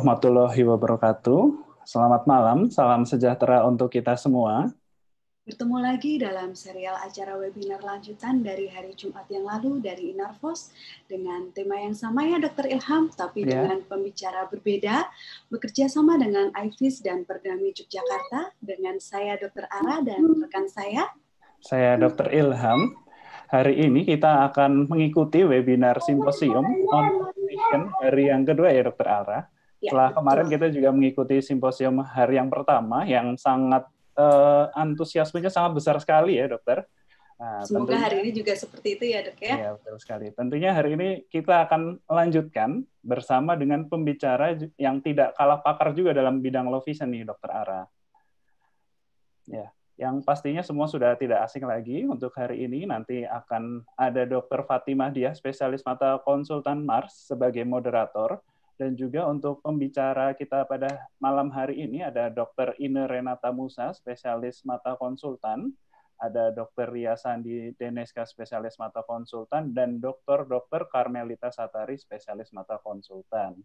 warahmatullahi wabarakatuh. Selamat malam, salam sejahtera untuk kita semua. Bertemu lagi dalam serial acara webinar lanjutan dari hari Jumat yang lalu dari Inarvos dengan tema yang sama ya Dr. Ilham, tapi yeah. dengan pembicara berbeda, bekerja sama dengan IFIS dan Perdami Yogyakarta dengan saya Dr. Ara dan rekan saya. Saya Dr. Ilham. Hari ini kita akan mengikuti webinar simposium on hari yang kedua ya Dokter Ara Ya, Setelah ya, kemarin kita juga mengikuti simposium hari yang pertama yang sangat uh, antusiasmenya sangat besar sekali ya dokter. Nah, Semoga tentunya, hari ini juga seperti itu ya dok ya. Iya betul sekali. Tentunya hari ini kita akan lanjutkan bersama dengan pembicara yang tidak kalah pakar juga dalam bidang low vision nih dokter Ara. Ya, yang pastinya semua sudah tidak asing lagi untuk hari ini nanti akan ada dokter Fatimah Dia spesialis mata konsultan Mars sebagai moderator. Dan juga untuk pembicara kita pada malam hari ini ada Dr. Ine Renata Musa, spesialis mata konsultan, ada Dr. Ria Sandi Deneska, spesialis mata konsultan, dan Dr. Dr. Karmelita Satari, spesialis mata konsultan.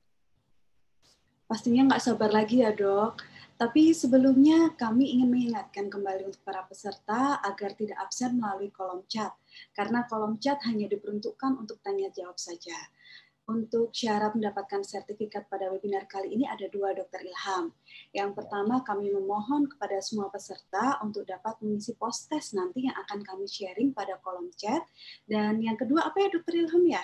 Pastinya nggak sabar lagi ya dok. Tapi sebelumnya kami ingin mengingatkan kembali untuk para peserta agar tidak absen melalui kolom chat. Karena kolom chat hanya diperuntukkan untuk tanya jawab saja. Untuk syarat mendapatkan sertifikat pada webinar kali ini ada dua, Dokter Ilham. Yang pertama, kami memohon kepada semua peserta untuk dapat mengisi post test nanti yang akan kami sharing pada kolom chat. Dan yang kedua, apa ya Dokter Ilham ya?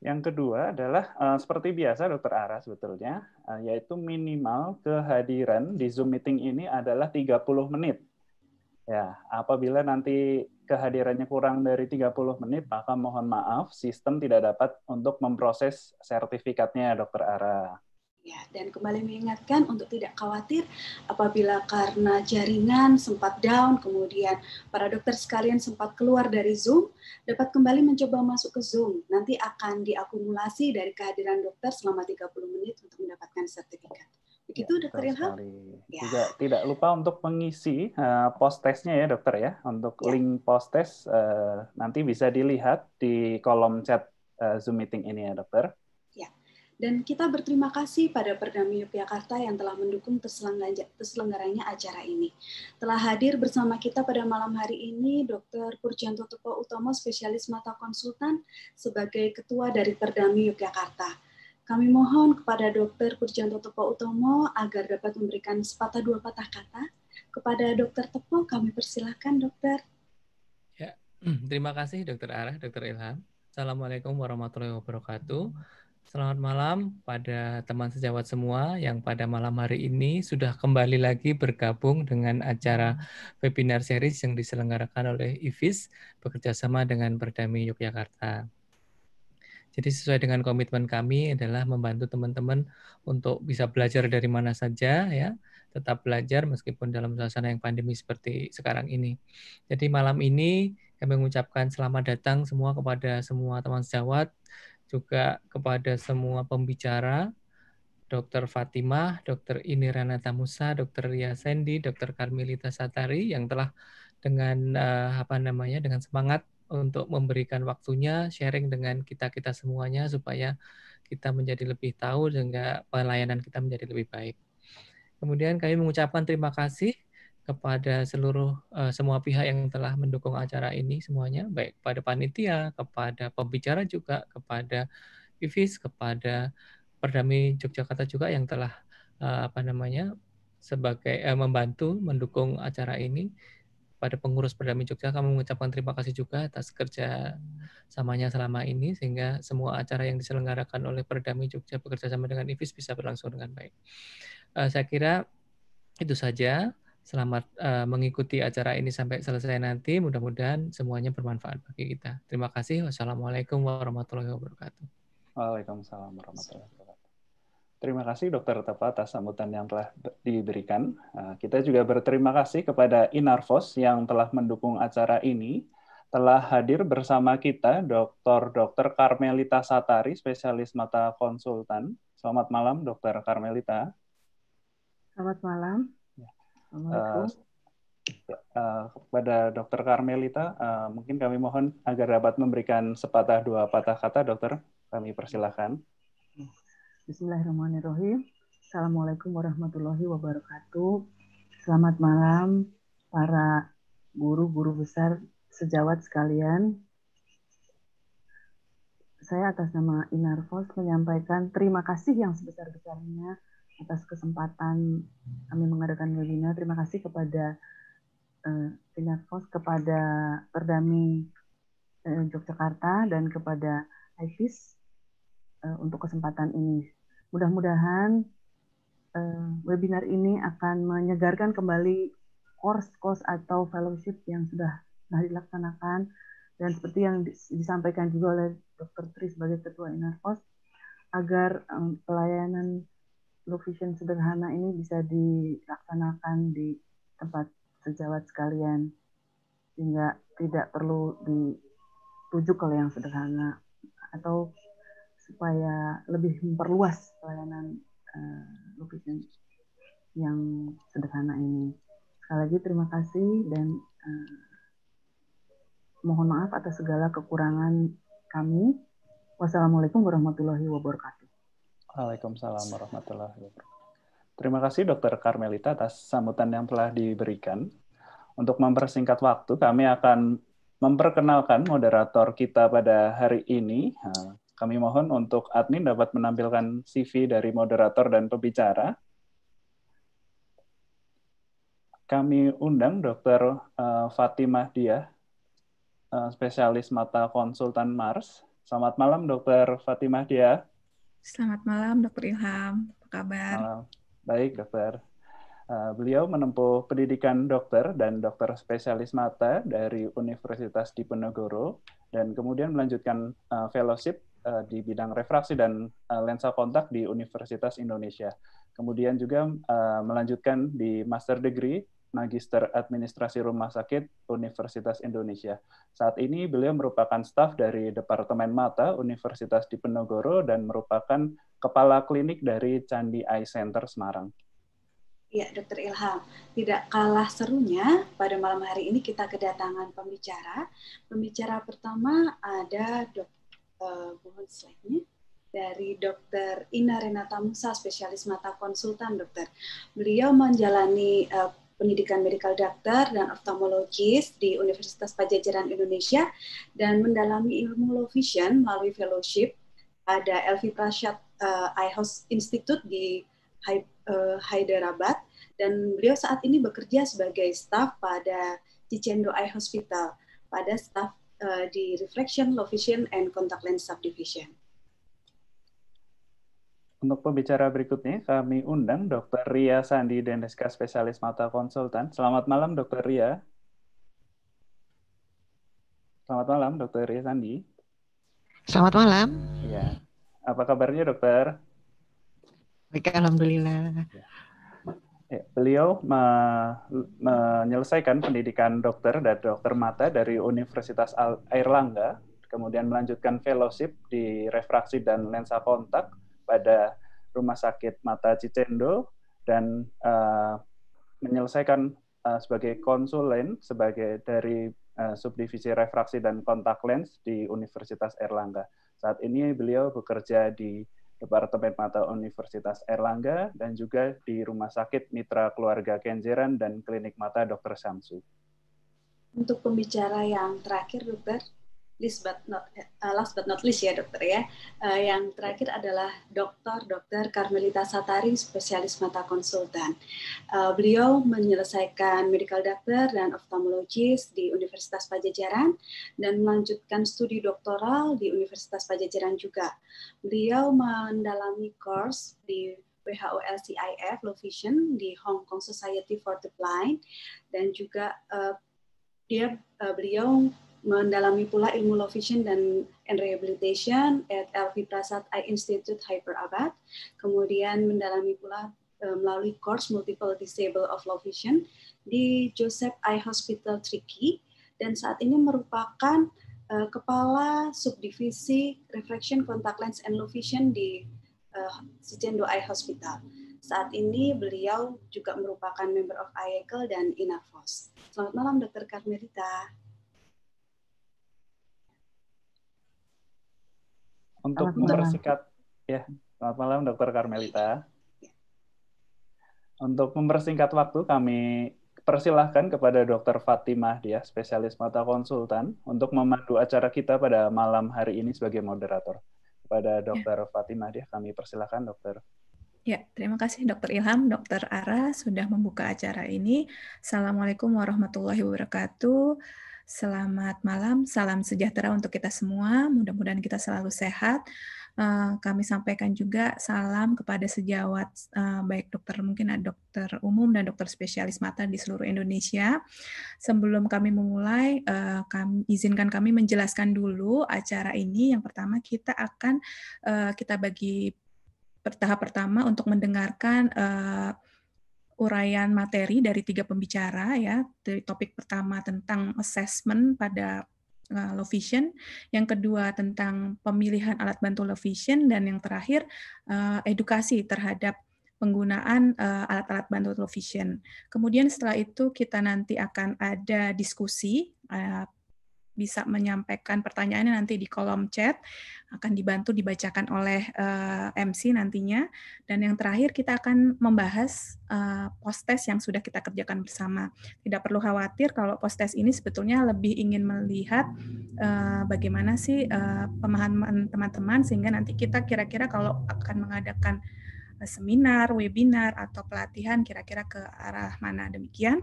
Yang kedua adalah uh, seperti biasa Dokter Ara sebetulnya, uh, yaitu minimal kehadiran di Zoom meeting ini adalah 30 menit. Ya, apabila nanti kehadirannya kurang dari 30 menit, maka mohon maaf, sistem tidak dapat untuk memproses sertifikatnya, Dokter Ara. Ya, dan kembali mengingatkan untuk tidak khawatir apabila karena jaringan sempat down, kemudian para dokter sekalian sempat keluar dari Zoom, dapat kembali mencoba masuk ke Zoom. Nanti akan diakumulasi dari kehadiran dokter selama 30 menit untuk mendapatkan sertifikat. Iya, Itu ya, Dokter Ilham. Ya. Juga tidak lupa untuk mengisi uh, eh, post testnya ya Dokter ya. Untuk ya. link post test uh, eh, nanti bisa dilihat di kolom chat uh, Zoom meeting ini ya Dokter. Ya. Dan kita berterima kasih pada Perdami Yogyakarta yang telah mendukung terselenggaranya acara ini. Telah hadir bersama kita pada malam hari ini Dr. Purjanto Tepo Utomo, spesialis mata konsultan sebagai ketua dari Perdami Yogyakarta. Kami mohon kepada Dr. Kurjanto Tepo Utomo agar dapat memberikan sepatah dua patah kata. Kepada Dr. Tepo, kami persilahkan, Dokter. Ya, terima kasih, Dr. Arah, Dr. Ilham. Assalamualaikum warahmatullahi wabarakatuh. Selamat malam pada teman sejawat semua yang pada malam hari ini sudah kembali lagi bergabung dengan acara webinar series yang diselenggarakan oleh IFIS bekerjasama dengan Perdami Yogyakarta. Jadi sesuai dengan komitmen kami adalah membantu teman-teman untuk bisa belajar dari mana saja ya, tetap belajar meskipun dalam suasana yang pandemi seperti sekarang ini. Jadi malam ini kami mengucapkan selamat datang semua kepada semua teman sejawat, juga kepada semua pembicara, Dr. Fatimah, Dr. Inirana Tamusa, Dr. Ria Sendi, Dr. Karmelita Satari yang telah dengan eh, apa namanya dengan semangat untuk memberikan waktunya, sharing dengan kita-kita semuanya supaya kita menjadi lebih tahu sehingga pelayanan kita menjadi lebih baik. Kemudian kami mengucapkan terima kasih kepada seluruh uh, semua pihak yang telah mendukung acara ini semuanya baik pada panitia, kepada pembicara juga, kepada IFIS, kepada Perdami Yogyakarta juga yang telah uh, apa namanya sebagai uh, membantu mendukung acara ini kepada pengurus Perdami Jogja kami mengucapkan terima kasih juga atas kerja samanya selama ini sehingga semua acara yang diselenggarakan oleh Perdami Jogja bekerja sama dengan IFIS bisa berlangsung dengan baik. Uh, saya kira itu saja. Selamat uh, mengikuti acara ini sampai selesai nanti. Mudah-mudahan semuanya bermanfaat bagi kita. Terima kasih. Wassalamualaikum warahmatullahi wabarakatuh. Waalaikumsalam warahmatullahi wabarakatuh. Terima kasih Dokter Tepa, atas sambutan yang telah diberikan. Eh, kita juga berterima kasih kepada Inarvos yang telah mendukung acara ini. Telah hadir bersama kita Dokter Dokter Karmelita Satari, spesialis mata konsultan. Selamat malam Dokter Karmelita. Selamat malam. Uh, uh, kepada Dokter Karmelita, mungkin kami mohon agar dapat memberikan sepatah dua patah kata, Dokter. Kami persilahkan. Bismillahirrahmanirrahim. Assalamualaikum warahmatullahi wabarakatuh. Selamat malam para guru-guru besar sejawat sekalian. Saya atas nama Inarvos menyampaikan terima kasih yang sebesar-besarnya atas kesempatan kami mengadakan webinar. Terima kasih kepada uh, eh, Inarvos, kepada Perdami uh, eh, Yogyakarta, dan kepada IFIS uh, untuk kesempatan ini. Mudah-mudahan uh, webinar ini akan menyegarkan kembali course-course atau fellowship yang sudah sudah dilaksanakan dan seperti yang disampaikan juga oleh Dr. Tri sebagai Ketua Inarpos agar um, pelayanan low vision sederhana ini bisa dilaksanakan di tempat sejawat sekalian sehingga tidak perlu dituju kalau yang sederhana atau supaya lebih memperluas pelayanan uh, lukisan yang sederhana ini. Sekali lagi terima kasih dan uh, mohon maaf atas segala kekurangan kami. Wassalamualaikum warahmatullahi wabarakatuh. Waalaikumsalam warahmatullahi wabarakatuh. Terima kasih Dr. Karmelita atas sambutan yang telah diberikan. Untuk mempersingkat waktu, kami akan memperkenalkan moderator kita pada hari ini, eh, kami mohon untuk admin dapat menampilkan CV dari moderator dan pembicara. Kami undang Dr. Eh, Fatimah Diah, eh, spesialis mata konsultan Mars. Selamat malam, Dr. Fatimah Diah. Selamat malam, Dr. Ilham. Apa kabar? Malam. Baik, Dokter. Eh, beliau menempuh pendidikan dokter dan dokter spesialis mata dari Universitas Diponegoro dan kemudian melanjutkan fellowship uh, di bidang refraksi dan uh, lensa kontak di Universitas Indonesia. Kemudian juga uh, melanjutkan di master degree Magister Administrasi Rumah Sakit Universitas Indonesia. Saat ini beliau merupakan staf dari Departemen Mata Universitas Diponegoro dan merupakan kepala klinik dari Candi Eye Center Semarang. Ya, Dokter Ilham, tidak kalah serunya pada malam hari ini kita kedatangan pembicara. Pembicara pertama ada Dokter uh, eh, selanjutnya dari Dr. Ina Renata Musa, spesialis mata konsultan dokter. Beliau menjalani uh, pendidikan medical doctor dan oftalmologis di Universitas Pajajaran Indonesia dan mendalami ilmu low vision melalui fellowship pada Elvi Prasad uh, eh, Eye House Institute di Hai, uh, Hyderabad dan beliau saat ini bekerja sebagai staf pada Cicendo Eye Hospital pada staf Eh, di refraction, low vision, and contact lens subdivision. Untuk pembicara berikutnya, kami undang Dr. Ria Sandi, DNSK Spesialis Mata Konsultan. Selamat malam, Dr. Ria. Selamat malam, Dr. Ria Sandi. Selamat malam. Ya. Apa kabarnya, dokter? Baik, Alhamdulillah. Iya. Eh, beliau me menyelesaikan pendidikan dokter dan dokter mata dari Universitas Airlangga, kemudian melanjutkan fellowship di refraksi dan lensa kontak pada Rumah Sakit Mata Cicendo dan uh, menyelesaikan uh, sebagai konsulen sebagai dari uh, subdivisi refraksi dan kontak lens di Universitas Langga. Saat ini beliau bekerja di Departemen Mata Universitas Erlangga, dan juga di Rumah Sakit Mitra Keluarga Kenjeran dan Klinik Mata Dr. Samsu. Untuk pembicara yang terakhir, Dokter, least but not uh, last but not least ya dokter ya. Uh, yang terakhir adalah dokter dokter Carmelita Satari spesialis mata konsultan. Uh, beliau menyelesaikan medical doctor dan ophthalmologist di Universitas Pajajaran dan melanjutkan studi doktoral di Universitas Pajajaran juga. Beliau mendalami course di WHO LCIF Low Vision di Hong Kong Society for the Blind dan juga uh, dia uh, beliau mendalami pula ilmu low vision dan and rehabilitation at LV Prasad Eye Institute Hyderabad. Kemudian mendalami pula eh, melalui course Multiple Disable of Low Vision di Joseph Eye Hospital Triki dan saat ini merupakan uh, kepala subdivisi Refraction Contact Lens and Low Vision di uh, eh, Sijendo Eye Hospital. Saat ini beliau juga merupakan member of IACL dan INAFOS. Selamat malam Dr. Karmelita. untuk mempersingkat ya selamat malam dokter Karmelita untuk mempersingkat waktu kami persilahkan kepada dokter Fatimah dia spesialis mata konsultan untuk memandu acara kita pada malam hari ini sebagai moderator kepada ya. dokter ya. Fatimah dia kami persilahkan dokter Ya, terima kasih Dokter Ilham, Dokter Ara sudah membuka acara ini. Assalamualaikum warahmatullahi wabarakatuh. Selamat malam, salam sejahtera untuk kita semua. Mudah-mudahan kita selalu sehat. Eh, kami sampaikan juga salam kepada sejawat eh, baik dokter mungkin ada dokter umum dan dokter spesialis mata di seluruh Indonesia. Sebelum kami memulai, eh, kami izinkan kami menjelaskan dulu acara ini. Yang pertama kita akan kita bagi tahap pertama untuk mendengarkan uraian materi dari tiga pembicara ya dari topik pertama tentang assessment pada eh, low vision, yang kedua tentang pemilihan alat bantu low vision, dan yang terakhir eh, edukasi terhadap penggunaan eh, alat-alat bantu low vision. Kemudian setelah itu kita nanti akan ada diskusi bisa menyampaikan pertanyaannya nanti di kolom chat akan dibantu dibacakan oleh uh, eh, MC nantinya dan yang terakhir kita akan membahas uh, eh, post test yang sudah kita kerjakan bersama tidak perlu khawatir kalau post test ini sebetulnya lebih ingin melihat uh, bagaimana sih uh, pemahaman teman-teman sehingga nanti kita kira-kira kalau akan mengadakan seminar, webinar, atau pelatihan kira-kira ke arah mana demikian.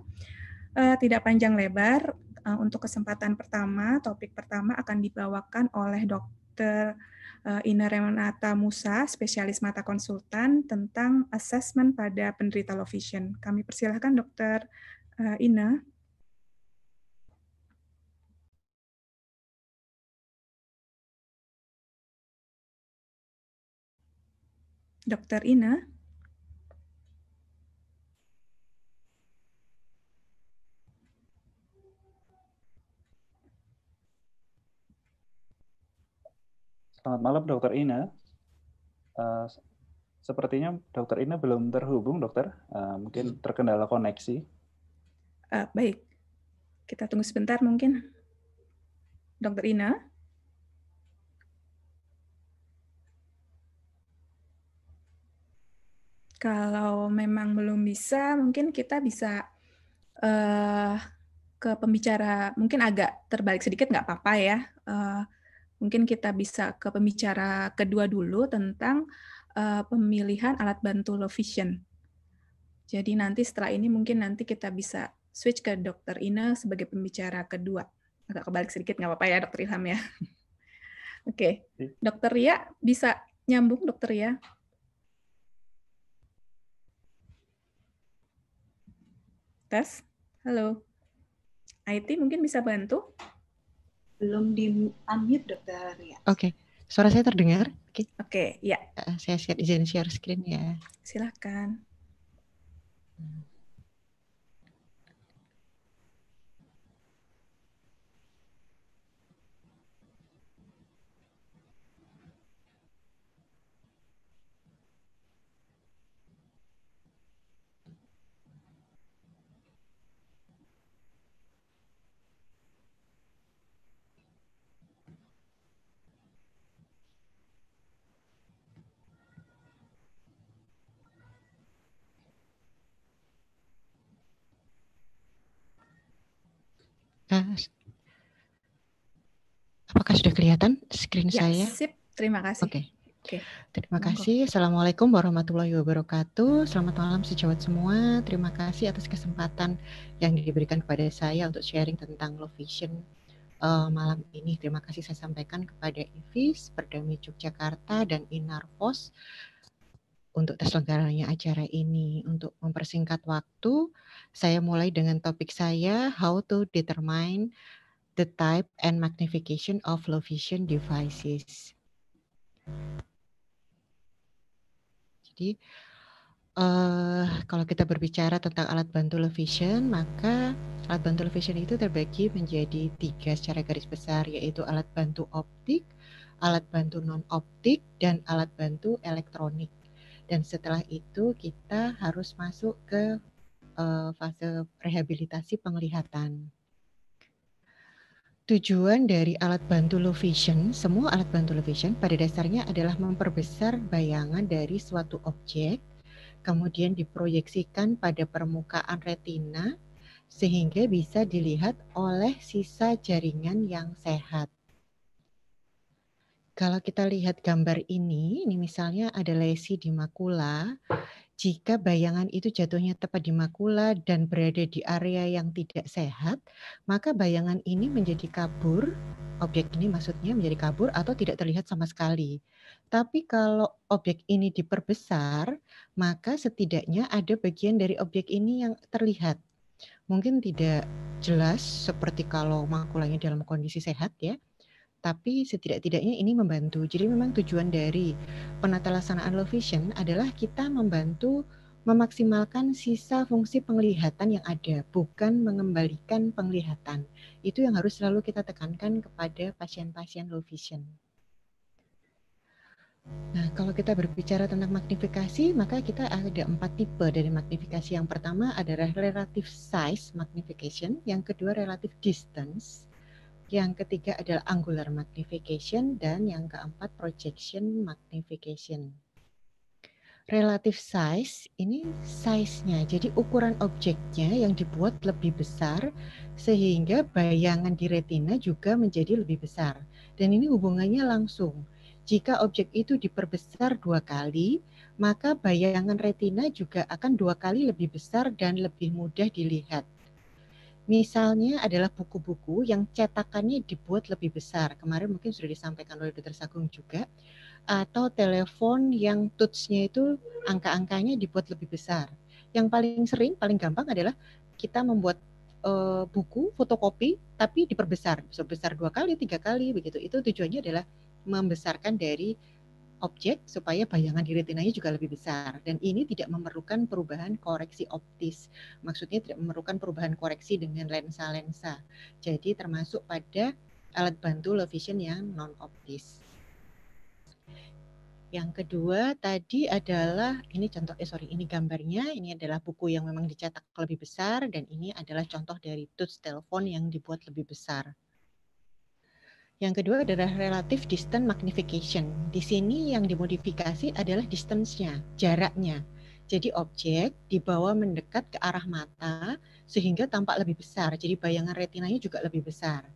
Tidak panjang lebar, Eh, untuk kesempatan pertama, topik pertama akan dibawakan oleh Dr. Eh, Ina Renata Musa, spesialis mata konsultan tentang asesmen pada penderita low vision. Kami persilahkan Dr. Eh, Ina. Dr. Ina. Selamat malam, Dokter Ina. Uh, sepertinya Dokter Ina belum terhubung, Dokter. Uh, mungkin hmm. terkendala koneksi. Uh, baik, kita tunggu sebentar mungkin. Dokter Ina. Kalau memang belum bisa, mungkin kita bisa uh, ke pembicara. Mungkin agak terbalik sedikit, nggak apa-apa ya. Uh, mungkin kita bisa ke pembicara kedua dulu tentang uh, pemilihan alat bantu low vision. Jadi nanti setelah ini mungkin nanti kita bisa switch ke Dokter Ina sebagai pembicara kedua. Agak kebalik sedikit nggak apa-apa ya Dokter Ilham ya. Oke, okay. Dokter Ria bisa nyambung Dokter Ria? Tes, halo. IT mungkin bisa bantu? Belum di unmute dokter ya. Oke, okay. suara saya terdengar. Oke. Okay. Oke, okay, ya. Uh, saya share izin share screen ya. Silakan. Hmm. apakah sudah kelihatan screen ya, saya? Sip, terima kasih. Oke. Okay. Okay. Terima kasih. Assalamualaikum warahmatullahi wabarakatuh. Selamat malam sejawat semua. Terima kasih atas kesempatan yang diberikan kepada saya untuk sharing tentang low Vision uh, malam ini. Terima kasih saya sampaikan kepada IVIS, Perdami Yogyakarta, dan Inarpos untuk terselenggaranya acara ini. Untuk mempersingkat waktu, saya mulai dengan topik saya How to Determine the Type and Magnification of Low Vision Devices. Jadi, uh, kalau kita berbicara tentang alat bantu low vision, maka alat bantu low vision itu terbagi menjadi tiga secara garis besar, yaitu alat bantu optik, alat bantu non-optik, dan alat bantu elektronik dan setelah itu kita harus masuk ke uh, fase rehabilitasi penglihatan. Tujuan dari alat bantu low vision, semua alat bantu low vision pada dasarnya adalah memperbesar bayangan dari suatu objek, kemudian diproyeksikan pada permukaan retina sehingga bisa dilihat oleh sisa jaringan yang sehat. Kalau kita lihat gambar ini, ini misalnya ada lesi di makula. Jika bayangan itu jatuhnya tepat di makula dan berada di area yang tidak sehat, maka bayangan ini menjadi kabur. Objek ini maksudnya menjadi kabur atau tidak terlihat sama sekali. Tapi kalau objek ini diperbesar, maka setidaknya ada bagian dari objek ini yang terlihat. Mungkin tidak jelas seperti kalau makulanya dalam kondisi sehat ya, tapi setidak-tidaknya ini membantu. Jadi memang tujuan dari penata laksanaan low vision adalah kita membantu memaksimalkan sisa fungsi penglihatan yang ada, bukan mengembalikan penglihatan. Itu yang harus selalu kita tekankan kepada pasien-pasien low vision. Nah, kalau kita berbicara tentang magnifikasi, maka kita ada empat tipe dari magnifikasi. Yang pertama adalah relative size magnification, yang kedua relative distance, yang ketiga adalah angular magnification dan yang keempat projection magnification. Relative size ini size-nya, jadi ukuran objeknya yang dibuat lebih besar sehingga bayangan di retina juga menjadi lebih besar. Dan ini hubungannya langsung. Jika objek itu diperbesar dua kali, maka bayangan retina juga akan dua kali lebih besar dan lebih mudah dilihat. Misalnya adalah buku-buku yang cetakannya dibuat lebih besar. Kemarin mungkin sudah disampaikan oleh Dr. Sagung juga. Atau telepon yang touch-nya itu angka-angkanya dibuat lebih besar. Yang paling sering, paling gampang adalah kita membuat uh, buku fotokopi tapi diperbesar, sebesar dua kali, tiga kali begitu. Itu tujuannya adalah membesarkan dari objek supaya bayangan di retinanya juga lebih besar dan ini tidak memerlukan perubahan koreksi optis maksudnya tidak memerlukan perubahan koreksi dengan lensa-lensa jadi termasuk pada alat bantu low vision yang non optis yang kedua tadi adalah ini contoh eh sorry ini gambarnya ini adalah buku yang memang dicetak lebih besar dan ini adalah contoh dari touch telepon yang dibuat lebih besar yang kedua adalah relative distance magnification. Di sini yang dimodifikasi adalah distance-nya, jaraknya. Jadi objek dibawa mendekat ke arah mata sehingga tampak lebih besar. Jadi bayangan retinanya juga lebih besar.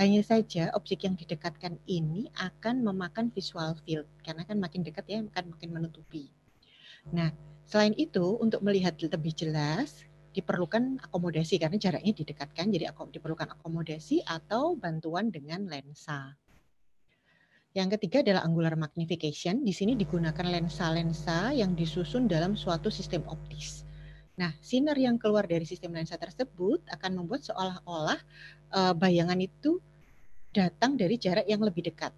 Hanya saja objek yang didekatkan ini akan memakan visual field karena kan makin dekat ya akan makin menutupi. Nah, selain itu untuk melihat lebih jelas diperlukan akomodasi karena jaraknya didekatkan, jadi aku diperlukan akomodasi atau bantuan dengan lensa. Yang ketiga adalah angular magnification. Di sini digunakan lensa-lensa yang disusun dalam suatu sistem optis. Nah, sinar yang keluar dari sistem lensa tersebut akan membuat seolah-olah eh, bayangan itu datang dari jarak yang lebih dekat.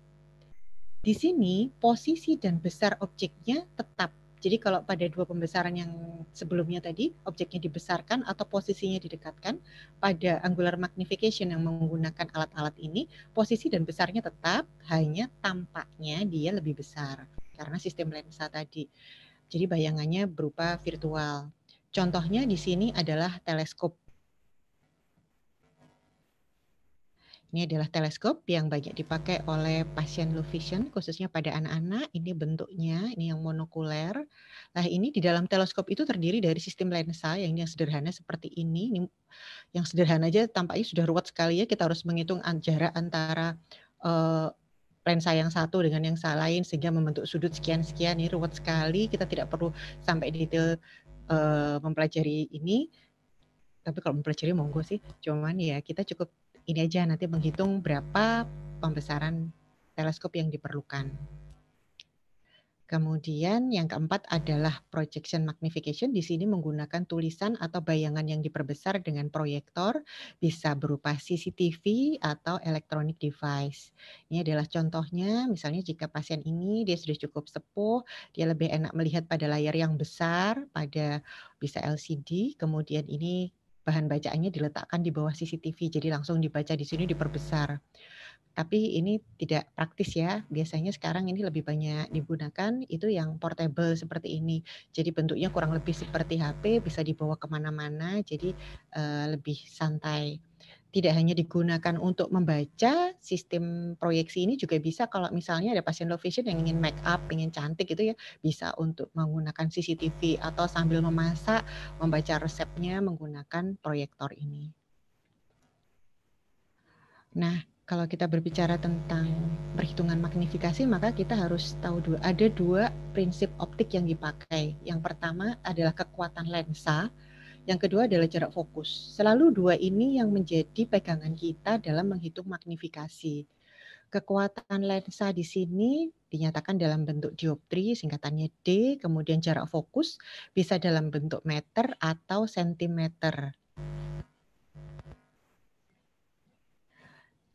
Di sini, posisi dan besar objeknya tetap jadi kalau pada dua pembesaran yang sebelumnya tadi, objeknya dibesarkan atau posisinya didekatkan, pada angular magnification yang menggunakan alat-alat ini, posisi dan besarnya tetap, hanya tampaknya dia lebih besar karena sistem lensa tadi. Jadi bayangannya berupa virtual. Contohnya di sini adalah teleskop Ini adalah teleskop yang banyak dipakai oleh pasien low vision, khususnya pada anak-anak. Ini bentuknya, ini yang monokuler. Nah, ini di dalam teleskop itu terdiri dari sistem lensa yang yang sederhana seperti ini. ini yang sederhana aja tampaknya sudah ruwet sekali ya. Kita harus menghitung jarak antara uh, lensa yang satu dengan yang lain sehingga membentuk sudut sekian-sekian. Ini ruwet sekali. Kita tidak perlu sampai detail uh, mempelajari ini. Tapi kalau mempelajari monggo sih. Cuman ya kita cukup ini aja nanti menghitung berapa pembesaran teleskop yang diperlukan. Kemudian yang keempat adalah projection magnification. Di sini menggunakan tulisan atau bayangan yang diperbesar dengan proyektor, bisa berupa CCTV atau electronic device. Ini adalah contohnya, misalnya jika pasien ini dia sudah cukup sepuh, dia lebih enak melihat pada layar yang besar, pada bisa LCD, kemudian ini bahan bacaannya diletakkan di bawah CCTV, jadi langsung dibaca di sini diperbesar. Tapi ini tidak praktis ya. Biasanya sekarang ini lebih banyak digunakan itu yang portable seperti ini. Jadi bentuknya kurang lebih seperti HP, bisa dibawa kemana-mana, jadi uh, lebih santai tidak hanya digunakan untuk membaca sistem proyeksi ini juga bisa kalau misalnya ada pasien low vision yang ingin make up, ingin cantik gitu ya, bisa untuk menggunakan CCTV atau sambil memasak membaca resepnya menggunakan proyektor ini. Nah, kalau kita berbicara tentang perhitungan magnifikasi maka kita harus tahu dua ada dua prinsip optik yang dipakai. Yang pertama adalah kekuatan lensa yang kedua adalah jarak fokus. Selalu dua ini yang menjadi pegangan kita dalam menghitung magnifikasi. Kekuatan lensa di sini dinyatakan dalam bentuk dioptri, singkatannya D, kemudian jarak fokus bisa dalam bentuk meter atau sentimeter.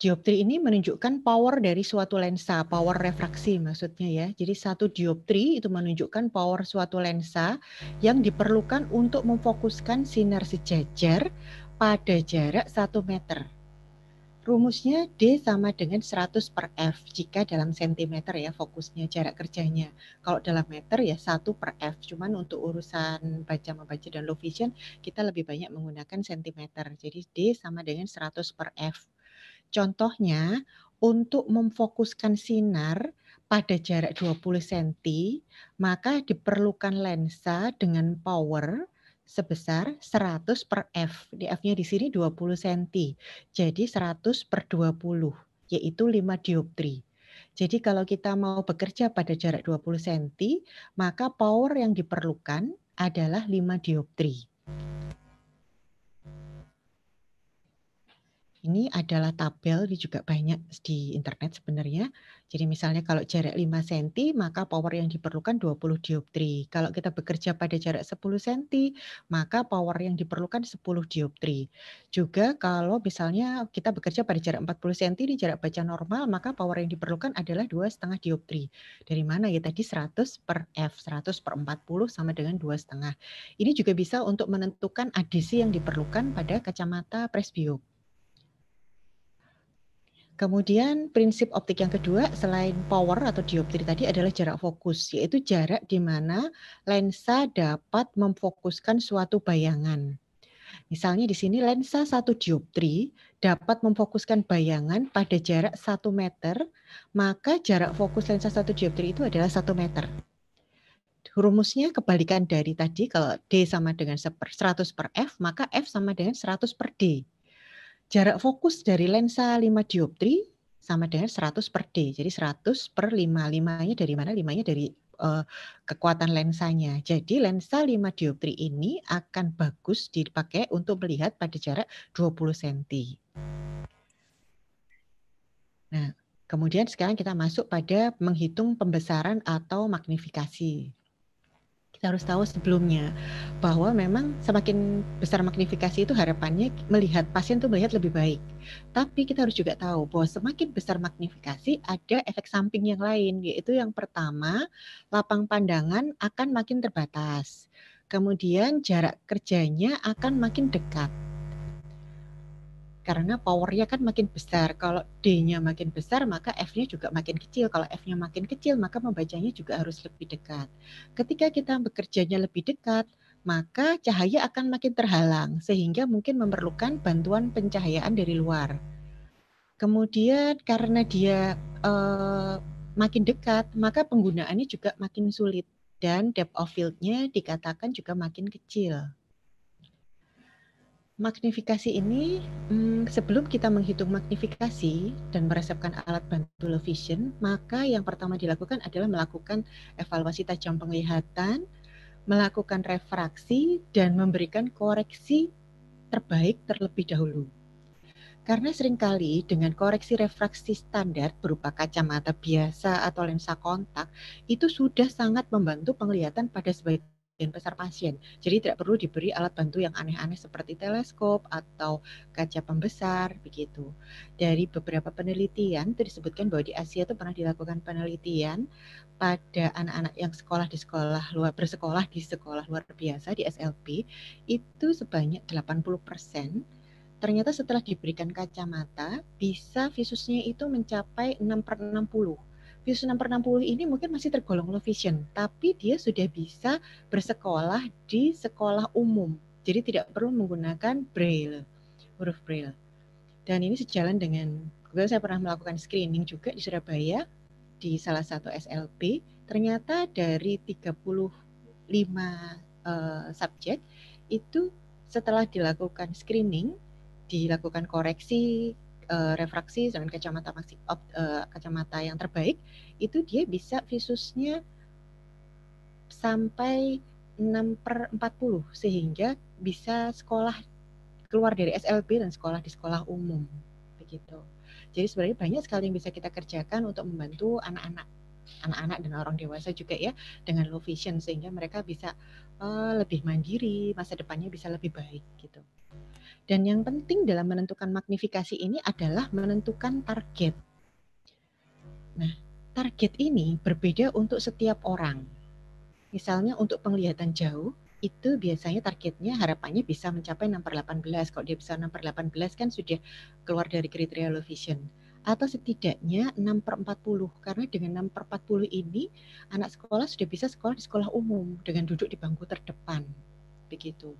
dioptri ini menunjukkan power dari suatu lensa, power refraksi maksudnya ya. Jadi satu dioptri itu menunjukkan power suatu lensa yang diperlukan untuk memfokuskan sinar sejajar pada jarak 1 meter. Rumusnya D sama dengan 100 per F jika dalam sentimeter ya fokusnya jarak kerjanya. Kalau dalam meter ya 1 per F. Cuman untuk urusan baca-membaca dan low vision kita lebih banyak menggunakan sentimeter. Jadi D sama dengan 100 per F. Contohnya, untuk memfokuskan sinar pada jarak 20 cm, maka diperlukan lensa dengan power sebesar 100 per F. Di F-nya di sini 20 cm, jadi 100 per 20, yaitu 5 dioptri. Jadi kalau kita mau bekerja pada jarak 20 cm, maka power yang diperlukan adalah 5 dioptri. Ini adalah tabel, ini juga banyak di internet sebenarnya. Jadi misalnya kalau jarak 5 cm, maka power yang diperlukan 20 dioptri. Kalau kita bekerja pada jarak 10 cm, maka power yang diperlukan 10 dioptri. Juga kalau misalnya kita bekerja pada jarak 40 cm, di jarak baca normal, maka power yang diperlukan adalah 2,5 dioptri. Dari mana ya? Tadi 100 per F, 100 per 40 sama dengan 2,5. Ini juga bisa untuk menentukan adisi yang diperlukan pada kacamata presbiop. Kemudian prinsip optik yang kedua selain power atau dioptri tadi adalah jarak fokus, yaitu jarak di mana lensa dapat memfokuskan suatu bayangan. Misalnya di sini lensa satu dioptri dapat memfokuskan bayangan pada jarak 1 meter, maka jarak fokus lensa satu dioptri itu adalah 1 meter. Rumusnya kebalikan dari tadi, kalau D sama dengan 100 per F, maka F sama dengan 100 per D. Jarak fokus dari lensa 5 dioptri sama dengan 100 per D. Jadi 100 per 5. 5-nya dari mana? 5-nya dari uh, kekuatan lensanya. Jadi lensa 5 dioptri ini akan bagus dipakai untuk melihat pada jarak 20 cm. Nah, kemudian sekarang kita masuk pada menghitung pembesaran atau magnifikasi kita harus tahu sebelumnya bahwa memang semakin besar magnifikasi itu harapannya melihat pasien tuh melihat lebih baik. Tapi kita harus juga tahu bahwa semakin besar magnifikasi ada efek samping yang lain yaitu yang pertama lapang pandangan akan makin terbatas. Kemudian jarak kerjanya akan makin dekat karena powernya kan makin besar. Kalau D-nya makin besar, maka F-nya juga makin kecil. Kalau F-nya makin kecil, maka membacanya juga harus lebih dekat. Ketika kita bekerjanya lebih dekat, maka cahaya akan makin terhalang, sehingga mungkin memerlukan bantuan pencahayaan dari luar. Kemudian karena dia uh, makin dekat, maka penggunaannya juga makin sulit dan depth of field-nya dikatakan juga makin kecil. Magnifikasi ini, hmm, sebelum kita menghitung magnifikasi dan meresepkan alat bantu low vision, maka yang pertama dilakukan adalah melakukan evaluasi tajam penglihatan, melakukan refraksi, dan memberikan koreksi terbaik terlebih dahulu. Karena seringkali dengan koreksi refraksi standar berupa kacamata biasa atau lensa kontak, itu sudah sangat membantu penglihatan pada sebagian dan besar pasien. Jadi tidak perlu diberi alat bantu yang aneh-aneh seperti teleskop atau kaca pembesar begitu. Dari beberapa penelitian itu disebutkan bahwa di Asia itu pernah dilakukan penelitian pada anak-anak yang sekolah di sekolah luar bersekolah di sekolah luar biasa di SLP itu sebanyak 80% ternyata setelah diberikan kacamata bisa visusnya itu mencapai 6 per 60 v 660 ini mungkin masih tergolong low vision, tapi dia sudah bisa bersekolah di sekolah umum. Jadi tidak perlu menggunakan braille, huruf braille. Dan ini sejalan dengan kebetulan saya pernah melakukan screening juga di Surabaya di salah satu SLB. Ternyata dari 35 uh, eh, subjek itu setelah dilakukan screening, dilakukan koreksi uh, refraksi dengan kacamata maksi, uh, kacamata yang terbaik itu dia bisa visusnya sampai 6 per 40 sehingga bisa sekolah keluar dari SLB dan sekolah di sekolah umum begitu. Jadi sebenarnya banyak sekali yang bisa kita kerjakan untuk membantu anak-anak anak-anak dan orang dewasa juga ya dengan low vision sehingga mereka bisa uh, lebih mandiri, masa depannya bisa lebih baik gitu. Dan yang penting dalam menentukan magnifikasi ini adalah menentukan target. Nah, target ini berbeda untuk setiap orang. Misalnya untuk penglihatan jauh, itu biasanya targetnya harapannya bisa mencapai 6 per 18. Kalau dia bisa 6 per 18 kan sudah keluar dari kriteria low vision. Atau setidaknya 6 per 40. Karena dengan 6 per 40 ini, anak sekolah sudah bisa sekolah di sekolah umum dengan duduk di bangku terdepan. Begitu.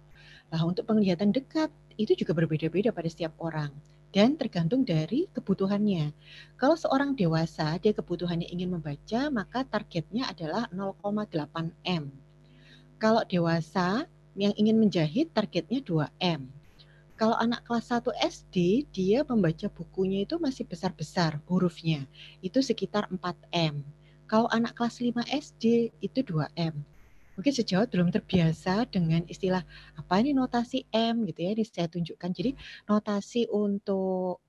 Nah, untuk penglihatan dekat itu juga berbeda-beda pada setiap orang dan tergantung dari kebutuhannya. Kalau seorang dewasa dia kebutuhannya ingin membaca, maka targetnya adalah 0,8 M. Kalau dewasa yang ingin menjahit targetnya 2 M. Kalau anak kelas 1 SD dia membaca bukunya itu masih besar-besar hurufnya. Itu sekitar 4 M. Kalau anak kelas 5 SD itu 2 M mungkin sejauh belum terbiasa dengan istilah apa ini notasi M gitu ya. Ini saya tunjukkan. Jadi notasi untuk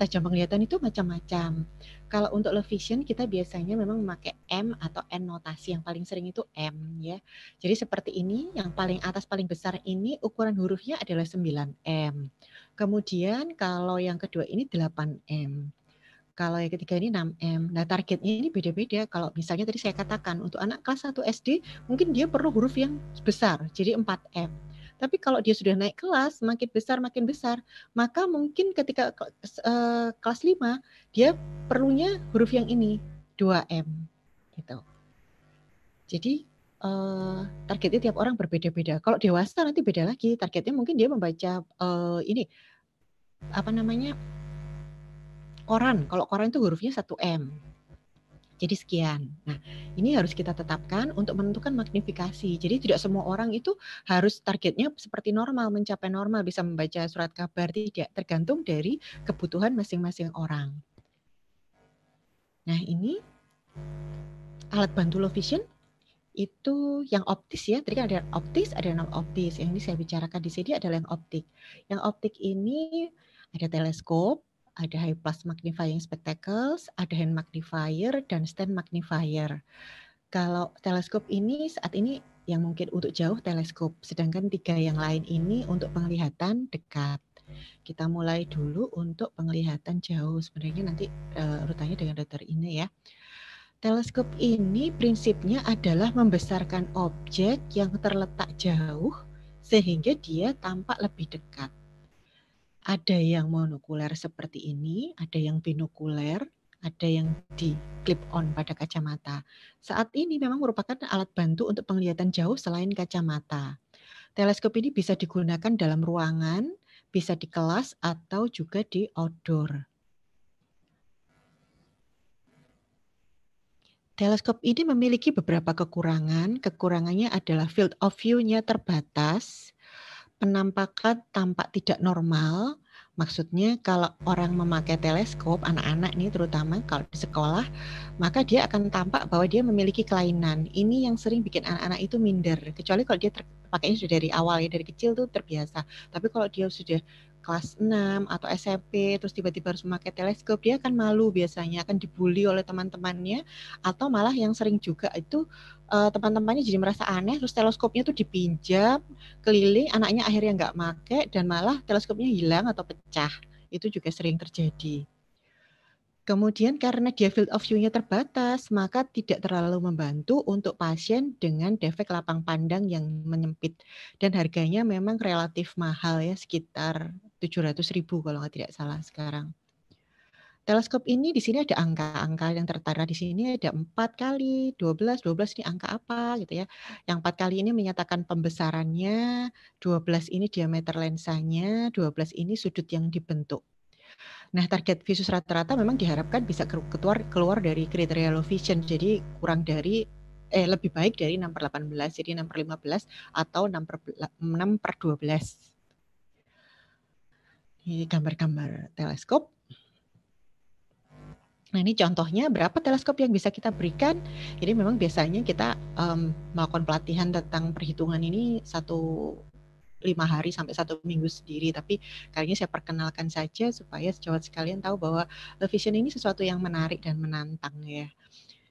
tajam penglihatan itu macam-macam. Kalau untuk low vision kita biasanya memang memakai M atau N notasi yang paling sering itu M ya. Jadi seperti ini yang paling atas paling besar ini ukuran hurufnya adalah 9M. Kemudian kalau yang kedua ini 8M kalau yang ketiga ini 6M. Nah, targetnya ini beda-beda. Kalau misalnya tadi saya katakan untuk anak kelas 1 SD mungkin dia perlu huruf yang besar, jadi 4M. Tapi kalau dia sudah naik kelas, makin besar makin besar, maka mungkin ketika eh, kelas 5 dia perlunya huruf yang ini 2M gitu. Jadi uh, targetnya tiap orang berbeda-beda. Kalau dewasa nanti beda lagi. Targetnya mungkin dia membaca uh, ini apa namanya? koran. Kalau koran itu hurufnya 1 M. Jadi sekian. Nah, ini harus kita tetapkan untuk menentukan magnifikasi. Jadi tidak semua orang itu harus targetnya seperti normal, mencapai normal, bisa membaca surat kabar, tidak tergantung dari kebutuhan masing-masing orang. Nah, ini alat bantu low vision itu yang optis ya. Tadi kan ada optis, ada non optis. Yang ini saya bicarakan di sini adalah yang optik. Yang optik ini ada teleskop, ada high plus magnifying spectacles, ada hand magnifier, dan stand magnifier. Kalau teleskop ini saat ini yang mungkin untuk jauh teleskop, sedangkan tiga yang lain ini untuk penglihatan dekat. Kita mulai dulu untuk penglihatan jauh. Sebenarnya nanti uh, rutanya dengan dokter ini ya. Teleskop ini prinsipnya adalah membesarkan objek yang terletak jauh sehingga dia tampak lebih dekat ada yang monokuler seperti ini, ada yang binokuler, ada yang di clip on pada kacamata. Saat ini memang merupakan alat bantu untuk penglihatan jauh selain kacamata. Teleskop ini bisa digunakan dalam ruangan, bisa di kelas atau juga di outdoor. Teleskop ini memiliki beberapa kekurangan. Kekurangannya adalah field of view-nya terbatas, penampakan tampak tidak normal. Maksudnya kalau orang memakai teleskop, anak-anak ini terutama kalau di sekolah, maka dia akan tampak bahwa dia memiliki kelainan. Ini yang sering bikin anak-anak itu minder. Kecuali kalau dia pakainya sudah dari awal ya, dari kecil tuh terbiasa. Tapi kalau dia sudah kelas 6 atau SMP terus tiba-tiba harus memakai teleskop dia akan malu biasanya akan dibully oleh teman-temannya atau malah yang sering juga itu uh, teman-temannya jadi merasa aneh terus teleskopnya tuh dipinjam keliling anaknya akhirnya nggak make dan malah teleskopnya hilang atau pecah itu juga sering terjadi Kemudian karena dia field of view-nya terbatas, maka tidak terlalu membantu untuk pasien dengan defek lapang pandang yang menyempit. Dan harganya memang relatif mahal ya, sekitar 700 ribu kalau nggak tidak salah sekarang. Teleskop ini di sini ada angka-angka yang tertara di sini ada 4 kali 12, 12 ini angka apa gitu ya. Yang 4 kali ini menyatakan pembesarannya, 12 ini diameter lensanya, 12 ini sudut yang dibentuk. Nah, target visus rata-rata memang diharapkan bisa keluar keluar dari kriteria low vision. Jadi kurang dari eh lebih baik dari 6 per 18, jadi 6 per 15 atau 6 per, 6 per 12 ini gambar-gambar teleskop. Nah ini contohnya berapa teleskop yang bisa kita berikan. Jadi memang biasanya kita um, melakukan pelatihan tentang perhitungan ini satu lima hari sampai satu minggu sendiri. Tapi kali ini saya perkenalkan saja supaya sejawat sekalian tahu bahwa vision ini sesuatu yang menarik dan menantang ya.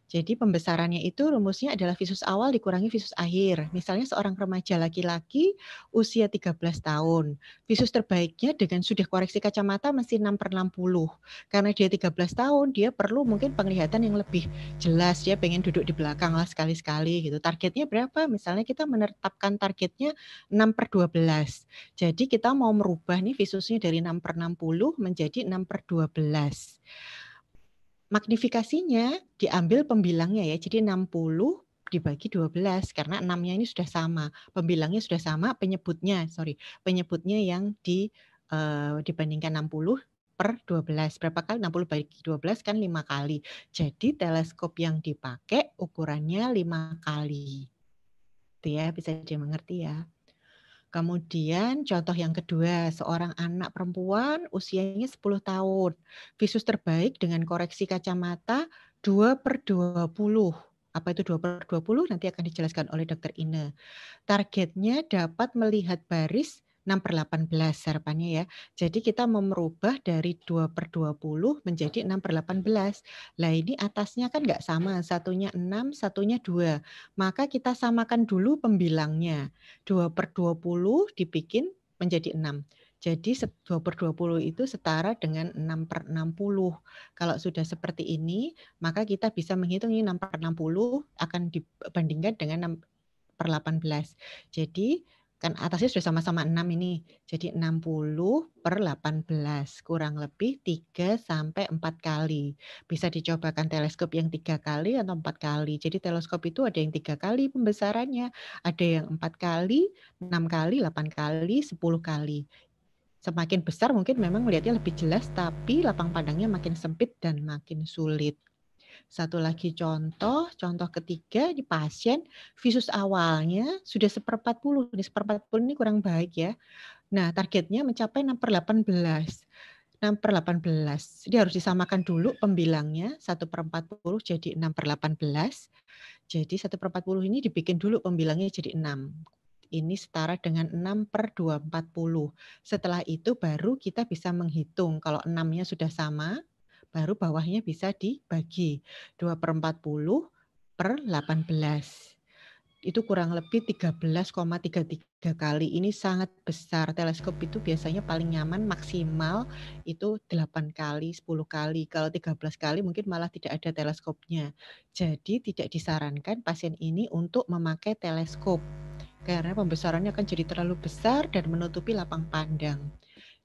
Jadi pembesarannya itu rumusnya adalah visus awal dikurangi visus akhir. Misalnya seorang remaja laki-laki usia 13 tahun. Visus terbaiknya dengan sudah koreksi kacamata masih 6 per 60. Karena dia 13 tahun, dia perlu mungkin penglihatan yang lebih jelas. Dia pengen duduk di belakang lah sekali-sekali gitu. Targetnya berapa? Misalnya kita menetapkan targetnya 6 per 12. Jadi kita mau merubah nih visusnya dari 6 per 60 menjadi 6 per 12. Magnifikasinya diambil pembilangnya ya. Jadi 60 dibagi 12 karena 6-nya ini sudah sama. Pembilangnya sudah sama, penyebutnya, sorry, penyebutnya yang di uh, dibandingkan 60 per 12. Berapa kali 60 bagi 12 kan 5 kali. Jadi teleskop yang dipakai ukurannya 5 kali. Itu ya bisa dimengerti ya. Kemudian contoh yang kedua, seorang anak perempuan usianya 10 tahun. Visus terbaik dengan koreksi kacamata 2 per 20. Apa itu 2 per 20? Nanti akan dijelaskan oleh dokter Ine. Targetnya dapat melihat baris 6 per 18 harapannya ya. Jadi kita merubah dari 2 per 20 menjadi 6 per 18. Lah ini atasnya kan nggak sama, satunya 6, satunya 2. Maka kita samakan dulu pembilangnya. 2 per 20 dibikin menjadi 6. Jadi 2 per 20 itu setara dengan 6 per 60. Kalau sudah seperti ini, maka kita bisa menghitung ini 6 per 60 akan dibandingkan dengan 6 per 18. Jadi kan atasnya sudah sama-sama 6 ini. Jadi 60 per 18 kurang lebih 3 sampai 4 kali. Bisa dicobakan teleskop yang 3 kali atau 4 kali. Jadi teleskop itu ada yang 3 kali pembesarannya, ada yang 4 kali, 6 kali, 8 kali, 10 kali. Semakin besar mungkin memang melihatnya lebih jelas, tapi lapang pandangnya makin sempit dan makin sulit. Satu lagi contoh, contoh ketiga di pasien visus awalnya sudah seperempat puluh, ini seperempat puluh ini kurang baik ya. Nah targetnya mencapai 6 per 18. 6 per 18. Jadi harus disamakan dulu pembilangnya 1 per 40 jadi 6 per 18. Jadi 1 per 40 ini dibikin dulu pembilangnya jadi 6 ini setara dengan 6 per 240. Setelah itu baru kita bisa menghitung. Kalau 6-nya sudah sama, baru bawahnya bisa dibagi 2 per 40 per 18 itu kurang lebih 13,33 kali. Ini sangat besar. Teleskop itu biasanya paling nyaman maksimal itu 8 kali, 10 kali. Kalau 13 kali mungkin malah tidak ada teleskopnya. Jadi tidak disarankan pasien ini untuk memakai teleskop karena pembesarannya akan jadi terlalu besar dan menutupi lapang pandang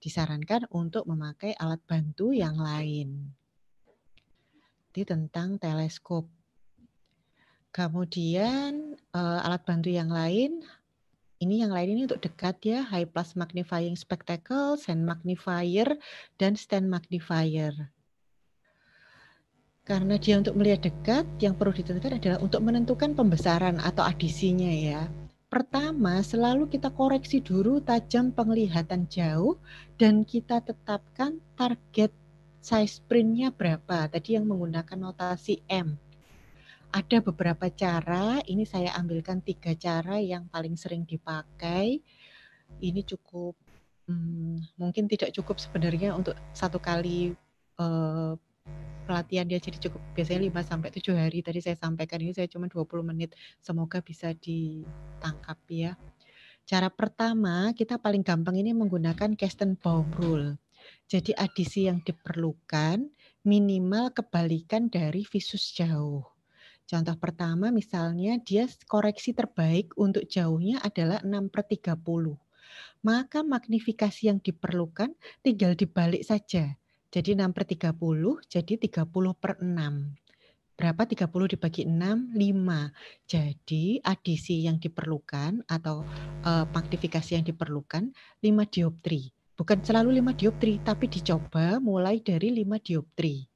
disarankan untuk memakai alat bantu yang lain. Jadi tentang teleskop. Kemudian eh, alat bantu yang lain, ini yang lain ini untuk dekat ya, high plus magnifying spectacle, sand magnifier, dan stand magnifier. Karena dia untuk melihat dekat, yang perlu ditentukan adalah untuk menentukan pembesaran atau adisinya ya. Pertama, selalu kita koreksi dulu tajam penglihatan jauh dan kita tetapkan target size printnya berapa. Tadi yang menggunakan notasi M. Ada beberapa cara, ini saya ambilkan tiga cara yang paling sering dipakai. Ini cukup, hmm, mungkin tidak cukup sebenarnya untuk satu kali eh, pelatihan dia jadi cukup biasanya 5 sampai 7 hari tadi saya sampaikan ini saya cuma 20 menit semoga bisa ditangkap ya. Cara pertama kita paling gampang ini menggunakan Baum rule. Jadi adisi yang diperlukan minimal kebalikan dari visus jauh. Contoh pertama misalnya dia koreksi terbaik untuk jauhnya adalah 6 per 30. Maka magnifikasi yang diperlukan tinggal dibalik saja jadi 6 per 30, jadi 30 per 6. Berapa 30 dibagi 6? 5. Jadi adisi yang diperlukan atau uh, magnifikasi yang diperlukan 5 dioptri. Bukan selalu 5 dioptri, tapi dicoba mulai dari 5 dioptri.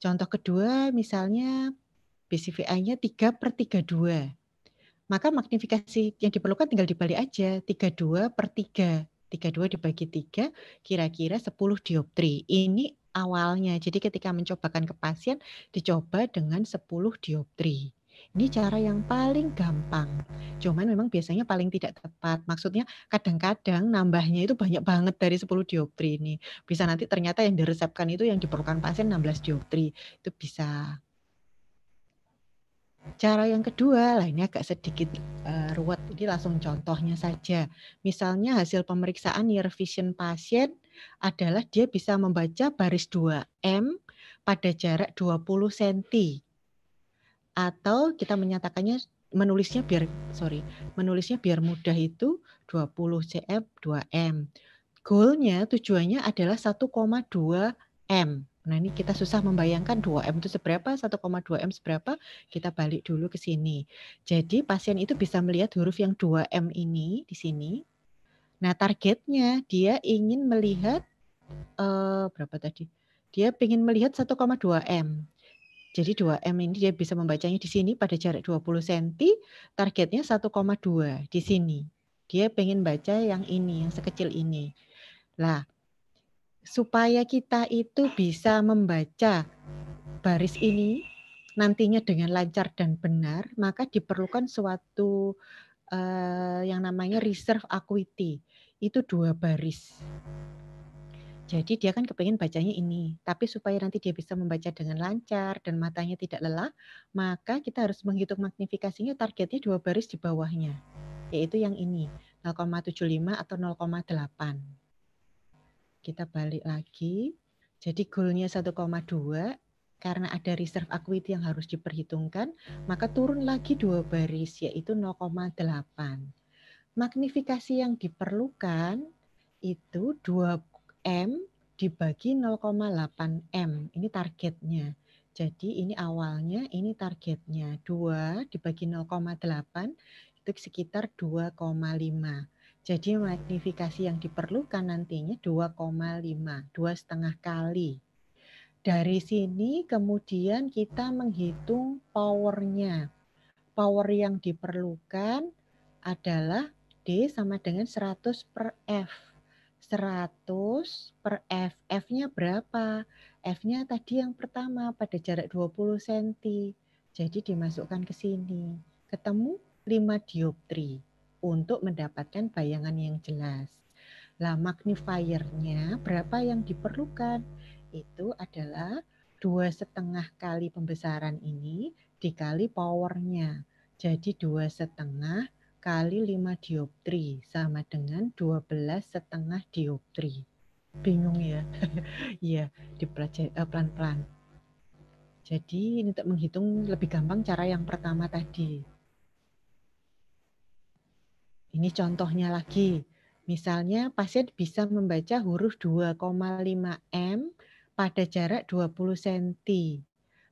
Contoh kedua misalnya BCVA-nya 3 per 32. Maka magnifikasi yang diperlukan tinggal dibalik aja, 32 per 3. 32 dibagi 3 kira-kira 10 dioptri. Ini awalnya. Jadi ketika mencobakan ke pasien dicoba dengan 10 dioptri. Ini cara yang paling gampang. Cuman memang biasanya paling tidak tepat. Maksudnya kadang-kadang nambahnya itu banyak banget dari 10 dioptri ini. Bisa nanti ternyata yang diresepkan itu yang diperlukan pasien 16 dioptri. Itu bisa Cara yang kedua, lah ini agak sedikit uh, ruwet, ini langsung contohnya saja. Misalnya hasil pemeriksaan near vision pasien adalah dia bisa membaca baris 2M pada jarak 20 cm. Atau kita menyatakannya menulisnya biar sorry, menulisnya biar mudah itu 20 cm 2M. Goalnya tujuannya adalah 1,2 M. Nah, ini kita susah membayangkan 2M itu seberapa, 1,2M seberapa, kita balik dulu ke sini. Jadi pasien itu bisa melihat huruf yang 2M ini di sini. Nah, targetnya dia ingin melihat uh, berapa tadi? Dia ingin melihat 1,2M. Jadi 2M ini dia bisa membacanya di sini pada jarak 20 cm, targetnya 1,2 di sini. Dia pengen baca yang ini, yang sekecil ini. Lah, supaya kita itu bisa membaca baris ini nantinya dengan lancar dan benar, maka diperlukan suatu uh, yang namanya reserve acuity. Itu dua baris. Jadi dia kan kepengen bacanya ini, tapi supaya nanti dia bisa membaca dengan lancar dan matanya tidak lelah, maka kita harus menghitung magnifikasinya targetnya dua baris di bawahnya, yaitu yang ini, 0,75 atau 0,8 kita balik lagi. Jadi goalnya 1,2 karena ada reserve equity yang harus diperhitungkan, maka turun lagi dua baris yaitu 0,8. Magnifikasi yang diperlukan itu 2M dibagi 0,8M. Ini targetnya. Jadi ini awalnya, ini targetnya. 2 dibagi 0,8 itu sekitar 2,5 jadi magnifikasi yang diperlukan nantinya 2,5, dua setengah kali. Dari sini kemudian kita menghitung powernya. Power yang diperlukan adalah D sama dengan 100 per F. 100 per F. F-nya berapa? F-nya tadi yang pertama pada jarak 20 cm. Jadi dimasukkan ke sini. Ketemu 5 dioptri untuk mendapatkan bayangan yang jelas. Lah magnifiernya berapa yang diperlukan? Itu adalah dua setengah kali pembesaran ini dikali powernya. Jadi dua setengah kali 5 dioptri sama dengan 12 setengah dioptri. Bingung ya? Iya, dipelajari eh, pelan-pelan. Jadi ini untuk menghitung lebih gampang cara yang pertama tadi. Ini contohnya lagi. Misalnya pasien bisa membaca huruf 2,5 M pada jarak 20 cm.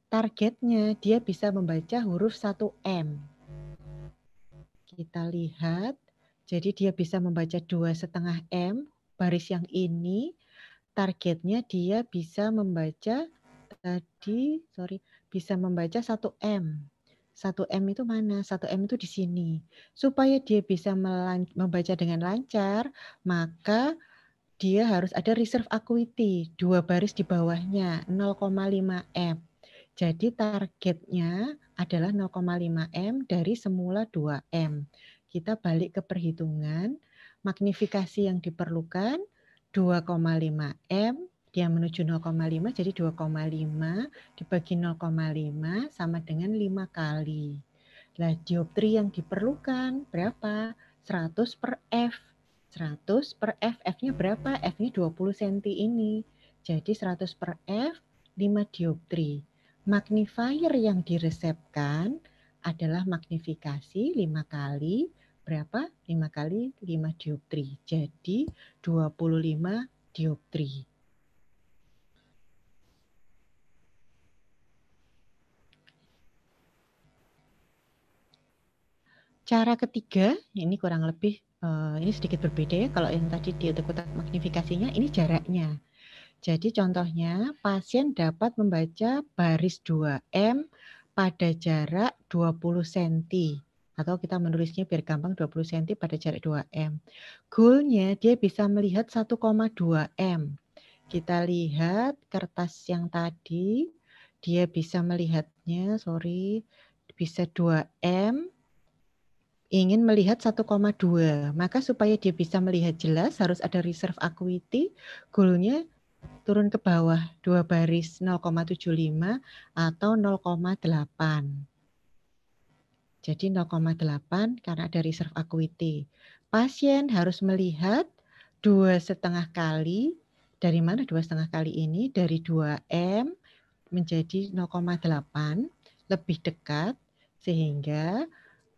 Targetnya dia bisa membaca huruf 1 M. Kita lihat, jadi dia bisa membaca 2,5 M, baris yang ini. Targetnya dia bisa membaca tadi, sorry, bisa membaca 1 M. Satu m itu mana? Satu m itu di sini. Supaya dia bisa membaca dengan lancar, maka dia harus ada reserve acuity, dua baris di bawahnya, 0,5M. Jadi targetnya adalah 0,5M dari semula 2M. Kita balik ke perhitungan, magnifikasi yang diperlukan 2,5M dia menuju 0,5 jadi 2,5 dibagi 0,5 sama dengan 5 kali. Nah, dioptri yang diperlukan berapa? 100 per F. 100 per F, F-nya berapa? F-nya 20 cm ini. Jadi 100 per F, 5 dioptri. Magnifier yang diresepkan adalah magnifikasi 5 kali. Berapa? 5 kali 5 dioptri. Jadi 25 dioptri. Cara ketiga, ya ini kurang lebih uh, ini sedikit berbeda ya kalau yang tadi di kotak magnifikasinya ini jaraknya. Jadi contohnya pasien dapat membaca baris 2M pada jarak 20 cm atau kita menulisnya biar gampang 20 cm pada jarak 2M. Goalnya dia bisa melihat 1,2M. Kita lihat kertas yang tadi, dia bisa melihatnya, sorry, bisa 2M ingin melihat 1,2. Maka supaya dia bisa melihat jelas harus ada reserve acuity, goalnya turun ke bawah dua baris 0,75 atau 0,8. Jadi 0,8 karena ada reserve acuity. Pasien harus melihat dua setengah kali dari mana dua setengah kali ini dari 2 m menjadi 0,8 lebih dekat sehingga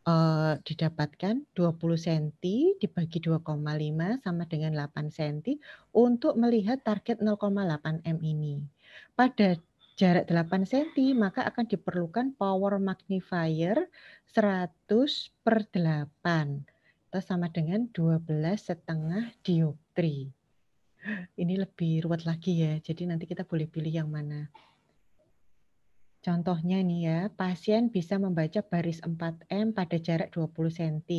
eh, didapatkan 20 cm dibagi 2,5 sama dengan 8 cm untuk melihat target 0,8 M ini. Pada jarak 8 cm maka akan diperlukan power magnifier 100 per 8 atau sama dengan 12 setengah dioptri. Ini lebih ruwet lagi ya, jadi nanti kita boleh pilih yang mana. Contohnya nih ya, pasien bisa membaca baris 4M pada jarak 20 cm.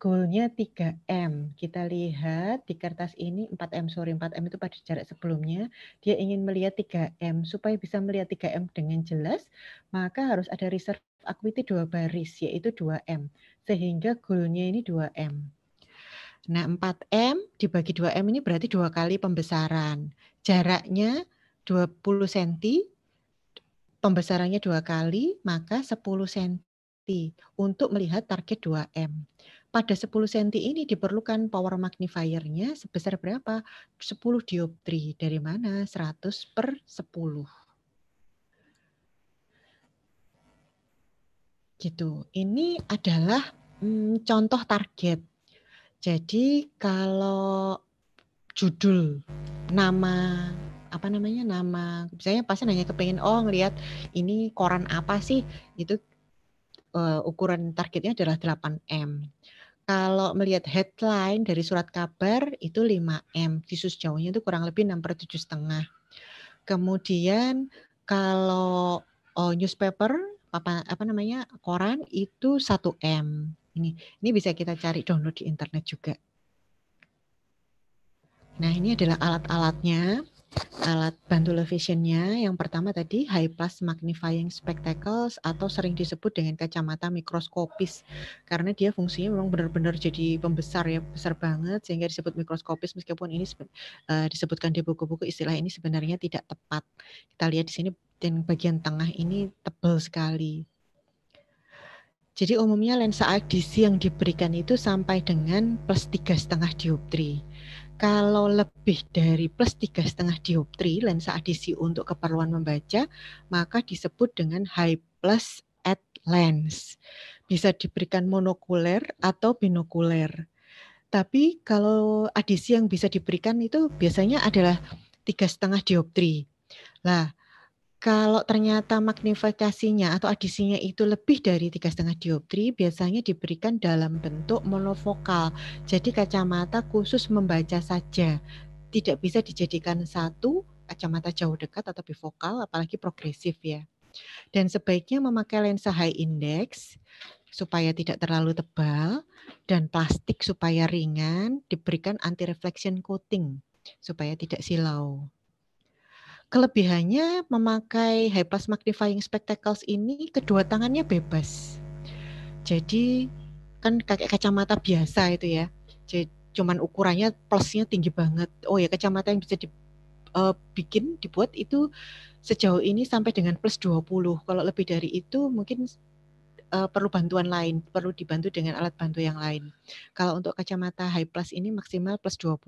Goalnya 3M. Kita lihat di kertas ini 4M, sorry 4M itu pada jarak sebelumnya. Dia ingin melihat 3M. Supaya bisa melihat 3M dengan jelas, maka harus ada reserve acuity dua baris, yaitu 2M. Sehingga goalnya ini 2M. Nah 4M dibagi 2M ini berarti dua kali pembesaran. Jaraknya 20 cm pembesarannya dua kali, maka 10 cm untuk melihat target 2M. Pada 10 cm ini diperlukan power magnifier-nya sebesar berapa? 10 dioptri. Dari mana? 100 per 10. Gitu. Ini adalah hmm, contoh target. Jadi kalau judul, nama apa namanya nama misalnya pasti nanya kepengen oh ngelihat ini koran apa sih itu uh, ukuran targetnya adalah 8M kalau melihat headline dari surat kabar itu 5M visus jauhnya itu kurang lebih 6 per 7 setengah kemudian kalau oh, newspaper apa apa namanya koran itu 1M ini ini bisa kita cari download di internet juga nah ini adalah alat-alatnya alat bantu low visionnya yang pertama tadi high plus magnifying spectacles atau sering disebut dengan kacamata mikroskopis karena dia fungsinya memang benar-benar jadi pembesar ya besar banget sehingga disebut mikroskopis meskipun ini uh, disebutkan di buku-buku istilah ini sebenarnya tidak tepat kita lihat di sini dan bagian tengah ini tebal sekali jadi umumnya lensa adisi yang diberikan itu sampai dengan plus tiga setengah dioptri kalau lebih dari plus tiga setengah dioptri lensa adisi untuk keperluan membaca, maka disebut dengan high plus at lens. Bisa diberikan monokuler atau binokuler. Tapi kalau ADC yang bisa diberikan itu biasanya adalah tiga setengah dioptri. Lah, kalau ternyata magnifikasinya atau adisinya itu lebih dari tiga setengah dioptri, biasanya diberikan dalam bentuk monofokal. Jadi kacamata khusus membaca saja, tidak bisa dijadikan satu kacamata jauh dekat atau bifokal, apalagi progresif ya. Dan sebaiknya memakai lensa high index supaya tidak terlalu tebal dan plastik supaya ringan diberikan anti reflection coating supaya tidak silau. Kelebihannya memakai high plus magnifying spectacles ini kedua tangannya bebas. Jadi kan kayak kacamata biasa itu ya. Jadi cuman ukurannya plusnya tinggi banget. Oh ya kacamata yang bisa dibikin eh, dibuat itu sejauh ini sampai dengan plus 20. Kalau lebih dari itu mungkin uh, perlu bantuan lain, perlu dibantu dengan alat bantu yang lain. Kalau untuk kacamata high plus ini maksimal plus 20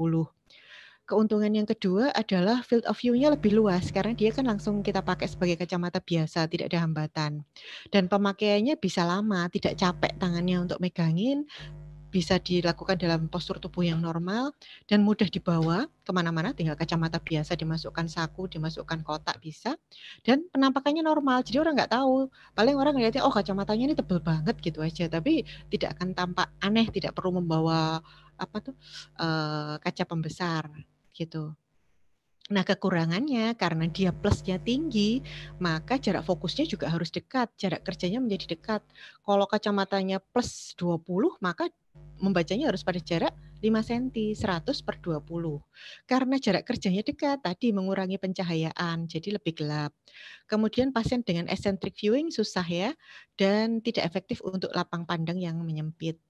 keuntungan yang kedua adalah field of view-nya lebih luas karena dia kan langsung kita pakai sebagai kacamata biasa, tidak ada hambatan. Dan pemakaiannya bisa lama, tidak capek tangannya untuk megangin, bisa dilakukan dalam postur tubuh yang normal dan mudah dibawa kemana-mana tinggal kacamata biasa dimasukkan saku dimasukkan kotak bisa dan penampakannya normal jadi orang nggak tahu paling orang ngeliatnya oh kacamatanya ini tebel banget gitu aja tapi tidak akan tampak aneh tidak perlu membawa apa tuh uh, kaca pembesar gitu. Nah, kekurangannya karena dia plusnya tinggi, maka jarak fokusnya juga harus dekat, jarak kerjanya menjadi dekat. Kalau kacamatanya plus 20, maka membacanya harus pada jarak 5 cm, 100 per 20. Karena jarak kerjanya dekat, tadi mengurangi pencahayaan, jadi lebih gelap. Kemudian pasien dengan eccentric viewing susah ya, dan tidak efektif untuk lapang pandang yang menyempit.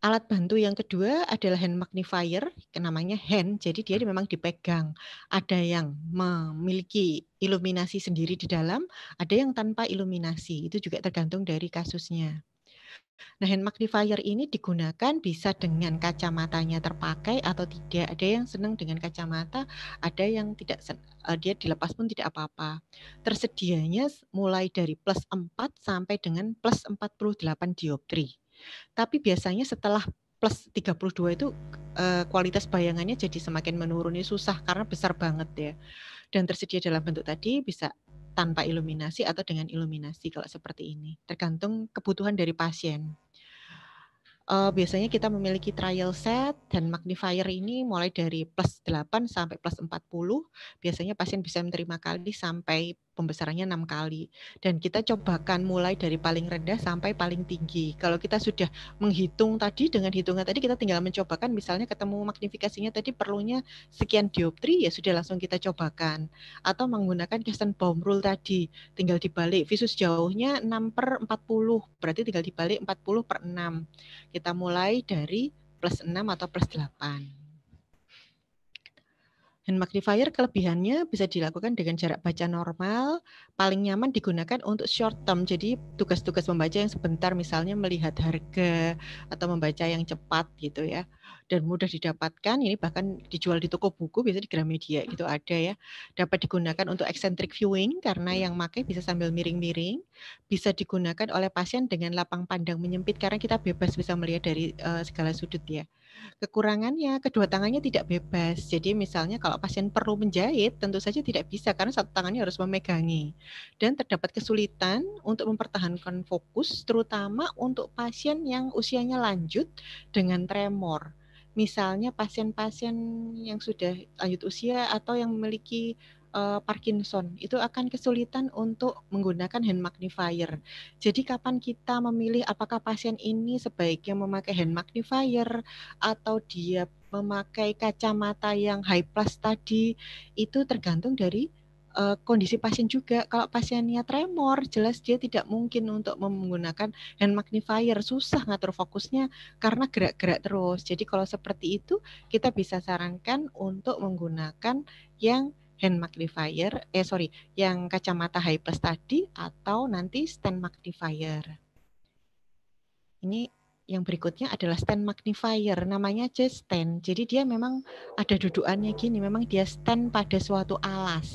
Alat bantu yang kedua adalah hand magnifier, namanya hand, jadi dia hmm. memang dipegang. Ada yang memiliki iluminasi sendiri di dalam, ada yang tanpa iluminasi, itu juga tergantung dari kasusnya. Nah, hand magnifier ini digunakan bisa dengan kacamatanya terpakai atau tidak. Ada yang senang dengan kacamata, ada yang tidak eh, dia dilepas pun tidak apa-apa. Tersedianya mulai dari plus 4 sampai dengan plus 48 dioptri. Tapi biasanya setelah plus 32 itu eh, kualitas bayangannya jadi semakin menurun ini susah karena besar banget ya. Dan tersedia dalam bentuk tadi bisa tanpa iluminasi atau dengan iluminasi kalau seperti ini. Tergantung kebutuhan dari pasien uh, biasanya kita memiliki trial set dan magnifier ini mulai dari plus 8 sampai plus 40. Biasanya pasien bisa menerima kali sampai pembesarannya 6 kali dan kita cobakan mulai dari paling rendah sampai paling tinggi kalau kita sudah menghitung tadi dengan hitungan tadi kita tinggal mencobakan misalnya ketemu magnifikasinya tadi perlunya sekian dioptri ya sudah langsung kita cobakan atau menggunakan Baum rule tadi tinggal dibalik visus jauhnya 6 per 40 berarti tinggal dibalik 40 per 6 kita mulai dari plus 6 atau plus 8. Hand magnifier kelebihannya bisa dilakukan dengan jarak baca normal, paling nyaman digunakan untuk short term. Jadi tugas-tugas membaca yang sebentar misalnya melihat harga atau membaca yang cepat gitu ya. Dan mudah didapatkan, ini bahkan dijual di toko buku biasanya di Gramedia gitu ada ya. Dapat digunakan untuk eccentric viewing karena yang pakai bisa sambil miring-miring, bisa digunakan oleh pasien dengan lapang pandang menyempit karena kita bebas bisa melihat dari uh, segala sudut ya. Kekurangannya, kedua tangannya tidak bebas. Jadi misalnya kalau pasien perlu menjahit, tentu saja tidak bisa karena satu tangannya harus memegangi. Dan terdapat kesulitan untuk mempertahankan fokus, terutama untuk pasien yang usianya lanjut dengan tremor. Misalnya pasien-pasien yang sudah lanjut usia atau yang memiliki uh, Parkinson itu akan kesulitan untuk menggunakan hand magnifier. Jadi kapan kita memilih apakah pasien ini sebaiknya memakai hand magnifier atau dia memakai kacamata yang high plus tadi itu tergantung dari uh, kondisi pasien juga. Kalau pasiennya tremor, jelas dia tidak mungkin untuk menggunakan hand magnifier, susah ngatur fokusnya karena gerak-gerak terus. Jadi kalau seperti itu, kita bisa sarankan untuk menggunakan yang hand magnifier, eh sorry, yang kacamata high plus tadi atau nanti stand magnifier. Ini yang berikutnya adalah stand magnifier, namanya aja stand. Jadi dia memang ada dudukannya gini, memang dia stand pada suatu alas.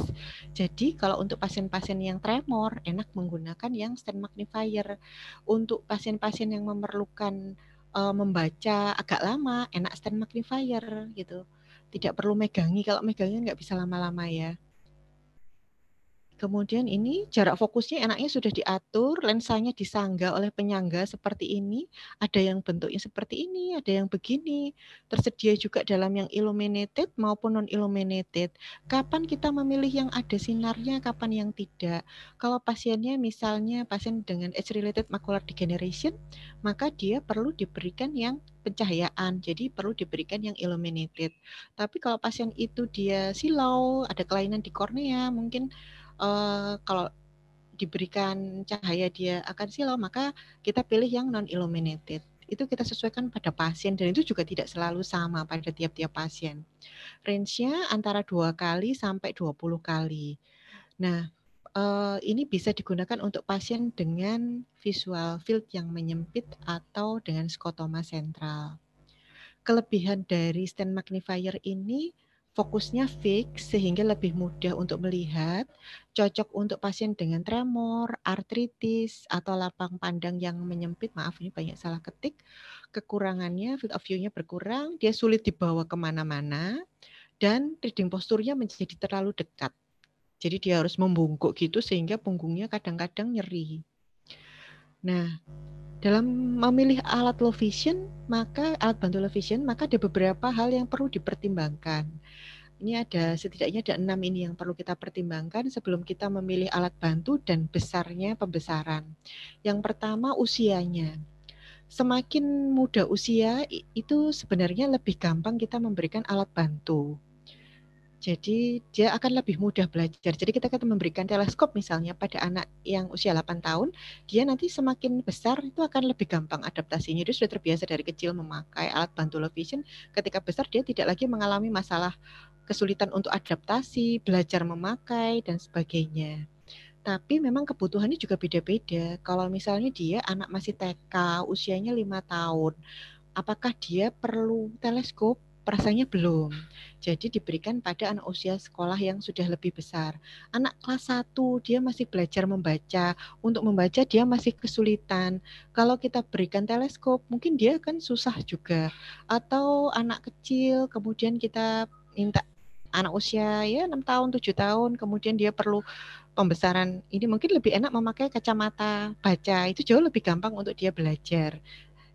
Jadi kalau untuk pasien-pasien yang tremor, enak menggunakan yang stand magnifier. Untuk pasien-pasien yang memerlukan uh, membaca agak lama, enak stand magnifier gitu tidak perlu megangi kalau megangi kan nggak bisa lama-lama ya Kemudian ini jarak fokusnya enaknya sudah diatur, lensanya disangga oleh penyangga seperti ini, ada yang bentuknya seperti ini, ada yang begini. Tersedia juga dalam yang illuminated maupun non illuminated. Kapan kita memilih yang ada sinarnya, kapan yang tidak. Kalau pasiennya misalnya pasien dengan age related macular degeneration, maka dia perlu diberikan yang pencahayaan. Jadi perlu diberikan yang illuminated. Tapi kalau pasien itu dia silau, ada kelainan di kornea, mungkin Eh, kalau diberikan cahaya dia akan silau maka kita pilih yang non illuminated itu kita sesuaikan pada pasien dan itu juga tidak selalu sama pada tiap-tiap pasien. Range-nya antara dua kali sampai 20 kali. Nah, eh, ini bisa digunakan untuk pasien dengan visual field yang menyempit atau dengan skotoma sentral. Kelebihan dari stand magnifier ini fokusnya fix sehingga lebih mudah untuk melihat, cocok untuk pasien dengan tremor, artritis, atau lapang pandang yang menyempit, maaf ini banyak salah ketik, kekurangannya field of view-nya berkurang, dia sulit dibawa kemana-mana, dan reading posturnya menjadi terlalu dekat. Jadi dia harus membungkuk gitu sehingga punggungnya kadang-kadang nyeri. Nah, dalam memilih alat low vision, maka alat bantu low vision, maka ada beberapa hal yang perlu dipertimbangkan ini ada setidaknya ada enam ini yang perlu kita pertimbangkan sebelum kita memilih alat bantu dan besarnya pembesaran. Yang pertama usianya. Semakin muda usia itu sebenarnya lebih gampang kita memberikan alat bantu. Jadi dia akan lebih mudah belajar. Jadi kita akan memberikan teleskop misalnya pada anak yang usia 8 tahun, dia nanti semakin besar itu akan lebih gampang adaptasinya. Dia sudah terbiasa dari kecil memakai alat bantu low vision, ketika besar dia tidak lagi mengalami masalah kesulitan untuk adaptasi, belajar memakai, dan sebagainya. Tapi memang kebutuhannya juga beda-beda. Kalau misalnya dia anak masih TK, usianya lima tahun, apakah dia perlu teleskop? Rasanya belum. Jadi diberikan pada anak usia sekolah yang sudah lebih besar. Anak kelas 1 dia masih belajar membaca. Untuk membaca dia masih kesulitan. Kalau kita berikan teleskop mungkin dia akan susah juga. Atau anak kecil kemudian kita minta anak usia ya enam tahun tujuh tahun kemudian dia perlu pembesaran ini mungkin lebih enak memakai kacamata baca itu jauh lebih gampang untuk dia belajar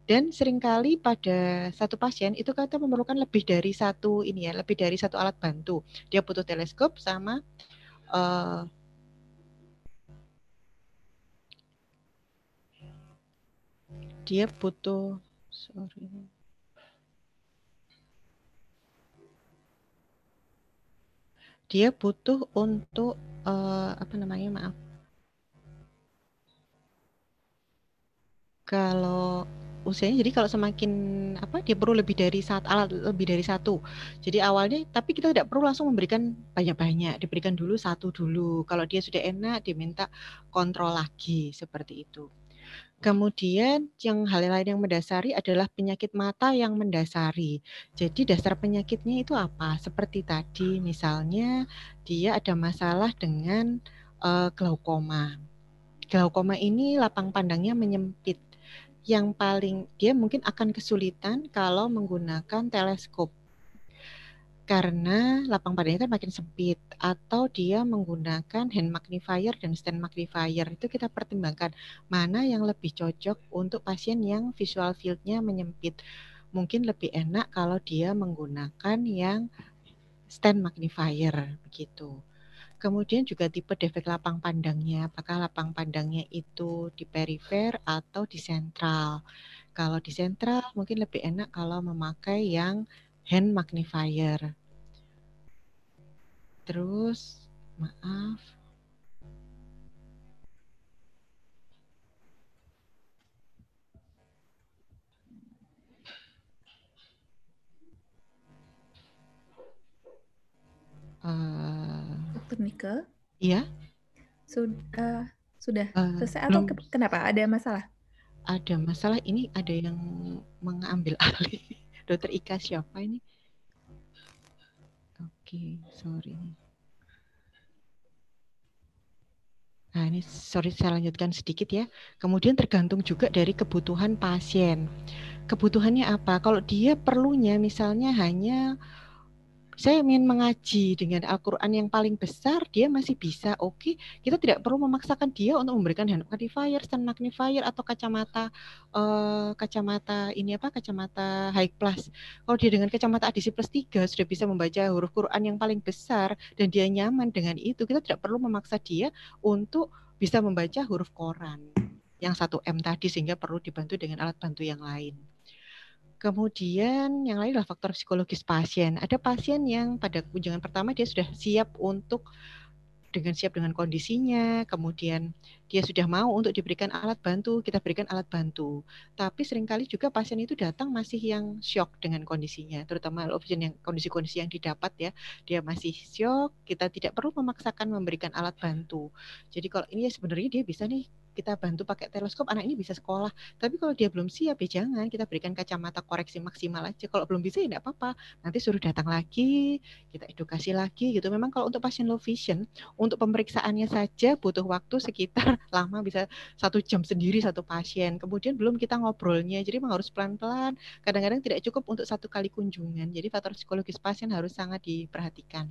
dan seringkali pada satu pasien itu kata memerlukan lebih dari satu ini ya lebih dari satu alat bantu dia butuh teleskop sama uh, dia butuh sorry dia butuh untuk uh, apa namanya maaf kalau usianya jadi kalau semakin apa dia perlu lebih dari saat alat lebih dari satu jadi awalnya tapi kita tidak perlu langsung memberikan banyak-banyak diberikan dulu satu dulu kalau dia sudah enak diminta kontrol lagi seperti itu Kemudian yang hal lain yang mendasari adalah penyakit mata yang mendasari. Jadi dasar penyakitnya itu apa? Seperti tadi misalnya dia ada masalah dengan uh, glaukoma. Glaukoma ini lapang pandangnya menyempit. Yang paling dia mungkin akan kesulitan kalau menggunakan teleskop karena lapang padanya kan makin sempit atau dia menggunakan hand magnifier dan stand magnifier itu kita pertimbangkan mana yang lebih cocok untuk pasien yang visual fieldnya menyempit mungkin lebih enak kalau dia menggunakan yang stand magnifier begitu kemudian juga tipe defek lapang pandangnya apakah lapang pandangnya itu di perifer atau di sentral kalau di sentral mungkin lebih enak kalau memakai yang hand magnifier terus. Maaf. Uh, eh, Dokter Nike? Iya. Sudah sudah uh, selesai atau ke kenapa ada masalah? Ada masalah ini ada yang mengambil alih. Dokter Ika siapa ini? Oke, okay, sorry. Nah, ini sorry saya lanjutkan sedikit ya. Kemudian tergantung juga dari kebutuhan pasien. Kebutuhannya apa? Kalau dia perlunya misalnya hanya saya ingin mengaji dengan Al-Quran yang paling besar, dia masih bisa, oke. Okay. Kita tidak perlu memaksakan dia untuk memberikan hand magnifier, stand magnifier, atau kacamata, uh, kacamata ini apa, kacamata high plus. Kalau dia dengan kacamata adisi plus tiga sudah bisa membaca huruf Quran yang paling besar, dan dia nyaman dengan itu, kita tidak perlu memaksa dia untuk bisa membaca huruf koran yang satu M tadi sehingga perlu dibantu dengan alat bantu yang lain. Kemudian yang lain adalah faktor psikologis pasien. Ada pasien yang pada kunjungan pertama dia sudah siap untuk dengan siap dengan kondisinya, kemudian dia sudah mau untuk diberikan alat bantu, kita berikan alat bantu. Tapi seringkali juga pasien itu datang masih yang shock dengan kondisinya, terutama vision yang kondisi-kondisi yang didapat ya, dia masih shock, kita tidak perlu memaksakan memberikan alat bantu. Jadi kalau ini ya sebenarnya dia bisa nih kita bantu pakai teleskop anak ini bisa sekolah tapi kalau dia belum siap ya jangan kita berikan kacamata koreksi maksimal aja kalau belum bisa ya tidak apa-apa nanti suruh datang lagi kita edukasi lagi gitu memang kalau untuk pasien low vision untuk pemeriksaannya saja butuh waktu sekitar lama bisa satu jam sendiri satu pasien kemudian belum kita ngobrolnya jadi memang harus pelan-pelan kadang-kadang tidak cukup untuk satu kali kunjungan jadi faktor psikologis pasien harus sangat diperhatikan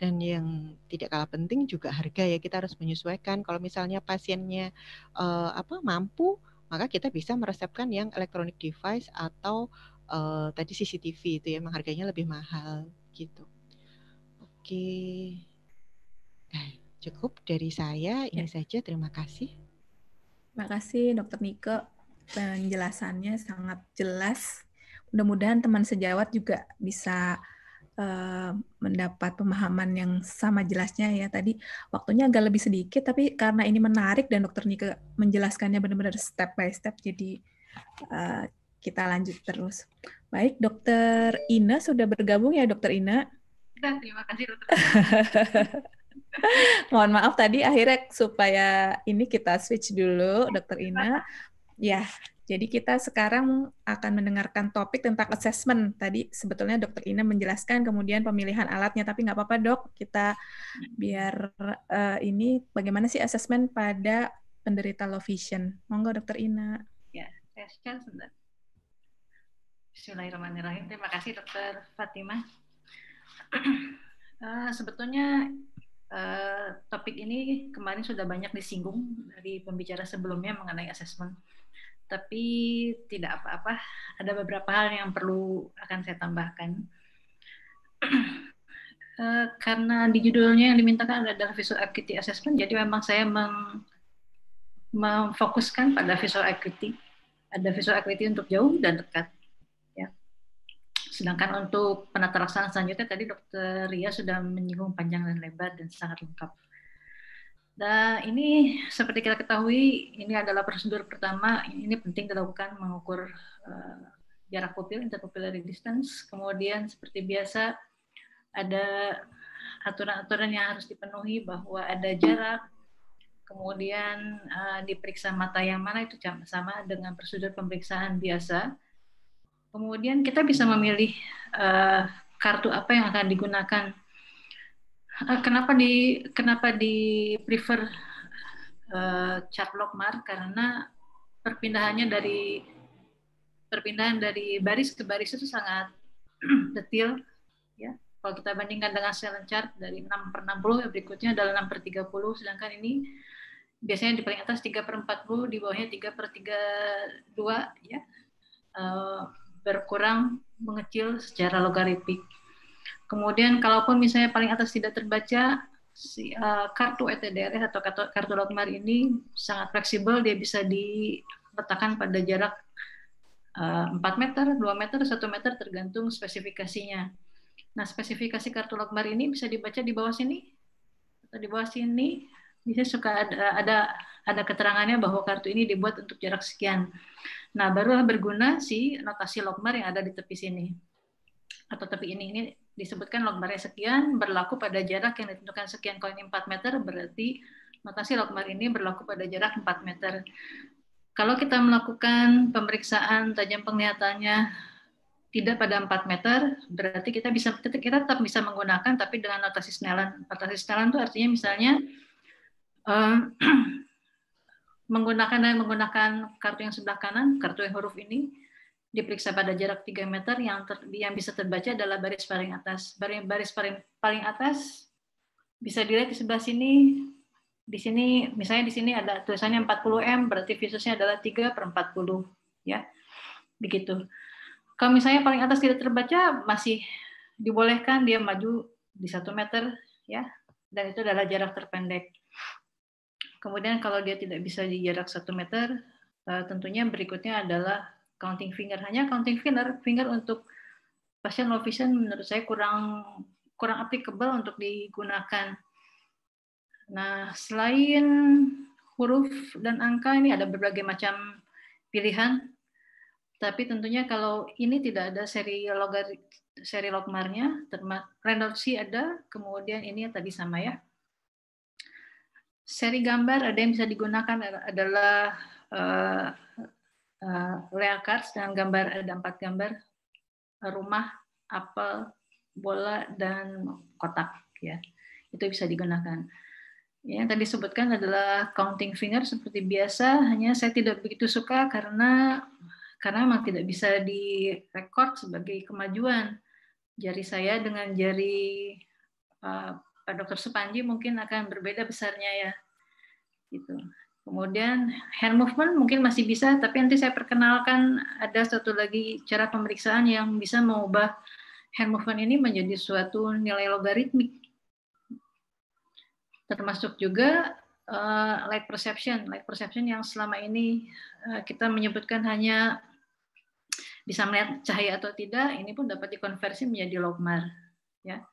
dan yang tidak kalah penting juga harga ya kita harus menyesuaikan kalau misalnya pasiennya uh, apa mampu maka kita bisa meresepkan yang electronic device atau uh, tadi CCTV itu ya memang harganya lebih mahal gitu. Oke. Nah, cukup dari saya ini ya. saja terima kasih. Terima kasih Dokter Nike penjelasannya sangat jelas. Mudah-mudahan teman sejawat juga bisa Eh, mendapat pemahaman yang sama jelasnya ya tadi waktunya agak lebih sedikit tapi karena ini menarik dan dokter Nika menjelaskannya benar-benar step by step jadi uh, kita lanjut terus. Baik, dokter Ina sudah bergabung ya dokter Ina. Iya, terima kasih dokter. Mohon maaf tadi akhirnya supaya ini kita switch dulu dokter Ina. Ya, jadi kita sekarang akan mendengarkan topik tentang assessment. Tadi sebetulnya dokter Ina menjelaskan kemudian pemilihan alatnya, tapi nggak apa-apa dok, kita biar uh, ini bagaimana sih assessment pada penderita low vision. Monggo dokter Ina. Ya, saya share sebentar. Bismillahirrahmanirrahim. Terima kasih dokter Fatimah. uh, sebetulnya uh, topik ini kemarin sudah banyak disinggung dari pembicara sebelumnya mengenai assessment tapi tidak apa-apa. Ada beberapa hal yang perlu akan saya tambahkan. uh, karena di judulnya yang dimintakan adalah visual equity assessment, jadi memang saya meng, memfokuskan pada visual equity. Ada visual acuity untuk jauh dan dekat. Ya. Sedangkan untuk penata laksana selanjutnya tadi Dokter Ria sudah menyinggung panjang dan lebar dan sangat lengkap. Nah, ini seperti kita ketahui, ini adalah prosedur pertama. Ini penting dilakukan mengukur uh, jarak pupil, interpupillary distance. Kemudian seperti biasa ada aturan-aturan yang harus dipenuhi bahwa ada jarak, kemudian uh, diperiksa mata yang mana itu sama dengan prosedur pemeriksaan biasa. Kemudian kita bisa memilih uh, kartu apa yang akan digunakan Eh, kenapa di kenapa di prefer uh, Charlotte Mar karena perpindahannya dari perpindahan dari baris ke baris itu sangat detail ya. Kalau kita bandingkan dengan silent chart dari 6 per 60 yang berikutnya adalah 6 per 30 sedangkan ini biasanya di paling atas 3 per 40 di bawahnya 3 per 32 ya. Uh, berkurang mengecil secara logaritmik Kemudian kalaupun misalnya paling atas tidak terbaca, si, uh, kartu ETDRS atau kartu, kartu logmar ini sangat fleksibel, dia bisa diletakkan pada jarak uh, eh, 4 meter, 2 meter, 1 meter tergantung spesifikasinya. Nah, spesifikasi kartu logmar ini bisa dibaca di bawah sini atau di bawah sini Bisa suka ada, ada ada keterangannya bahwa kartu ini dibuat untuk jarak sekian. Nah, barulah berguna si notasi logmar yang ada di tepi sini atau tepi ini. Ini disebutkan logbarnya sekian berlaku pada jarak yang ditentukan sekian koin ini 4 meter berarti notasi logbar ini berlaku pada jarak 4 meter. Kalau kita melakukan pemeriksaan tajam penglihatannya tidak pada 4 meter, berarti kita bisa kita tetap bisa menggunakan tapi dengan notasi Snellen. Notasi Snellen itu artinya misalnya uh, menggunakan dan menggunakan kartu yang sebelah kanan, kartu yang huruf ini diperiksa pada jarak 3 meter yang ter, yang bisa terbaca adalah baris paling atas. Baris, baris paling paling atas bisa dilihat di sebelah sini. Di sini misalnya di sini ada tulisannya 40 M berarti visusnya adalah 3 per 40 ya. Begitu. Kalau misalnya paling atas tidak terbaca masih dibolehkan dia maju di satu meter ya dan itu adalah jarak terpendek. Kemudian kalau dia tidak bisa di jarak satu meter, eh, tentunya berikutnya adalah counting finger. Hanya counting finger, finger untuk pasien low vision menurut saya kurang kurang applicable untuk digunakan. Nah, selain huruf dan angka ini ada berbagai macam pilihan. Tapi tentunya kalau ini tidak ada seri logar seri logmarnya, Reynolds C ada, kemudian ini tadi sama ya. Seri gambar ada yang bisa digunakan adalah uh, Lea eh, cards dengan gambar ada empat gambar rumah, apel, bola dan kotak ya. Itu bisa digunakan. Ya, yang tadi sebutkan adalah counting finger seperti biasa, hanya saya tidak begitu suka karena karena memang tidak bisa direkod sebagai kemajuan. Jari saya dengan jari uh, Pak Dokter Supanji mungkin akan berbeda besarnya ya. Gitu. Kemudian hand movement mungkin masih bisa, tapi nanti saya perkenalkan ada satu lagi cara pemeriksaan yang bisa mengubah hand movement ini menjadi suatu nilai logaritmik. Termasuk juga uh, light perception, light perception yang selama ini uh, kita menyebutkan hanya bisa melihat cahaya atau tidak, ini pun dapat dikonversi menjadi logmar. Ya.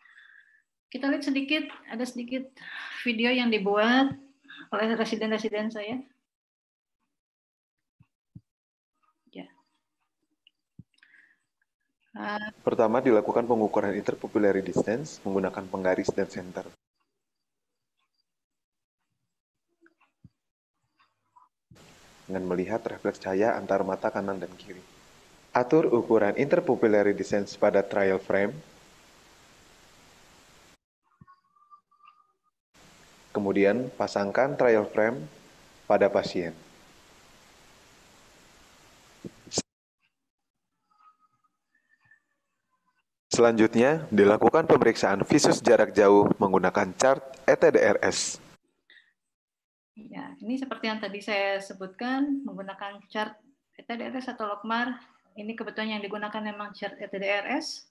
Kita lihat sedikit, ada sedikit video yang dibuat oleh residen-residen saya. Ya. Ah. Pertama dilakukan pengukuran interpupillary distance menggunakan penggaris dan center Dengan melihat refleks cahaya antar mata kanan dan kiri. Atur ukuran interpupillary distance pada trial frame Kemudian pasangkan trial frame pada pasien. Selanjutnya, dilakukan pemeriksaan visus jarak jauh menggunakan chart ETDRS. Ya, ini seperti yang tadi saya sebutkan, menggunakan chart ETDRS atau LOCMAR. Ini kebetulan yang digunakan memang chart ETDRS.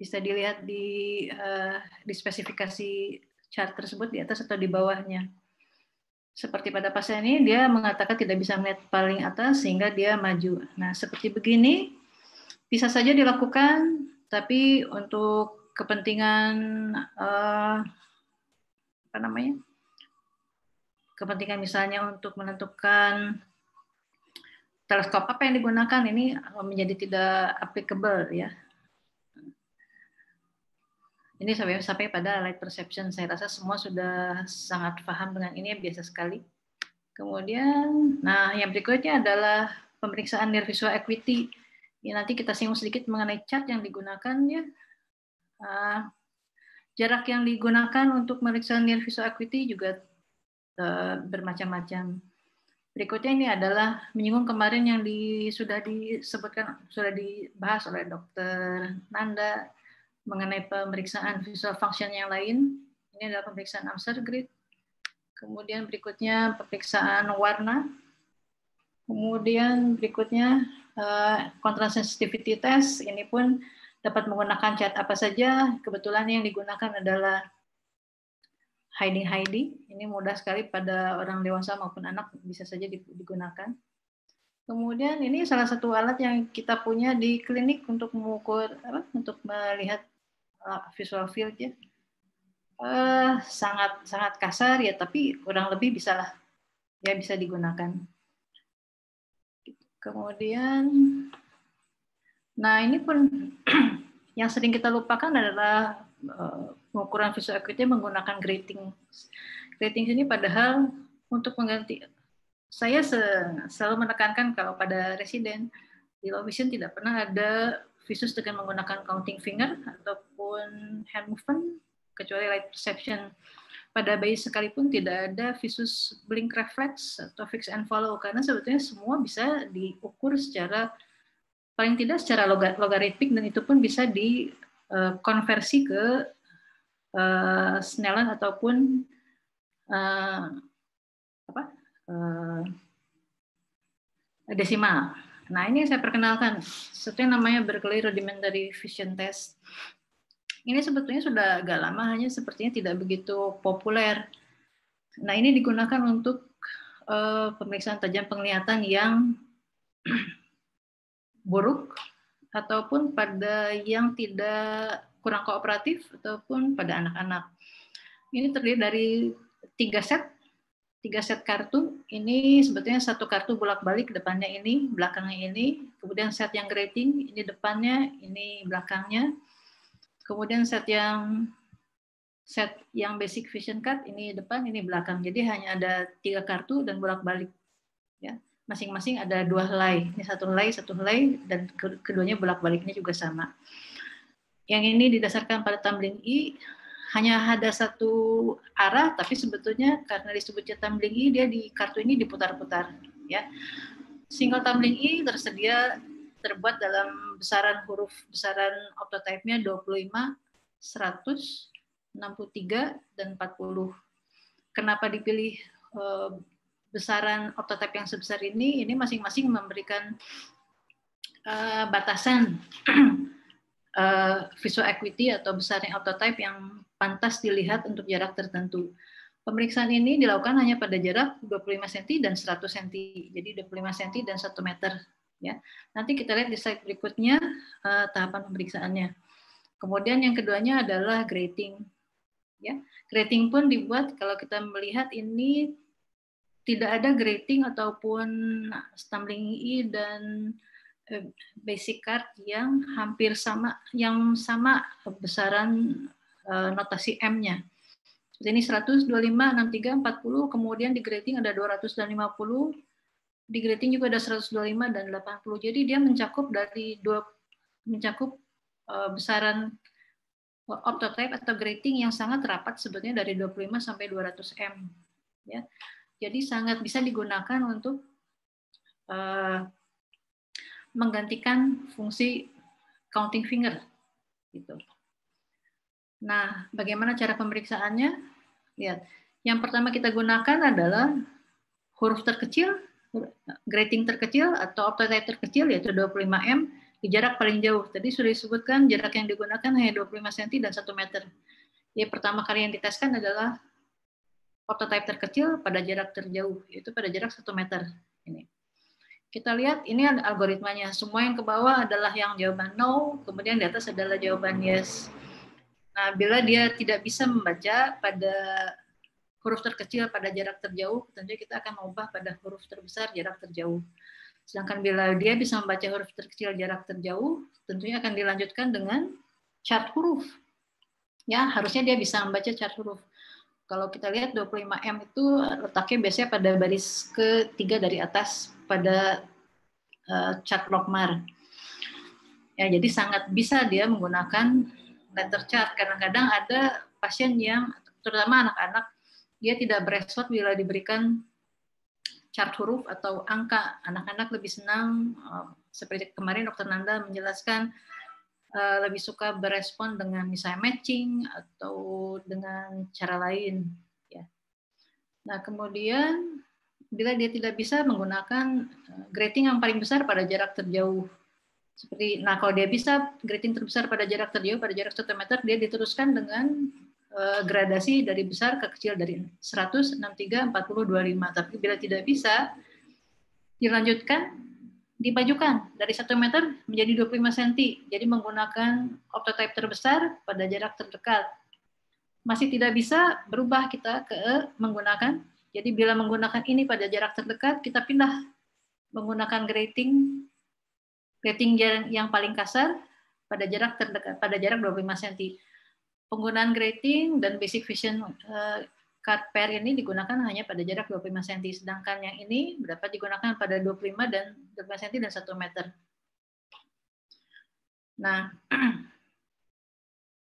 Bisa dilihat di, uh, di spesifikasi chart tersebut di atas atau di bawahnya. Seperti pada pasien ini, dia mengatakan tidak bisa melihat paling atas sehingga dia maju. Nah, seperti begini bisa saja dilakukan, tapi untuk kepentingan eh, apa namanya? Kepentingan misalnya untuk menentukan teleskop apa yang digunakan ini menjadi tidak applicable ya ini sampai, sampai pada light perception. Saya rasa semua sudah sangat paham dengan ini, biasa sekali. Kemudian, nah yang berikutnya adalah pemeriksaan near visual equity. Ya, nanti kita singgung sedikit mengenai cat yang digunakan ya. Uh, jarak yang digunakan untuk memeriksa near visual equity juga uh, bermacam-macam. Berikutnya ini adalah menyinggung kemarin yang di, sudah disebutkan sudah dibahas oleh dokter Nanda mengenai pemeriksaan visual function yang lain. Ini adalah pemeriksaan Amser grid. Kemudian berikutnya pemeriksaan warna. Kemudian berikutnya kontras eh, sensitivity test. Ini pun dapat menggunakan cat apa saja. Kebetulan yang digunakan adalah hiding hiding. Ini mudah sekali pada orang dewasa maupun anak bisa saja digunakan. Kemudian ini salah satu alat yang kita punya di klinik untuk mengukur apa, untuk melihat Uh, visual field ya uh, sangat sangat kasar ya tapi kurang lebih bisa ya bisa digunakan kemudian nah ini pun yang sering kita lupakan adalah uh, pengukuran visual acuity menggunakan grating grating ini padahal untuk mengganti saya selalu menekankan kalau pada resident di low vision tidak pernah ada visus dengan menggunakan counting finger ataupun hand movement, kecuali light perception. Pada bayi sekalipun tidak ada visus blink reflex atau fix and follow, karena sebetulnya semua bisa diukur secara paling tidak secara logaritmik dan itu pun bisa dikonversi eh, ke uh, eh, Snellen ataupun uh, apa uh, desimal. Nah ini yang saya perkenalkan, sesuatu yang namanya Berkeley Rudimentary Vision Test. Ini sebetulnya sudah agak lama, hanya sepertinya tidak begitu populer. Nah ini digunakan untuk uh, pemeriksaan tajam penglihatan yang buruk ataupun pada yang tidak kurang kooperatif ataupun pada anak-anak. Ini terdiri dari tiga set tiga set kartu. Ini sebetulnya satu kartu bolak-balik depannya ini, belakangnya ini. Kemudian set yang grading, ini depannya, ini belakangnya. Kemudian set yang set yang basic vision card ini depan, ini belakang. Jadi hanya ada tiga kartu dan bolak-balik. Ya, masing-masing ada dua helai. Ini satu helai, satu helai, dan keduanya bolak-baliknya juga sama. Yang ini didasarkan pada tumbling I, e, hanya ada satu arah, tapi sebetulnya karena disebutnya tumbling E, dia di kartu ini diputar-putar. Ya, single tumbling E tersedia terbuat dalam besaran huruf besaran optotype-nya 25, 100, 63, dan 40. Kenapa dipilih eh, besaran optotype yang sebesar ini? Ini masing-masing memberikan eh, batasan eh, visual equity atau besarnya autotype yang pantas dilihat untuk jarak tertentu. Pemeriksaan ini dilakukan hanya pada jarak 25 cm dan 100 cm. Jadi 25 cm dan 1 meter ya. Nanti kita lihat di slide berikutnya uh, tahapan pemeriksaannya. Kemudian yang keduanya adalah grating Ya, grating pun dibuat kalau kita melihat ini tidak ada grating ataupun stumbling i e dan eh, basic card yang hampir sama yang sama besaran Eh, notasi M-nya. Ini 125, 63, 40, kemudian di grading ada 250, di grading juga ada 125 dan 80. Jadi dia mencakup dari dua mencakup eh, besaran optotype atau grading yang sangat rapat sebetulnya dari 25 sampai 200 M ya. Jadi sangat bisa digunakan untuk uh, menggantikan fungsi counting finger gitu. Nah, bagaimana cara pemeriksaannya? Lihat, yang pertama kita gunakan adalah huruf terkecil, grating terkecil atau optotype terkecil yaitu 25M di jarak paling jauh. Tadi sudah disebutkan jarak yang digunakan hanya 25 cm dan 1 meter. Jadi pertama kali yang diteskan adalah optotype terkecil pada jarak terjauh, yaitu pada jarak 1 meter. Ini. Kita lihat ini algoritmanya. Semua yang ke bawah adalah yang jawaban no, kemudian di atas adalah jawaban yes. Nah, bila dia tidak bisa membaca pada huruf terkecil pada jarak terjauh, tentunya kita akan mengubah pada huruf terbesar jarak terjauh. Sedangkan bila dia bisa membaca huruf terkecil jarak terjauh, tentunya akan dilanjutkan dengan chart huruf. Ya, harusnya dia bisa membaca chart huruf. Kalau kita lihat 25M itu letaknya biasanya pada baris ketiga dari atas pada uh, chart Lockmar. Ya, jadi sangat bisa dia menggunakan letter chart. Kadang-kadang ada pasien yang, terutama anak-anak, dia tidak berespon bila diberikan chart huruf atau angka. Anak-anak lebih senang, eh, seperti kemarin dokter Nanda menjelaskan, eh, lebih suka berespon dengan misalnya matching atau dengan cara lain. Ya. Nah, kemudian bila dia tidak bisa menggunakan eh, grading yang paling besar pada jarak terjauh seperti, nah kalau dia bisa grating terbesar pada jarak terjauh pada jarak satu meter, dia diteruskan dengan uh, gradasi dari besar ke kecil dari 100, 63, 40, 25. Tapi bila tidak bisa, dilanjutkan dimajukan dari satu meter menjadi 25 cm. Jadi menggunakan optotype terbesar pada jarak terdekat. Masih tidak bisa berubah kita ke menggunakan. Jadi bila menggunakan ini pada jarak terdekat, kita pindah menggunakan grating Grating yang paling kasar pada jarak terdekat pada jarak 25 cm. Penggunaan grating dan basic vision eh, card pair ini digunakan hanya pada jarak 25 cm, sedangkan yang ini dapat digunakan pada 25 dan 25 cm dan 1 meter. Nah,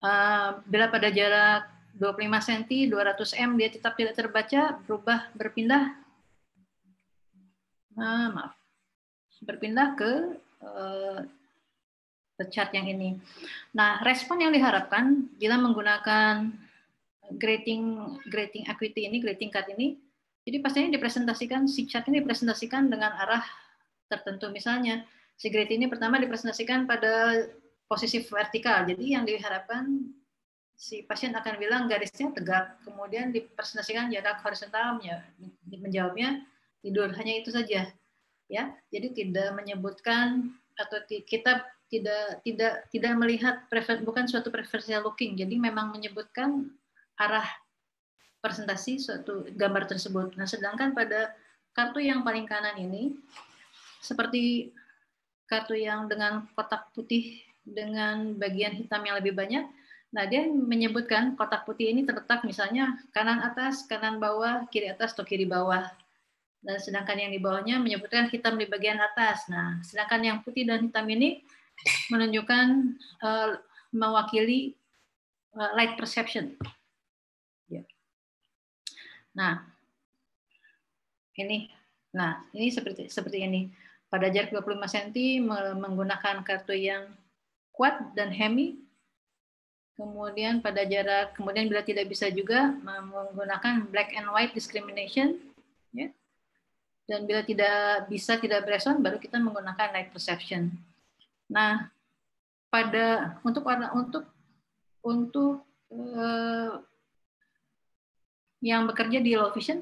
eh, bila pada jarak 25 cm, 200 m dia tetap tidak terbaca, berubah berpindah, nah, maaf, berpindah ke Eh, chart yang ini. Nah, respon yang diharapkan bila menggunakan grading grading equity ini, grading card ini, jadi pastinya dipresentasikan si chart ini dipresentasikan dengan arah tertentu. Misalnya, si grade ini pertama dipresentasikan pada posisi vertikal. Jadi yang diharapkan si pasien akan bilang garisnya tegak, kemudian dipresentasikan jarak horizontalnya, menjawabnya tidur hanya itu saja ya jadi tidak menyebutkan atau kita tidak tidak tidak melihat prefer, bukan suatu preferential looking jadi memang menyebutkan arah presentasi suatu gambar tersebut nah sedangkan pada kartu yang paling kanan ini seperti kartu yang dengan kotak putih dengan bagian hitam yang lebih banyak Nah, dia menyebutkan kotak putih ini terletak misalnya kanan atas, kanan bawah, kiri atas, atau kiri bawah dan sedangkan yang di bawahnya menyebutkan hitam di bagian atas. Nah, sedangkan yang putih dan hitam ini menunjukkan uh, mewakili uh, light perception. Yeah. Nah, ini, nah ini seperti seperti ini. Pada jarak 25 cm menggunakan kartu yang kuat dan hemi. Kemudian pada jarak, kemudian bila tidak bisa juga menggunakan black and white discrimination dan bila tidak bisa tidak bereson, baru kita menggunakan light perception. Nah, pada untuk warna untuk untuk uh, yang bekerja di low vision,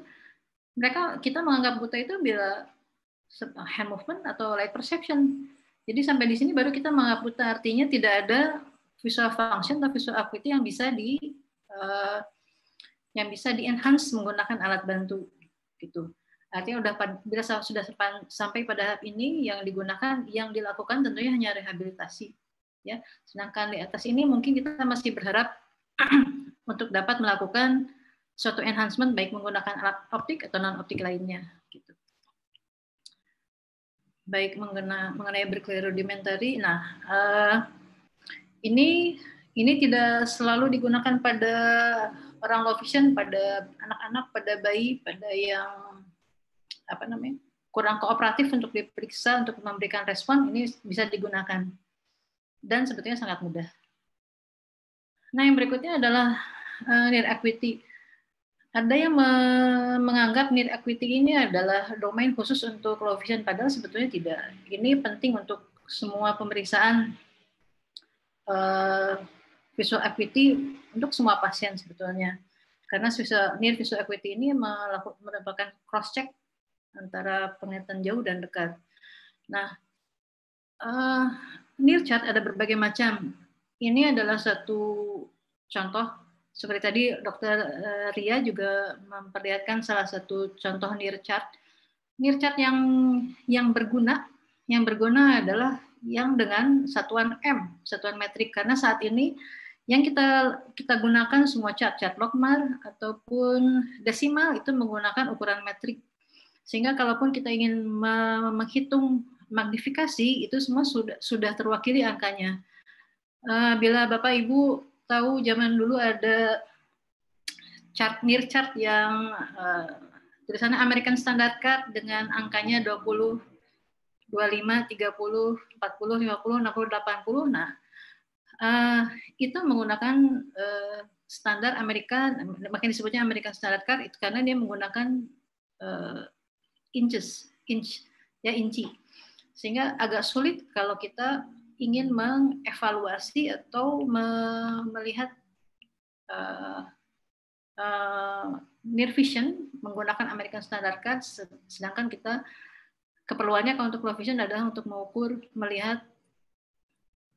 mereka kita menganggap buta itu bila hand movement atau light perception. Jadi sampai di sini baru kita menganggap buta, artinya tidak ada visual function atau visual acuity yang bisa di uh, yang bisa di enhance menggunakan alat bantu gitu. Artinya sudah bila sudah sampai pada tahap ini yang digunakan yang dilakukan tentunya hanya rehabilitasi ya. Sedangkan di atas ini mungkin kita masih berharap untuk dapat melakukan suatu enhancement baik menggunakan alat optik atau non optik lainnya gitu. Baik mengenai mengenai berkelirudimentary. Nah, uh, ini ini tidak selalu digunakan pada orang low vision, pada anak-anak, pada bayi, pada yang apa namanya kurang kooperatif untuk diperiksa untuk memberikan respon ini bisa digunakan dan sebetulnya sangat mudah. Nah yang berikutnya adalah uh, eh, near equity. Ada yang me menganggap near equity ini adalah domain khusus untuk low vision, padahal sebetulnya tidak. Ini penting untuk semua pemeriksaan uh, visual equity untuk semua pasien sebetulnya. Karena visual, near visual equity ini melakukan merupakan cross check antara penglihatan jauh dan dekat. Nah, uh, eh, near chart ada berbagai macam. Ini adalah satu contoh seperti tadi Dokter eh, Ria juga memperlihatkan salah satu contoh near chart. Near chart yang yang berguna, yang berguna adalah yang dengan satuan m, satuan metrik karena saat ini yang kita kita gunakan semua chart chart Logmar ataupun desimal itu menggunakan ukuran metrik sehingga kalaupun kita ingin menghitung magnifikasi, itu semua sudah, sudah terwakili angkanya. Eh, bila Bapak Ibu tahu zaman dulu ada chart near chart yang eh, sana American Standard Card dengan angkanya 20, 25, 30, 40, 50, 60, 80. Nah, eh, itu menggunakan standar Amerika, makin disebutnya American Standard Card itu karena dia menggunakan inches, inch ya inci. Sehingga agak sulit kalau kita ingin mengevaluasi atau me melihat uh, uh, near vision menggunakan American Standard Cut, sedangkan kita keperluannya kalau untuk low vision adalah untuk mengukur melihat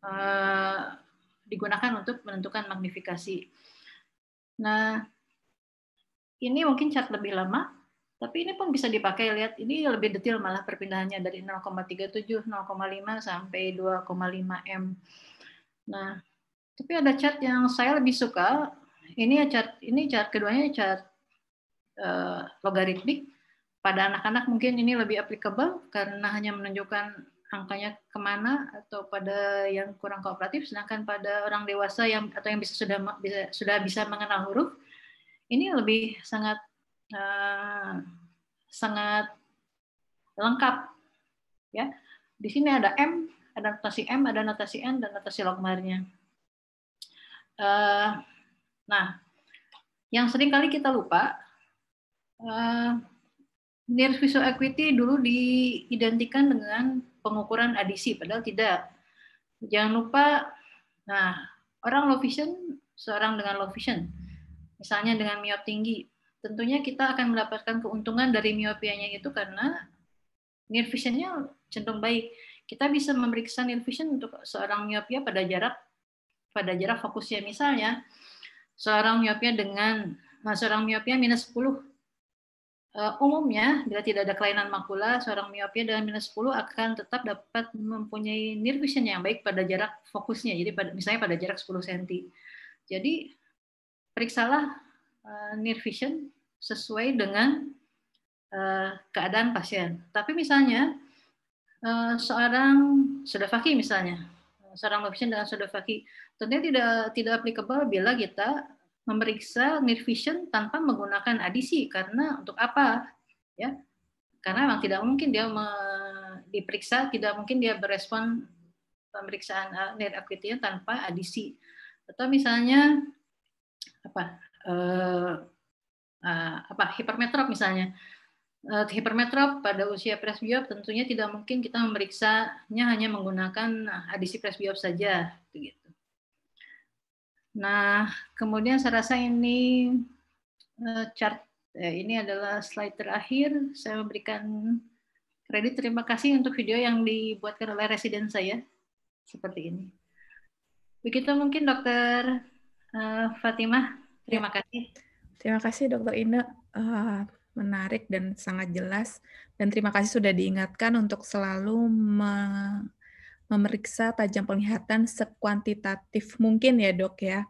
uh, digunakan untuk menentukan magnifikasi. Nah, ini mungkin chart lebih lama tapi ini pun bisa dipakai lihat ini lebih detail malah perpindahannya dari 0,37 0,5 sampai 2,5 M. Nah, tapi ada chart yang saya lebih suka. Ini ya chart ini chart keduanya chart uh, logaritmik. Pada anak-anak mungkin ini lebih applicable karena hanya menunjukkan angkanya kemana atau pada yang kurang kooperatif, sedangkan pada orang dewasa yang atau yang bisa sudah bisa sudah bisa mengenal huruf ini lebih sangat uh, sangat lengkap ya di sini ada m ada notasi m ada notasi n dan notasi logmarnya uh, eh, nah yang sering kali kita lupa uh, eh, near visual equity dulu diidentikan dengan pengukuran adisi padahal tidak jangan lupa nah orang low vision seorang dengan low vision misalnya dengan miop tinggi tentunya kita akan mendapatkan keuntungan dari miopianya itu karena near visionnya cenderung baik. Kita bisa memeriksa near vision untuk seorang miopia pada jarak pada jarak fokusnya misalnya seorang miopia dengan nah seorang miopia minus 10 eh, umumnya bila tidak ada kelainan makula seorang miopia dengan minus 10 akan tetap dapat mempunyai near vision yang baik pada jarak fokusnya jadi pada, misalnya pada jarak 10 cm. Jadi periksalah uh, near vision sesuai dengan eh, keadaan pasien. Tapi misalnya uh, seorang fakih misalnya, seorang pasien dengan fakih, tentunya tidak tidak applicable bila kita memeriksa near vision tanpa menggunakan adisi karena untuk apa? Ya, karena memang tidak mungkin dia me, diperiksa, tidak mungkin dia berespon pemeriksaan near acuity tanpa adisi. Atau misalnya apa uh, apa hipermetrop misalnya. uh, hipermetrop pada usia presbiop tentunya tidak mungkin kita memeriksanya hanya menggunakan adisi presbiop saja begitu. Nah, kemudian saya rasa ini uh, chart ini adalah slide terakhir. Saya memberikan kredit terima kasih untuk video yang dibuatkan oleh residen saya seperti ini. Begitu mungkin Dokter uh, Fatimah Terima kasih. Terima kasih Dokter Ina. Uh, eh, menarik dan sangat jelas. Dan terima kasih sudah diingatkan untuk selalu me memeriksa tajam penglihatan sekuantitatif mungkin ya dok ya.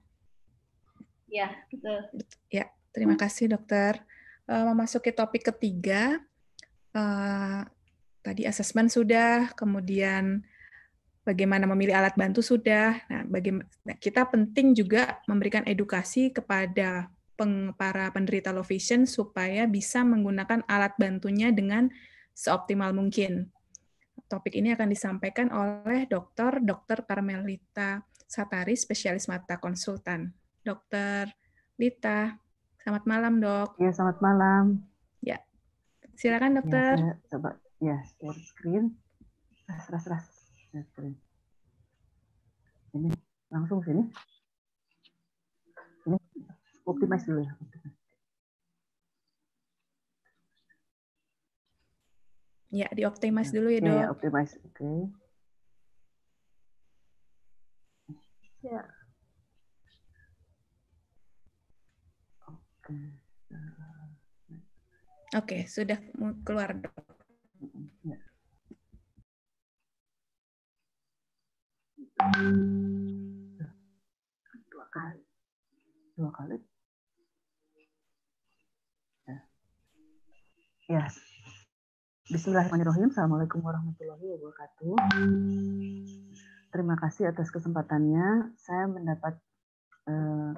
Ya, betul. Ya, terima kasih dokter. Uh, memasuki topik ketiga, uh, tadi asesmen sudah, kemudian bagaimana memilih alat bantu sudah. Nah, bagaimana kita penting juga memberikan edukasi kepada peng, para penderita low vision supaya bisa menggunakan alat bantunya dengan seoptimal mungkin. Topik ini akan disampaikan oleh Dr. Dr. Carmelita Satari, spesialis mata konsultan. Dr. Lita, selamat malam, Dok. Ya, selamat malam. Ya. Silakan, ya, Dokter. Ya, coba. Ya, share screen. Ras, ras, ras share screen. Ini langsung sini. Ini optimize dulu ya. Ya, di optimize dulu ya, Dok. Ya, optimize. Oke. Okay. Ya. Oke. Okay. Oke, okay, sudah keluar, Dok. dua kali dua kali ya, ya. Bismillahirrahmanirrahim Assalamualaikum warahmatullahi wabarakatuh Terima kasih atas kesempatannya saya mendapat uh,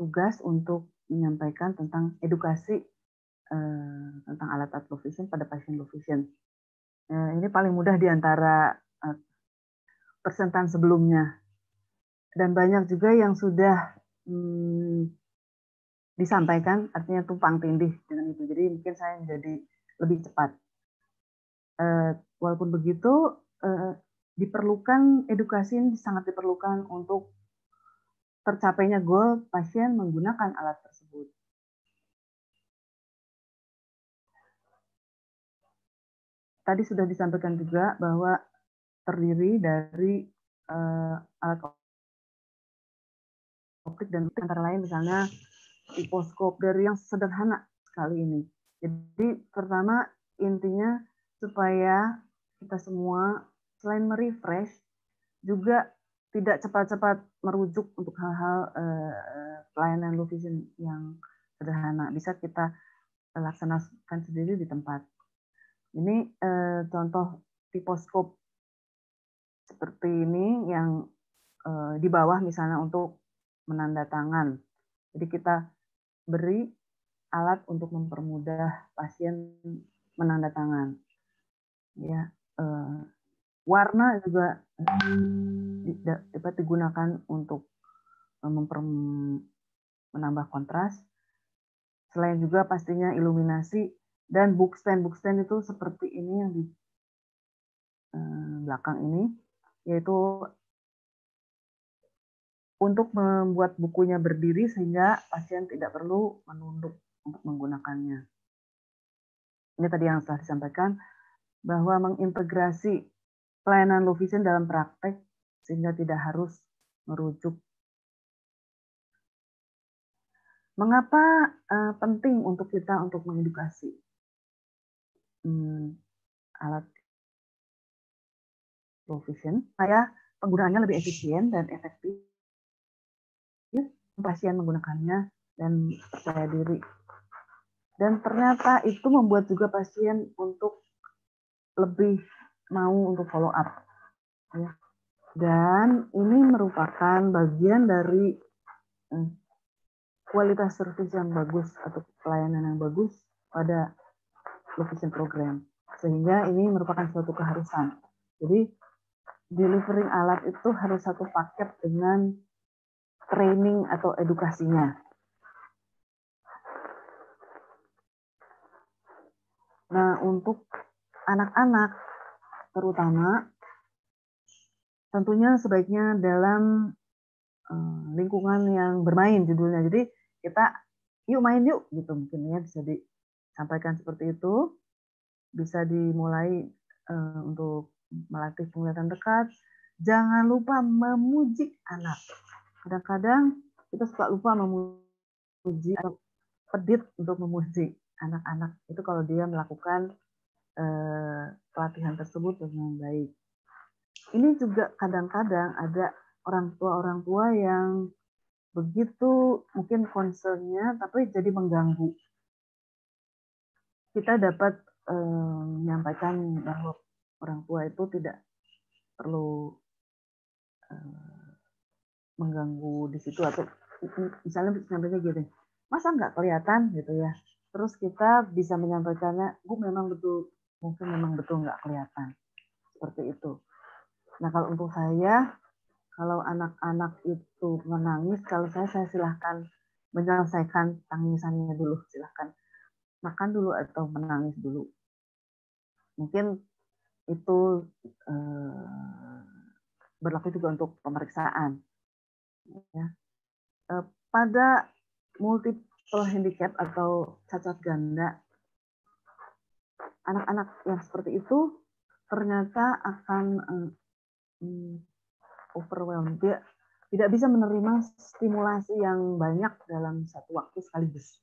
tugas untuk menyampaikan tentang edukasi uh, tentang alat alat low vision pada pasien low vision Uh, ini paling mudah di antara persentan sebelumnya. Dan banyak juga yang sudah hmm, disampaikan, artinya tumpang tindih dengan itu. Jadi mungkin saya menjadi lebih cepat. Uh, walaupun begitu, uh, diperlukan edukasi ini sangat diperlukan untuk tercapainya goal pasien menggunakan alat tersebut. Tadi sudah disampaikan juga bahwa terdiri dari uh, alat optik dan antara lain misalnya hiposkop dari yang sederhana sekali ini. Jadi pertama intinya supaya kita semua selain merefresh juga tidak cepat-cepat merujuk untuk hal-hal eh, pelayanan low vision yang sederhana bisa kita laksanakan sendiri di tempat. Ini eh, contoh tiposkop seperti ini yang eh, di bawah misalnya untuk menandatangan. Jadi kita beri alat untuk mempermudah pasien menandatangan. Ya, eh, warna juga dapat digunakan untuk eh, memper, menambah kontras. Selain juga pastinya iluminasi dan book stand itu seperti ini yang di belakang ini yaitu untuk membuat bukunya berdiri sehingga pasien tidak perlu menunduk untuk menggunakannya. Ini tadi yang telah disampaikan bahwa mengintegrasi pelayanan low vision dalam praktek sehingga tidak harus merujuk. Mengapa eh, penting untuk kita untuk mengedukasi? Hmm, alat low vision, supaya penggunaannya lebih efisien dan efektif. Pasien menggunakannya dan percaya diri. Dan ternyata itu membuat juga pasien untuk lebih mau untuk follow up. Ya. Dan ini merupakan bagian dari eh, kualitas servis yang bagus atau pelayanan yang bagus pada location program. Sehingga ini merupakan suatu keharusan. Jadi delivering alat itu harus satu paket dengan training atau edukasinya. Nah, untuk anak-anak terutama tentunya sebaiknya dalam eh, lingkungan yang bermain judulnya. Jadi kita yuk main yuk gitu mungkin ya bisa disampaikan seperti itu. Bisa dimulai eh, untuk melatih penglihatan dekat, jangan lupa memuji anak. Kadang-kadang kita suka lupa memuji atau pedit untuk memuji anak-anak itu kalau dia melakukan eh, pelatihan tersebut dengan baik. Ini juga kadang-kadang ada orang tua orang tua yang begitu mungkin concernnya tapi jadi mengganggu kita dapat eh, menyampaikan bahwa orang tua itu tidak perlu eh, mengganggu di situ atau misalnya sampainya gitu masa nggak kelihatan gitu ya terus kita bisa menyampaikannya gue memang betul mungkin memang betul nggak kelihatan seperti itu nah kalau untuk saya kalau anak-anak itu menangis kalau saya saya silahkan menyelesaikan tangisannya dulu silahkan makan dulu atau menangis dulu mungkin itu eh, berlaku juga untuk pemeriksaan. Ya. Eh, pada multiple handicap atau cacat ganda, anak-anak yang seperti itu ternyata akan eh, hmm, overwhelmed. Dia tidak bisa menerima stimulasi yang banyak dalam satu waktu sekaligus.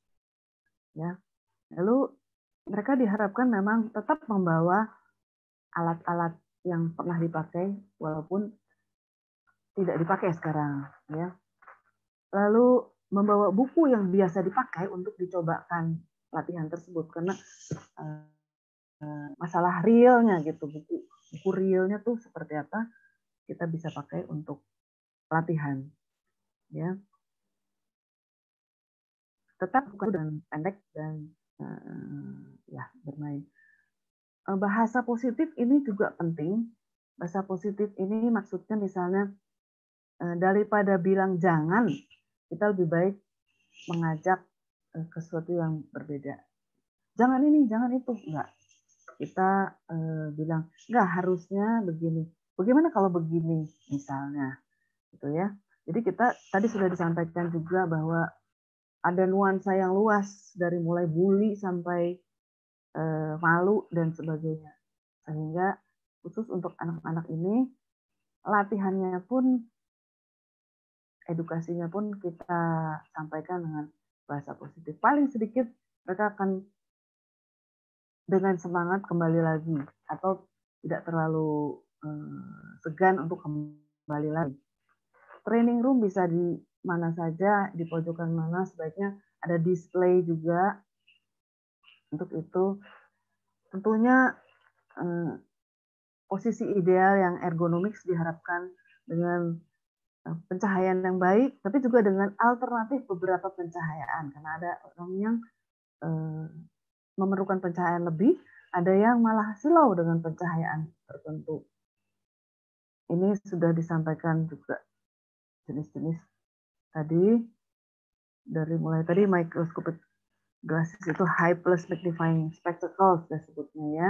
Ya. Lalu mereka diharapkan memang tetap membawa alat-alat yang pernah dipakai walaupun tidak dipakai sekarang ya lalu membawa buku yang biasa dipakai untuk dicobakan latihan tersebut karena uh, masalah realnya gitu buku buku realnya tuh seperti apa kita bisa pakai untuk latihan ya tetap bukan dan pendek dan uh, ya bermain Eh, bahasa positif ini juga penting. Bahasa positif ini maksudnya misalnya eh, daripada bilang jangan, kita lebih baik mengajak eh, ke sesuatu yang berbeda. Jangan ini, jangan itu, enggak. Kita bilang enggak harusnya begini. Bagaimana kalau begini misalnya, gitu ya. Jadi kita tadi sudah disampaikan juga bahwa ada nuansa yang luas dari mulai bully sampai Eh, malu dan sebagainya. Sehingga khusus untuk anak-anak ini latihannya pun edukasinya pun kita sampaikan dengan bahasa positif. Paling sedikit mereka akan dengan semangat kembali lagi atau tidak terlalu eh, segan untuk kembali lagi. Training room bisa di mana saja, di pojokan mana, sebaiknya ada display juga untuk itu tentunya um, posisi ideal yang ergonomis diharapkan dengan eh, pencahayaan yang baik, tapi juga dengan alternatif beberapa pencahayaan. Karena ada orang yang um, memerlukan pencahayaan lebih, ada yang malah silau dengan pencahayaan tertentu. Ini sudah disampaikan juga jenis-jenis tadi dari mulai tadi mikroskopik Glasses itu high plus magnifying spectacles sebutnya ya.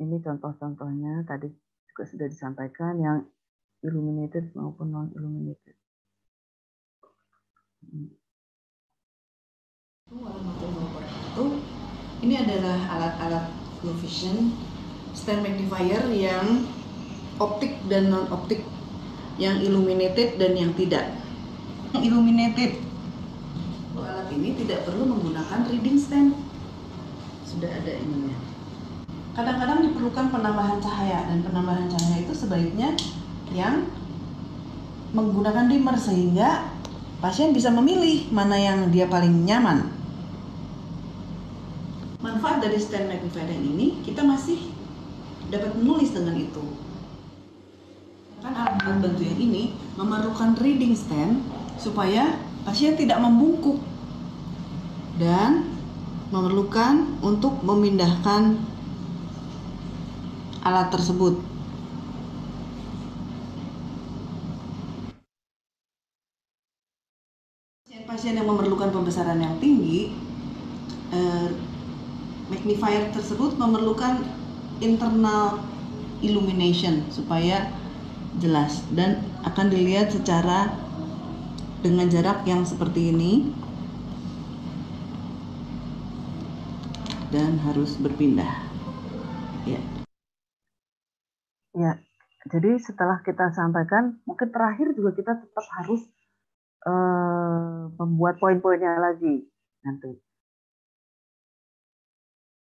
Ini contoh-contohnya tadi juga sudah disampaikan yang illuminated maupun non-illuminated. Hmm. Ini adalah alat-alat low vision stand magnifier yang optik dan non optik, yang illuminated dan yang tidak illuminated. Oh, alat ini tidak perlu menggunakan reading stand. Sudah ada ininya. Kadang-kadang diperlukan penambahan cahaya dan penambahan cahaya itu sebaiknya yang menggunakan dimmer sehingga pasien bisa memilih mana yang dia paling nyaman. Manfaat dari stand magnifier ini kita masih dapat menulis dengan itu. Kan alat bantu yang ini memerlukan reading stand supaya pasien tidak membungkuk dan memerlukan untuk memindahkan alat tersebut. Pasien-pasien yang memerlukan pembesaran yang tinggi, eh, magnifier tersebut memerlukan internal illumination supaya jelas dan akan dilihat secara dengan jarak yang seperti ini dan harus berpindah. Ya. Ya. Jadi setelah kita sampaikan, mungkin terakhir juga kita tetap harus uh, membuat poin-poinnya lagi nanti.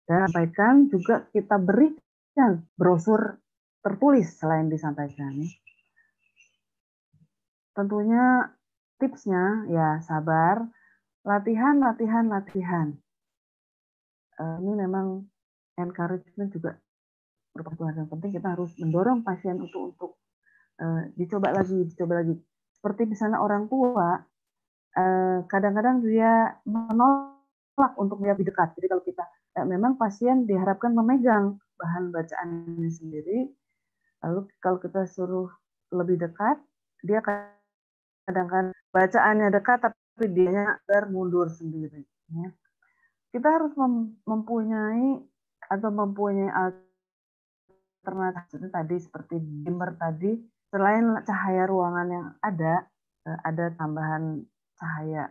Dan sampaikan juga kita berikan brosur tertulis selain disampaikan. Tentunya tipsnya ya sabar, latihan, latihan, latihan. Eh, ini memang encouragement juga merupakan yang penting. Kita harus mendorong pasien untuk untuk eh, dicoba lagi, dicoba lagi. Seperti misalnya orang tua, eh, kadang-kadang dia menolak untuk melihat di dekat. Jadi kalau kita memang pasien diharapkan memegang bahan bacaannya sendiri, lalu kalau kita suruh lebih dekat, dia akan sedangkan bacaannya dekat tapi dia bermundur sendiri. Ya. Kita harus mem mempunyai atau mempunyai alternatif tadi seperti dimmer tadi. Selain cahaya ruangan yang ada, eh, ada tambahan cahaya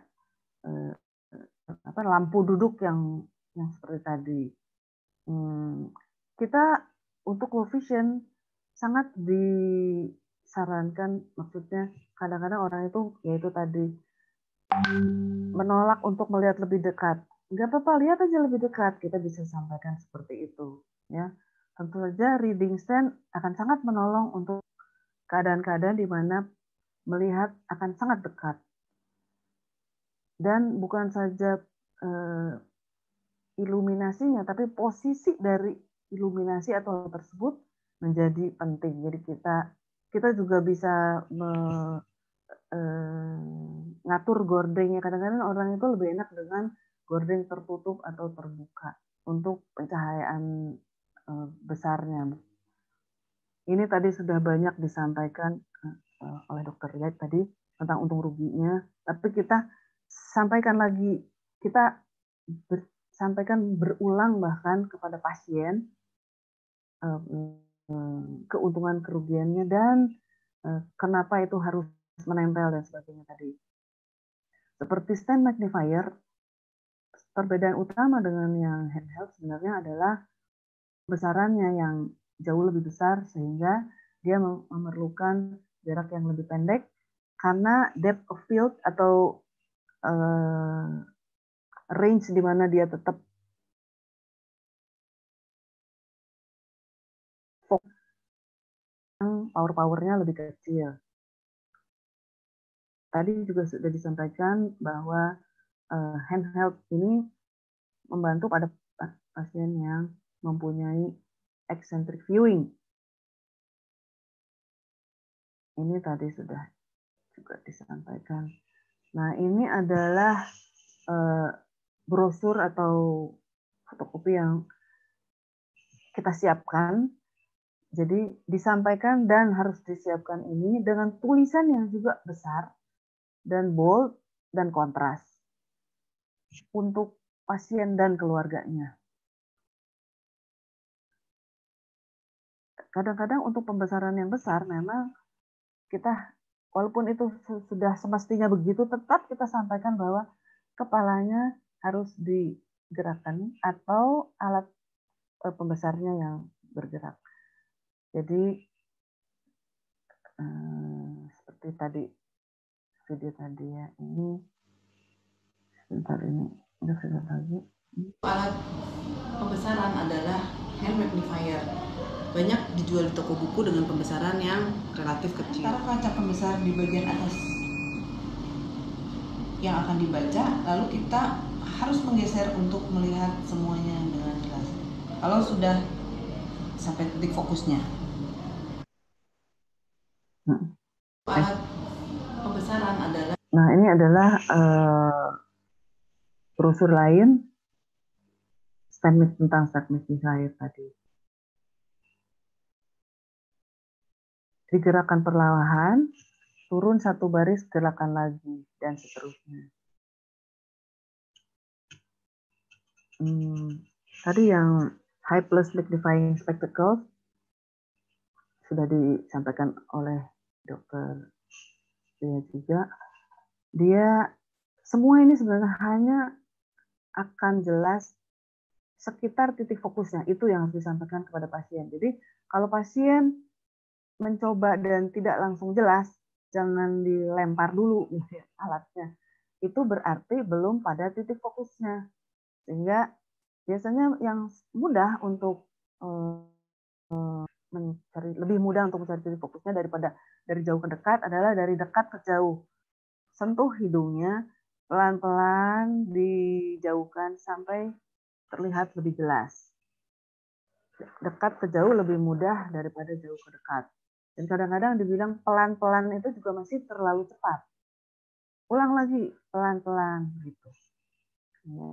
eh, apa lampu duduk yang yang seperti tadi. Hmm, kita untuk low vision sangat disarankan maksudnya kadang-kadang orang itu yaitu tadi menolak untuk melihat lebih dekat. Nggak apa-apa, lihat aja lebih dekat. Kita bisa sampaikan seperti itu. ya Tentu saja reading stand akan sangat menolong untuk keadaan-keadaan di mana melihat akan sangat dekat. Dan bukan saja eh, iluminasinya, tapi posisi dari iluminasi atau hal tersebut menjadi penting. Jadi kita kita juga bisa me, eh, ngatur gordennya Kadang-kadang orang itu lebih enak dengan gorden tertutup atau terbuka untuk pencahayaan eh, besarnya. Ini tadi sudah banyak disampaikan eh, eh oleh Dokter Liat tadi tentang untung ruginya, tapi kita sampaikan lagi, kita ber, sampaikan berulang bahkan kepada pasien eh, mm, keuntungan kerugiannya dan eh, kenapa itu harus menempel dan sebagainya tadi. Seperti stand magnifier, perbedaan utama dengan yang handheld sebenarnya adalah besarannya yang jauh lebih besar sehingga dia memerlukan jarak yang lebih pendek karena depth of field atau uh, range di mana dia tetap power powernya lebih kecil tadi juga sudah disampaikan bahwa uh, handheld ini membantu pada pasien yang mempunyai eccentric viewing. Ini tadi sudah juga disampaikan. Nah, ini adalah uh, brosur atau fotokopi yang kita siapkan. Jadi disampaikan dan harus disiapkan ini dengan tulisan yang juga besar dan bold dan kontras untuk pasien dan keluarganya. Kadang-kadang untuk pembesaran yang besar memang kita walaupun itu sudah semestinya begitu tetap kita sampaikan bahwa kepalanya harus digerakkan atau alat eh, pembesarnya yang bergerak. Jadi eh, seperti tadi video tadi ya ini sebentar ini udah sebentar lagi alat pembesaran adalah hand magnifier banyak dijual di toko buku dengan pembesaran yang relatif kecil taruh kaca pembesar di bagian atas yang akan dibaca lalu kita harus menggeser untuk melihat semuanya dengan jelas kalau sudah sampai titik fokusnya hmm. alat adalah Nah, ini adalah uh, brosur lain statement tentang statement desire tadi. Digerakkan perlahan, turun satu baris, gerakan lagi, dan seterusnya. Hmm, tadi yang high plus magnifying spectacles sudah disampaikan oleh dokter ya juga dia semua ini sebenarnya hanya akan jelas sekitar titik fokusnya itu yang harus disampaikan kepada pasien. Jadi kalau pasien mencoba dan tidak langsung jelas, jangan dilempar dulu gitu ya, alatnya. Itu berarti belum pada titik fokusnya. Sehingga biasanya yang mudah untuk eh, eh, mencari lebih mudah untuk mencari titik fokusnya daripada dari jauh ke dekat adalah dari dekat ke jauh. Sentuh hidungnya pelan-pelan dijauhkan sampai terlihat lebih jelas. Dekat ke jauh lebih mudah daripada jauh ke dekat. Dan kadang-kadang dibilang pelan-pelan itu juga masih terlalu cepat. Ulang lagi pelan-pelan gitu. Ya.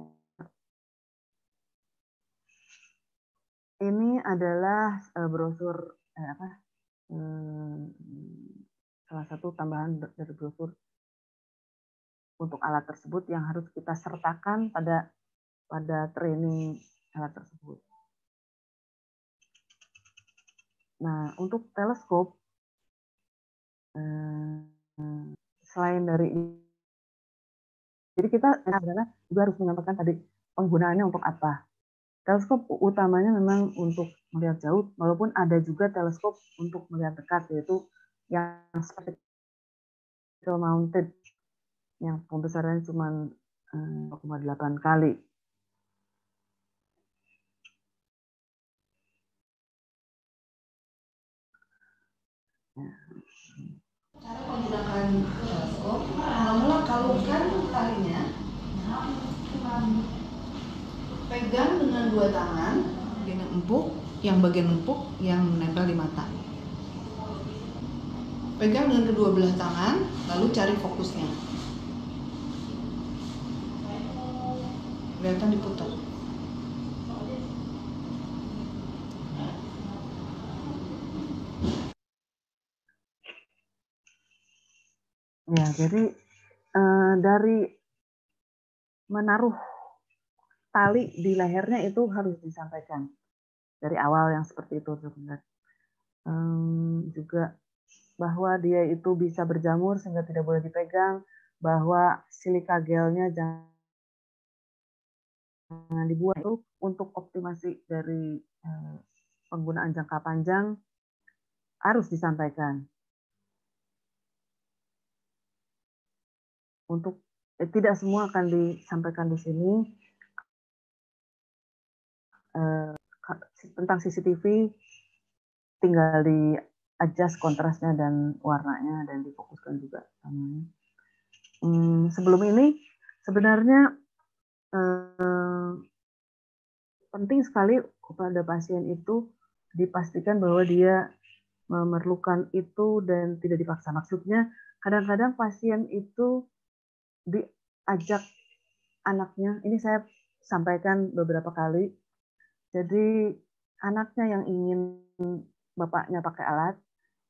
ini adalah uh, brosur eh, apa hmm, salah satu tambahan dari brosur untuk alat tersebut yang harus kita sertakan pada pada training alat tersebut. Nah, untuk teleskop eh, selain dari ini, jadi kita adalah juga harus menyampaikan tadi penggunaannya untuk apa Teleskop utamanya memang untuk melihat jauh, walaupun ada juga teleskop untuk melihat dekat, yaitu yang spectral mounted, yang pembesarannya cuma 0,8 eh, kali. Ya. Cara menggunakan pegang dengan dua tangan yang empuk yang bagian empuk yang menempel di mata pegang dengan kedua belah tangan lalu cari fokusnya kelihatan diputar ya jadi uh, dari menaruh tali di lehernya itu harus disampaikan dari awal yang seperti itu sebenarnya. Um, juga bahwa dia itu bisa berjamur sehingga tidak boleh dipegang, bahwa silika gelnya jangan dibuat. itu untuk optimasi dari penggunaan jangka panjang harus disampaikan. Untuk eh, tidak semua akan disampaikan di sini, uh, tentang CCTV tinggal di adjust kontrasnya dan warnanya dan difokuskan juga hmm, sebelum ini sebenarnya eh, penting sekali kepada pasien itu dipastikan bahwa dia memerlukan itu dan tidak dipaksa. Maksudnya kadang-kadang pasien itu diajak anaknya. Ini saya sampaikan beberapa kali jadi anaknya yang ingin bapaknya pakai alat,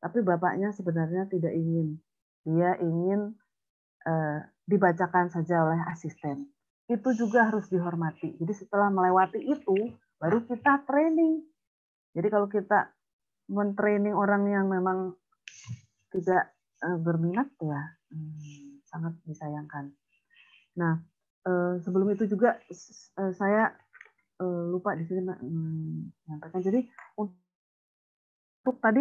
tapi bapaknya sebenarnya tidak ingin. Dia ingin eh, dibacakan saja oleh asisten. Itu juga harus dihormati. Jadi setelah melewati itu, baru kita training. Jadi kalau kita mentraining orang yang memang tidak eh, berminat ya hmm, sangat disayangkan. Nah eh, sebelum itu juga eh, saya Eh, lupa di sini hmm, menyampaikan. Jadi untuk tadi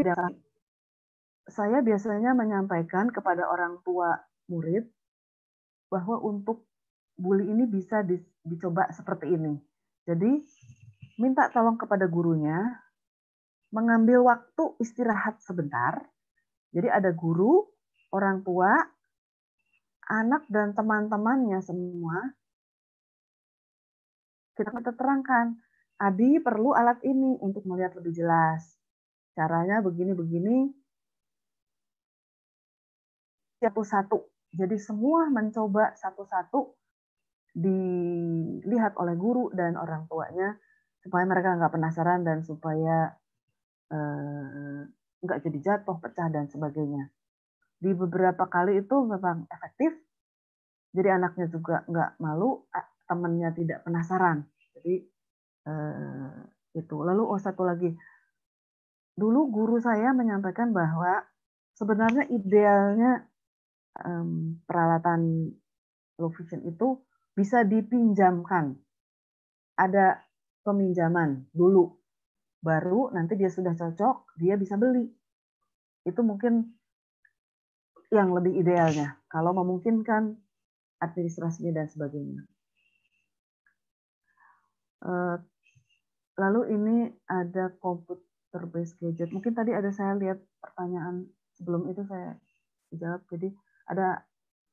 saya biasanya menyampaikan kepada orang tua murid bahwa untuk bully ini bisa dicoba seperti ini. Jadi minta tolong kepada gurunya mengambil waktu istirahat sebentar. Jadi ada guru, orang tua, anak dan teman-temannya semua kita akan terangkan, Adi perlu alat ini untuk melihat lebih jelas. Caranya begini-begini, satu-satu. Jadi semua mencoba satu-satu dilihat oleh guru dan orang tuanya supaya mereka nggak penasaran dan supaya eh, nggak jadi jatuh, pecah dan sebagainya. Di beberapa kali itu memang efektif. Jadi anaknya juga nggak malu, temennya tidak penasaran. Jadi eh, itu. Lalu oh satu lagi, dulu guru saya menyampaikan bahwa sebenarnya idealnya um, peralatan low vision itu bisa dipinjamkan. Ada peminjaman dulu, baru nanti dia sudah cocok, dia bisa beli. Itu mungkin yang lebih idealnya, kalau memungkinkan administrasinya dan sebagainya. Eh, lalu ini ada komputer based gadget. Mungkin tadi ada saya lihat pertanyaan sebelum itu saya jawab. Jadi ada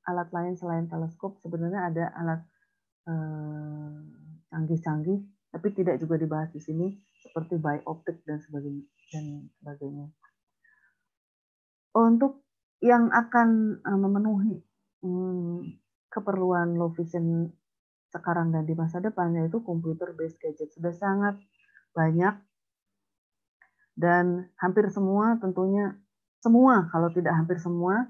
alat lain selain teleskop. Sebenarnya ada alat eh, canggih-canggih, tapi tidak juga dibahas di sini seperti bioptik dan sebagainya dan sebagainya. Untuk yang akan eh, memenuhi hmm, keperluan low vision sekarang dan di masa depannya itu komputer based gadget sudah sangat banyak dan hampir semua tentunya semua kalau tidak hampir semua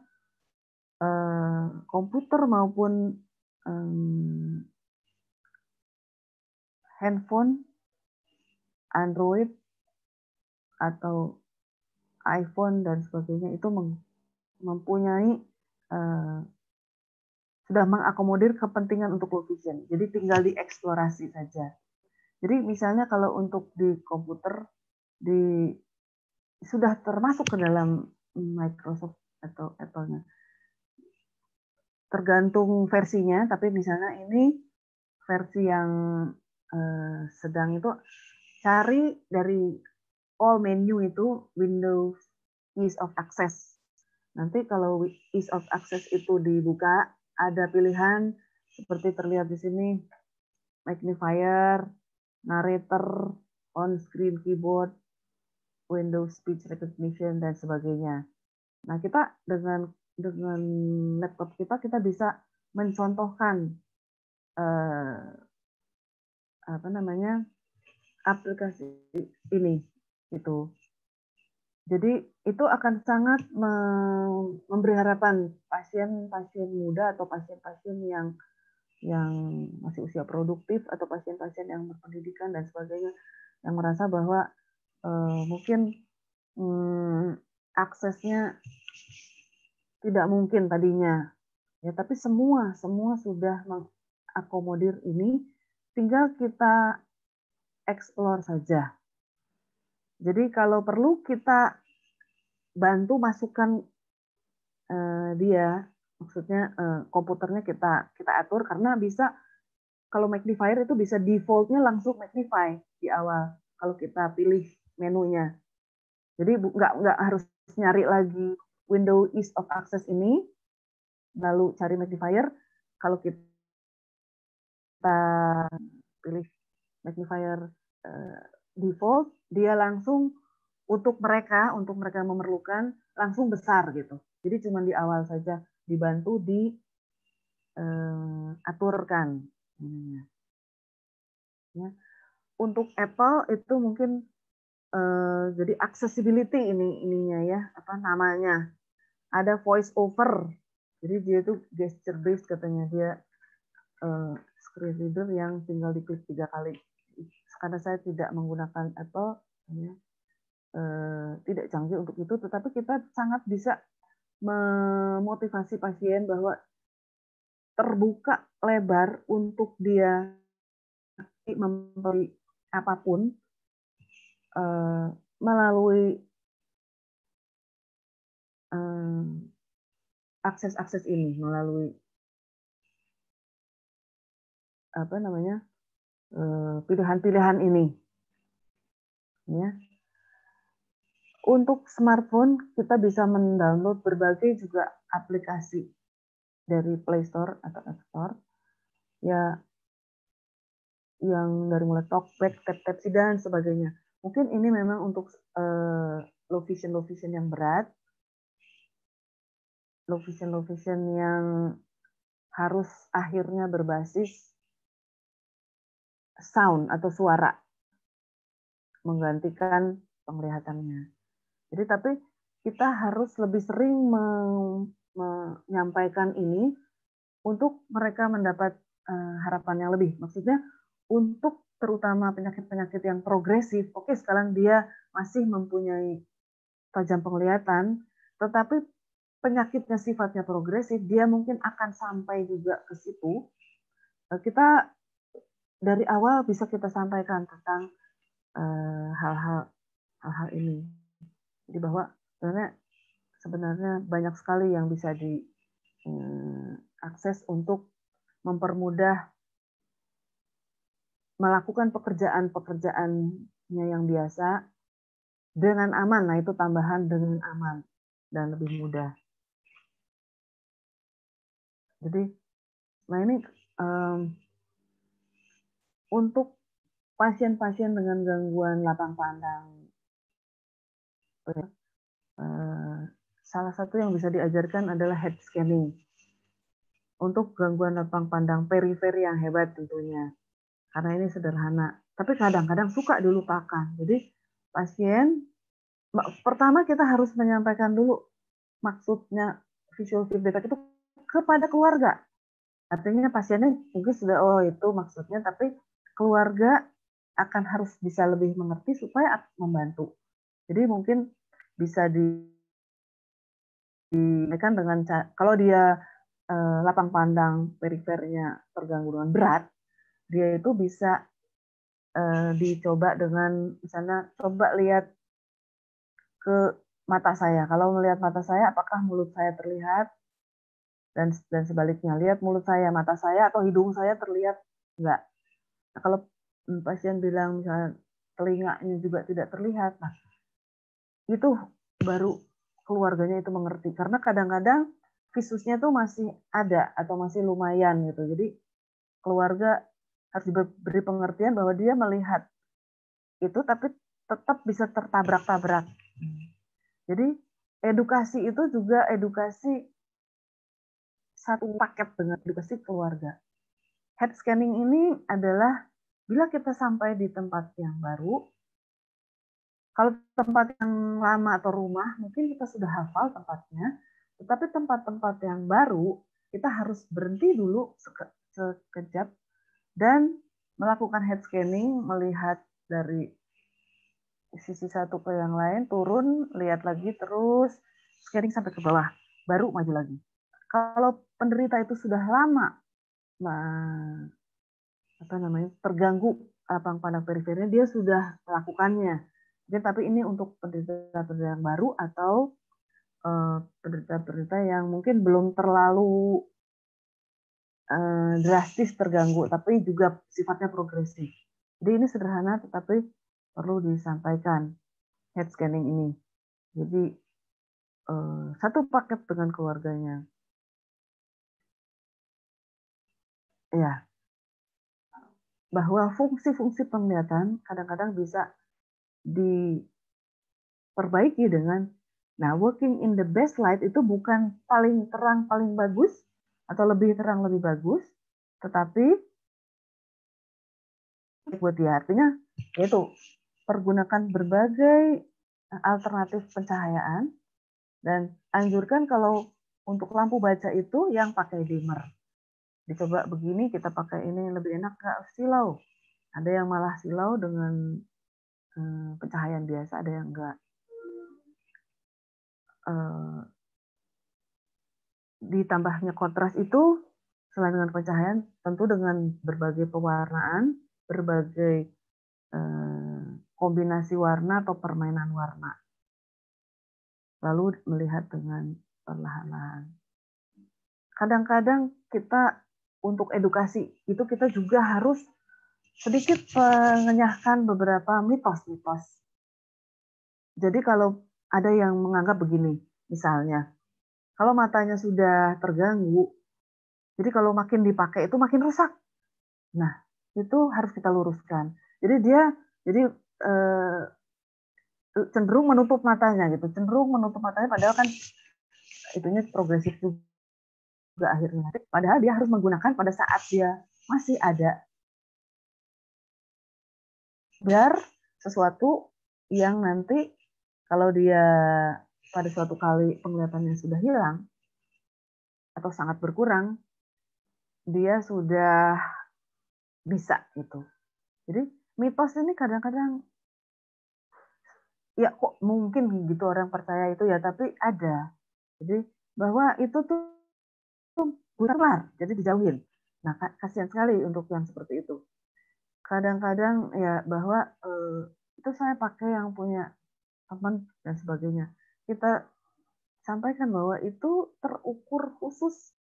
eh, komputer maupun handphone Android atau iPhone dan sebagainya itu mempunyai eh, udah mengakomodir kepentingan untuk low vision. Jadi tinggal dieksplorasi saja. Jadi misalnya kalau untuk di komputer di sudah termasuk ke dalam Microsoft atau Apple-nya. Tergantung versinya, tapi misalnya ini versi yang eh, sedang itu cari dari all menu itu Windows ease of access. Nanti kalau ease of access itu dibuka, ada pilihan seperti terlihat di sini magnifier, narrator, on-screen keyboard, Windows speech recognition dan sebagainya. Nah, kita dengan dengan laptop kita kita bisa mencontohkan eh, apa namanya aplikasi ini itu jadi itu akan sangat memberi harapan pasien-pasien muda atau pasien-pasien yang yang masih usia produktif atau pasien-pasien yang berpendidikan dan sebagainya yang merasa bahwa eh, mungkin hmm, aksesnya tidak mungkin tadinya ya tapi semua semua sudah mengakomodir ini tinggal kita eksplor saja jadi kalau perlu kita bantu masukkan uh, dia, maksudnya uh, komputernya kita kita atur karena bisa kalau magnifier itu bisa defaultnya langsung magnify di awal kalau kita pilih menunya. Jadi nggak nggak harus nyari lagi window ease of access ini, lalu cari magnifier. Kalau kita pilih magnifier eh, default dia langsung untuk mereka untuk mereka memerlukan langsung besar gitu. Jadi cuma di awal saja dibantu di uh, aturkan ya. Untuk Apple itu mungkin uh, jadi accessibility ini ininya ya apa namanya ada voice over. Jadi dia itu gesture based katanya dia uh, screen reader yang tinggal diklik tiga kali karena saya tidak menggunakan atau ya, eh, tidak canggih untuk itu, tetapi kita sangat bisa memotivasi pasien bahwa terbuka lebar untuk dia memberi apapun eh, melalui akses eh, akses-akses ini melalui apa namanya Eh, pilihan-pilihan ini. Ya. Untuk smartphone kita bisa mendownload berbagai juga aplikasi dari Play Store atau App Store. Ya yang dari mulai talkback, TapTap tap dan sebagainya. Mungkin ini memang untuk uh, low vision low vision yang berat, low vision low vision yang harus akhirnya berbasis sound atau suara menggantikan penglihatannya. Jadi tapi kita harus lebih sering menyampaikan ini untuk mereka mendapat eh, harapan yang lebih. Maksudnya untuk terutama penyakit-penyakit yang progresif, oke sekarang dia masih mempunyai tajam penglihatan, tetapi penyakitnya sifatnya progresif, dia mungkin akan sampai juga ke situ. Eh, kita dari awal bisa kita sampaikan tentang eh, hal-hal uh, hal-hal ini. Jadi bahwa sebenarnya sebenarnya banyak sekali yang bisa diakses mm, um, untuk mempermudah melakukan pekerjaan-pekerjaannya yang biasa dengan aman. Nah, itu tambahan dengan aman dan lebih mudah. Jadi, nah ini um, untuk pasien-pasien dengan gangguan lapang pandang. Eh, salah satu yang bisa diajarkan adalah head scanning. Untuk gangguan lapang pandang perifer yang hebat tentunya. Karena ini sederhana. Tapi kadang-kadang suka dilupakan. Jadi pasien, pertama kita harus menyampaikan dulu maksudnya visual feedback itu kepada keluarga. Artinya pasiennya mungkin sudah, oh itu maksudnya, tapi keluarga akan harus bisa lebih mengerti supaya membantu. Jadi mungkin bisa di kan dengan kalau dia eh, lapang pandang perifernya terganggu dengan berat, dia itu bisa eh, dicoba dengan misalnya coba lihat ke mata saya. Kalau melihat mata saya, apakah mulut saya terlihat dan dan sebaliknya lihat mulut saya, mata saya atau hidung saya terlihat enggak Nah, kalau pasien bilang misalnya telinganya juga tidak terlihat, nah itu baru keluarganya itu mengerti. Karena kadang-kadang visusnya tuh masih ada atau masih lumayan gitu. Jadi keluarga harus diberi pengertian bahwa dia melihat itu tapi tetap bisa tertabrak-tabrak. Jadi edukasi itu juga edukasi satu paket dengan edukasi keluarga. Head scanning ini adalah bila kita sampai di tempat yang baru, kalau tempat yang lama atau rumah, mungkin kita sudah hafal tempatnya, tetapi tempat-tempat yang baru, kita harus berhenti dulu seke, sekejap dan melakukan head scanning, melihat dari sisi satu ke yang lain, turun, lihat lagi, terus scanning sampai ke bawah, baru maju lagi. Kalau penderita itu sudah lama Nah, apa namanya terganggu apa eh, lapang pandang perifernya dia sudah melakukannya. mungkin tapi ini untuk penderita-penderita yang baru atau eh, penderita-penderita yang mungkin belum terlalu uh, drastis terganggu, tapi juga sifatnya progresif. Jadi ini sederhana tetapi perlu disampaikan head scanning ini. Jadi uh, satu paket dengan keluarganya. ya bahwa fungsi-fungsi penglihatan kadang-kadang bisa diperbaiki dengan nah working in the best light itu bukan paling terang paling bagus atau lebih terang lebih bagus tetapi buat dia artinya yaitu pergunakan berbagai alternatif pencahayaan dan anjurkan kalau untuk lampu baca itu yang pakai dimmer dicoba begini kita pakai ini yang lebih enak nggak silau ada yang malah silau dengan hmm, eh, pencahayaan biasa ada yang enggak uh, eh, ditambahnya kontras itu selain dengan pencahayaan tentu dengan berbagai pewarnaan berbagai eh, kombinasi warna atau permainan warna lalu melihat dengan perlahan-lahan kadang-kadang kita untuk edukasi itu kita juga harus sedikit mengenyahkan eh, beberapa mitos-mitos. Jadi kalau ada yang menganggap begini, misalnya, kalau matanya sudah terganggu, jadi kalau makin dipakai itu makin rusak. Nah, itu harus kita luruskan. Jadi dia jadi eh, cenderung menutup matanya gitu, cenderung menutup matanya padahal kan itunya progresif juga juga akhirnya. Padahal dia harus menggunakan pada saat dia masih ada. Biar sesuatu yang nanti kalau dia pada suatu kali penglihatannya sudah hilang atau sangat berkurang, dia sudah bisa itu Jadi mitos ini kadang-kadang ya kok mungkin gitu orang percaya itu ya tapi ada. Jadi bahwa itu tuh butar jadi dijauhin. Nah, kasihan sekali untuk yang seperti itu. Kadang-kadang ya bahwa eh, itu saya pakai yang punya teman dan sebagainya. Kita sampaikan bahwa itu terukur khusus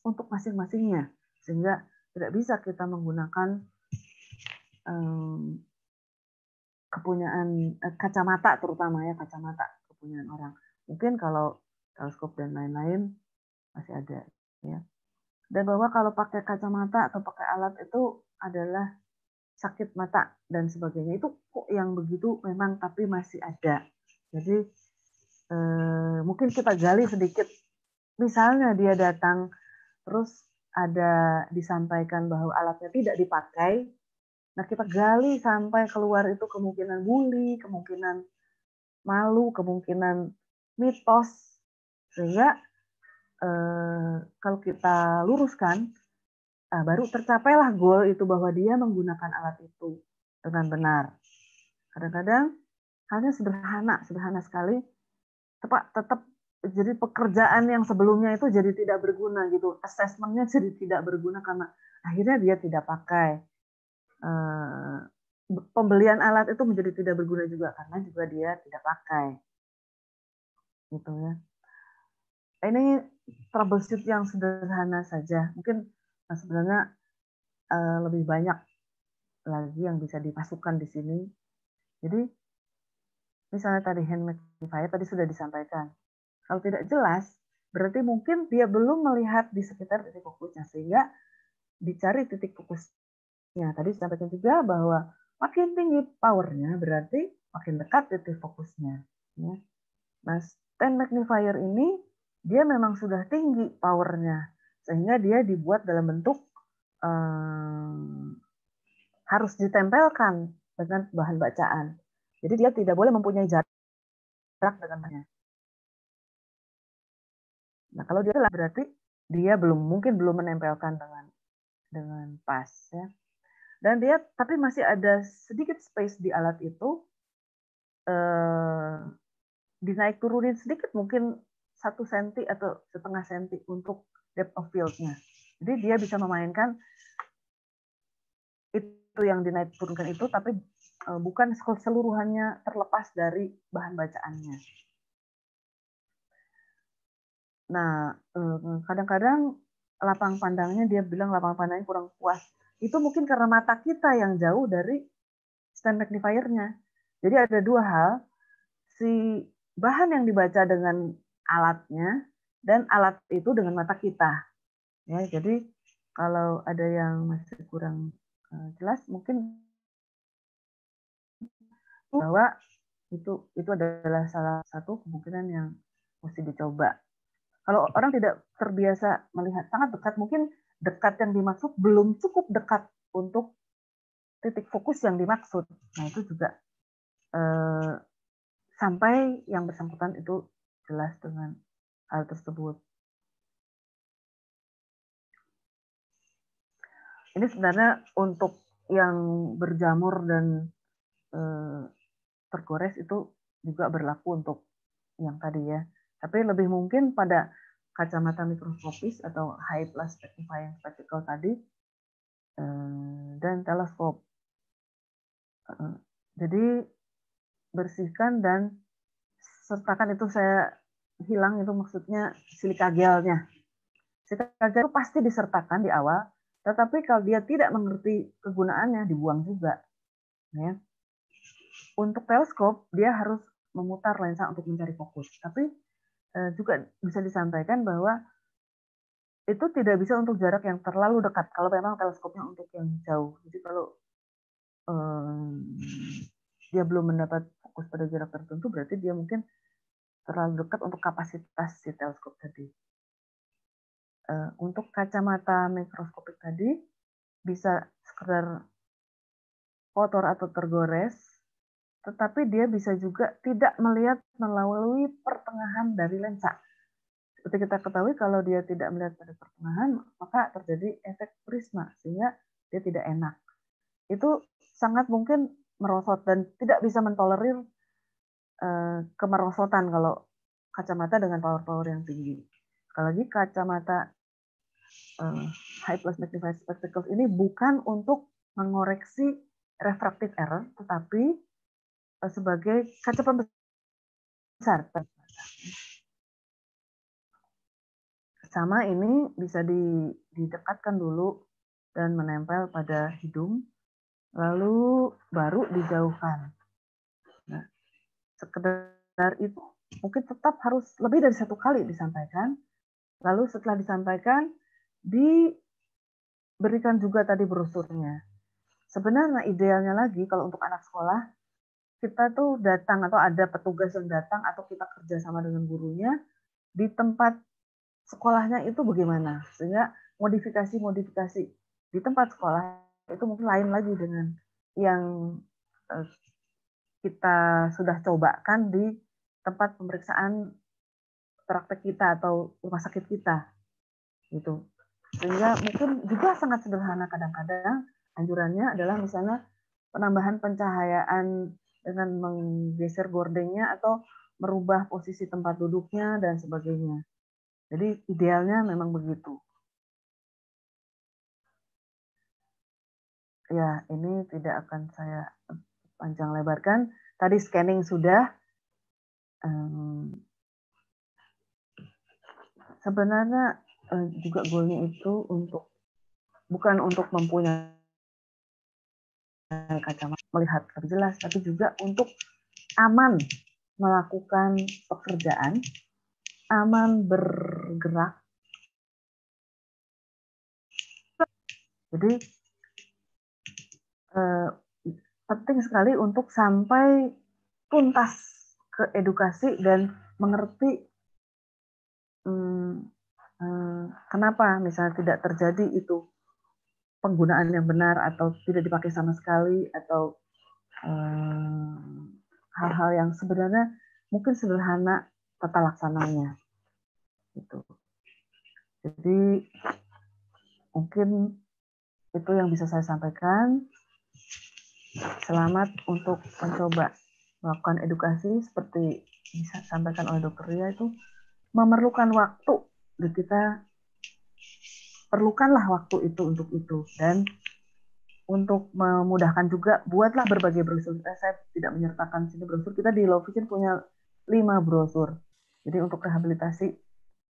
untuk masing-masingnya sehingga tidak bisa kita menggunakan eh, kepunyaan eh, kacamata terutama ya kacamata kepunyaan orang mungkin kalau teleskop dan lain-lain masih ada ya dan bahwa kalau pakai kacamata atau pakai alat itu adalah sakit mata dan sebagainya itu kok yang begitu memang tapi masih ada jadi eh, mungkin kita gali sedikit misalnya dia datang terus ada disampaikan bahwa alatnya tidak dipakai nah kita gali sampai keluar itu kemungkinan bully kemungkinan malu kemungkinan mitos sehingga Eh, kalau kita luruskan uh, baru tercapailah goal itu bahwa dia menggunakan alat itu dengan benar. Kadang-kadang hanya sederhana, sederhana sekali, tepat tetap jadi pekerjaan yang sebelumnya itu jadi tidak berguna gitu, asesmennya jadi tidak berguna karena akhirnya dia tidak pakai. Eh, pembelian alat itu menjadi tidak berguna juga karena juga dia tidak pakai, gitu ya ini troubleshoot yang sederhana saja. Mungkin nah sebenarnya uh, lebih banyak lagi yang bisa dimasukkan di sini. Jadi misalnya tadi hand magnifier tadi sudah disampaikan. Kalau tidak jelas, berarti mungkin dia belum melihat di sekitar titik fokusnya sehingga dicari titik fokusnya. Tadi disampaikan juga bahwa makin tinggi powernya berarti makin dekat titik fokusnya. Ya. Nah, stand magnifier ini dia memang sudah tinggi powernya sehingga dia dibuat dalam bentuk um, harus ditempelkan dengan bahan bacaan. Jadi dia tidak boleh mempunyai jarak dengannya. Nah kalau dia lah berarti dia belum mungkin belum menempelkan dengan dengan pas ya. Dan dia tapi masih ada sedikit space di alat itu eh, dinaik turunin sedikit mungkin satu senti atau setengah senti untuk depth of field-nya. Jadi dia bisa memainkan itu yang dinaik turunkan itu, tapi e, bukan keseluruhannya terlepas dari bahan bacaannya. Nah, e, kadang-kadang lapang pandangnya dia bilang lapang pandangnya kurang puas. Itu mungkin karena mata kita yang jauh dari stand magnifier-nya. Jadi ada dua hal, si bahan yang dibaca dengan alatnya dan alat itu dengan mata kita. Ya, jadi kalau ada yang masih kurang eh, jelas mungkin bahwa itu itu adalah salah satu kemungkinan yang mesti dicoba. Kalau orang tidak terbiasa melihat sangat dekat, mungkin dekat yang dimaksud belum cukup dekat untuk titik fokus yang dimaksud. Nah itu juga eh, sampai yang bersangkutan itu jelas dengan hal tersebut. Ini sebenarnya untuk yang berjamur dan e, tergores itu juga berlaku untuk yang tadi ya. Tapi lebih mungkin pada kacamata mikroskopis atau high plus magnifying spectacle tadi e, dan teleskop. E, jadi bersihkan dan sertakan itu saya hilang itu maksudnya silika gelnya. Silika gel itu pasti disertakan di awal, tetapi kalau dia tidak mengerti kegunaannya dibuang juga. Ya. Untuk teleskop dia harus memutar lensa untuk mencari fokus, tapi eh, juga bisa disampaikan bahwa itu tidak bisa untuk jarak yang terlalu dekat kalau memang teleskopnya untuk yang jauh. Jadi kalau eh, dia belum mendapat fokus pada jarak tertentu berarti dia mungkin terlalu dekat untuk kapasitas si teleskop tadi. Eh, untuk kacamata mikroskopik tadi bisa sekedar kotor atau tergores, tetapi dia bisa juga tidak melihat melalui pertengahan dari lensa. Seperti kita ketahui, kalau dia tidak melihat pada pertengahan, maka terjadi efek prisma, sehingga dia tidak enak. Itu sangat mungkin merosot dan tidak bisa mentolerir eh, kemerosotan kalau kacamata dengan power-power yang tinggi. Sekali lagi kacamata eh, high plus magnified spectacles ini bukan untuk mengoreksi refractive error, tetapi eh, sebagai kaca pembesar. Sama ini bisa didekatkan dulu dan menempel pada hidung lalu baru dijauhkan. Nah, sekedar itu mungkin tetap harus lebih dari satu kali disampaikan. Lalu setelah disampaikan, diberikan juga tadi brosurnya. Sebenarnya idealnya lagi kalau untuk anak sekolah, kita tuh datang atau ada petugas yang datang atau kita kerja sama dengan gurunya di tempat sekolahnya itu bagaimana sehingga modifikasi-modifikasi di tempat sekolah itu mungkin lain lagi dengan yang eh, kita sudah cobakan di tempat pemeriksaan praktek kita atau rumah sakit kita gitu sehingga mungkin juga sangat sederhana kadang-kadang anjurannya adalah misalnya penambahan pencahayaan dengan menggeser gordennya atau merubah posisi tempat duduknya dan sebagainya jadi idealnya memang begitu Ya, ini tidak akan saya panjang lebarkan. Tadi scanning sudah. Um, sebenarnya uh, juga goalnya itu untuk bukan untuk mempunyai kacamata melihat lebih jelas, tapi juga untuk aman melakukan pekerjaan, aman bergerak. Jadi Eh, penting sekali untuk sampai tuntas ke edukasi dan mengerti hmm, hmm, kenapa misalnya tidak terjadi itu penggunaan yang benar atau tidak dipakai sama sekali atau hal eh, hal-hal yang sebenarnya mungkin sederhana tata laksananya itu jadi mungkin itu yang bisa saya sampaikan Selamat untuk mencoba melakukan edukasi seperti bisa sampaikan oleh dokter Ria itu memerlukan waktu dan kita perlukanlah waktu itu untuk itu dan untuk memudahkan juga buatlah berbagai brosur. Eh, saya tidak menyertakan sini brosur. Kita di Low Vision punya lima brosur. Jadi untuk rehabilitasi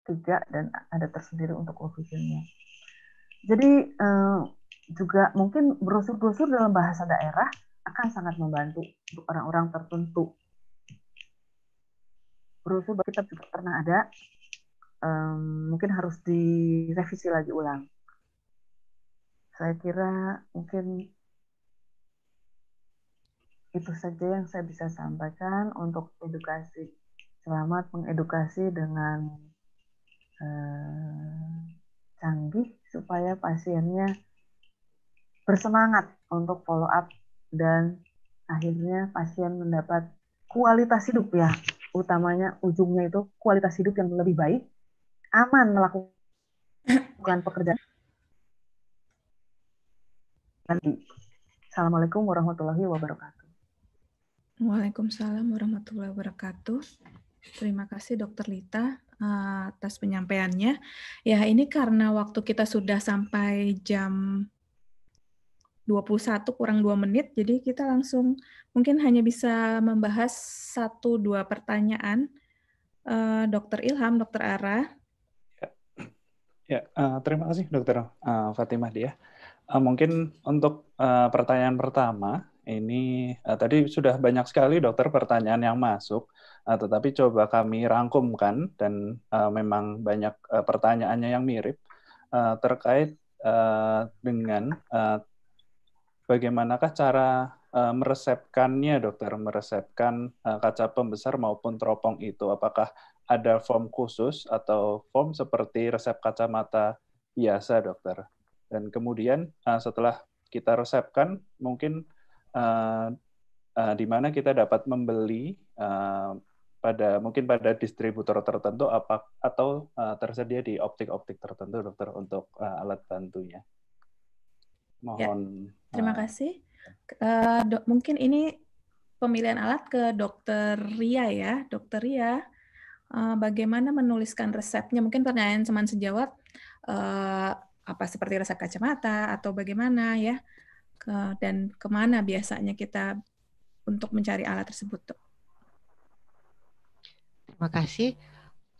tiga dan ada tersendiri untuk Low Visionnya. Jadi eh, juga mungkin brosur-brosur dalam bahasa daerah akan sangat membantu untuk orang-orang tertentu. Brosur kita juga pernah ada, um, mungkin harus direvisi lagi ulang. Saya kira mungkin itu saja yang saya bisa sampaikan untuk edukasi. Selamat mengedukasi dengan uh, canggih supaya pasiennya bersemangat untuk follow up dan akhirnya pasien mendapat kualitas hidup ya utamanya ujungnya itu kualitas hidup yang lebih baik aman melakukan pekerjaan nanti Assalamualaikum warahmatullahi wabarakatuh. Waalaikumsalam warahmatullahi wabarakatuh. Terima kasih Dokter Lita eh, atas penyampaiannya. Ya ini karena waktu kita sudah sampai jam 21 kurang 2 menit, jadi kita langsung mungkin hanya bisa membahas satu dua pertanyaan. Eh, dokter Ilham, Dokter Ara. Ya, ya eh, terima kasih Dokter eh, Fatimah dia. mungkin untuk pertanyaan pertama, ini tadi sudah banyak sekali dokter pertanyaan yang masuk, tetapi coba kami rangkumkan dan memang banyak pertanyaannya yang mirip terkait dengan bagaimanakah cara uh, meresepkannya, dokter, meresepkan uh, kaca pembesar maupun teropong itu? Apakah ada form khusus atau form seperti resep kacamata biasa, dokter? Dan kemudian uh, setelah kita resepkan, mungkin uh, uh, di mana kita dapat membeli uh, pada mungkin pada distributor tertentu apa atau uh, tersedia di optik-optik tertentu dokter untuk uh, alat bantunya. Ya. Mohon Terima ah. kasih. Uh, dok, mungkin ini pemilihan alat ke dokter Ria ya, dokter Ria. Uh, bagaimana menuliskan resepnya? Mungkin pertanyaan teman sejawat uh, apa seperti resep kacamata atau bagaimana ya? Ke, dan kemana biasanya kita untuk mencari alat tersebut, Tuh? Terima kasih.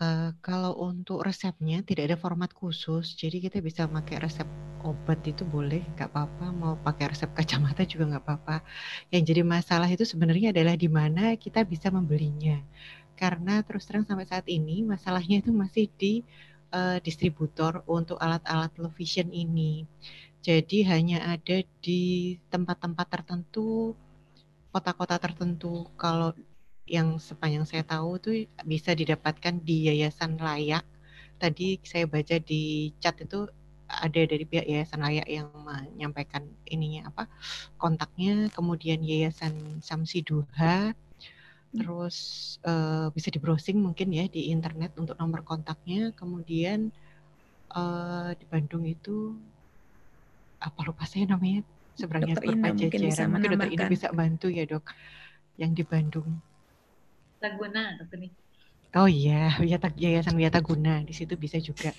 Eh, kalau untuk resepnya tidak ada format khusus, jadi kita bisa pakai resep obat itu boleh, nggak apa-apa, mau pakai resep kacamata juga nggak apa-apa. Yang jadi masalah itu sebenarnya adalah di mana kita bisa membelinya. Karena terus terang sampai saat ini masalahnya itu masih di, uh, distributor untuk alat-alat low vision ini. Jadi hanya ada di tempat-tempat tertentu, kota-kota tertentu. Kalau yang sepanjang saya tahu itu bisa didapatkan di yayasan layak. Tadi saya baca di chat itu ada dari pihak yayasan layak yang menyampaikan ininya apa kontaknya, kemudian yayasan Samsi Duha, hmm. terus uh, bisa di browsing mungkin ya di internet untuk nomor kontaknya, kemudian uh, di Bandung itu apa lupa saya namanya seberangnya Dr. Ina mungkin bisa mungkin dokter Ina bisa bantu ya dok yang di Bandung. Wiyata Guna atau gitu nih. Oh iya, Wiyata Yayasan Wiyata Guna di situ bisa juga.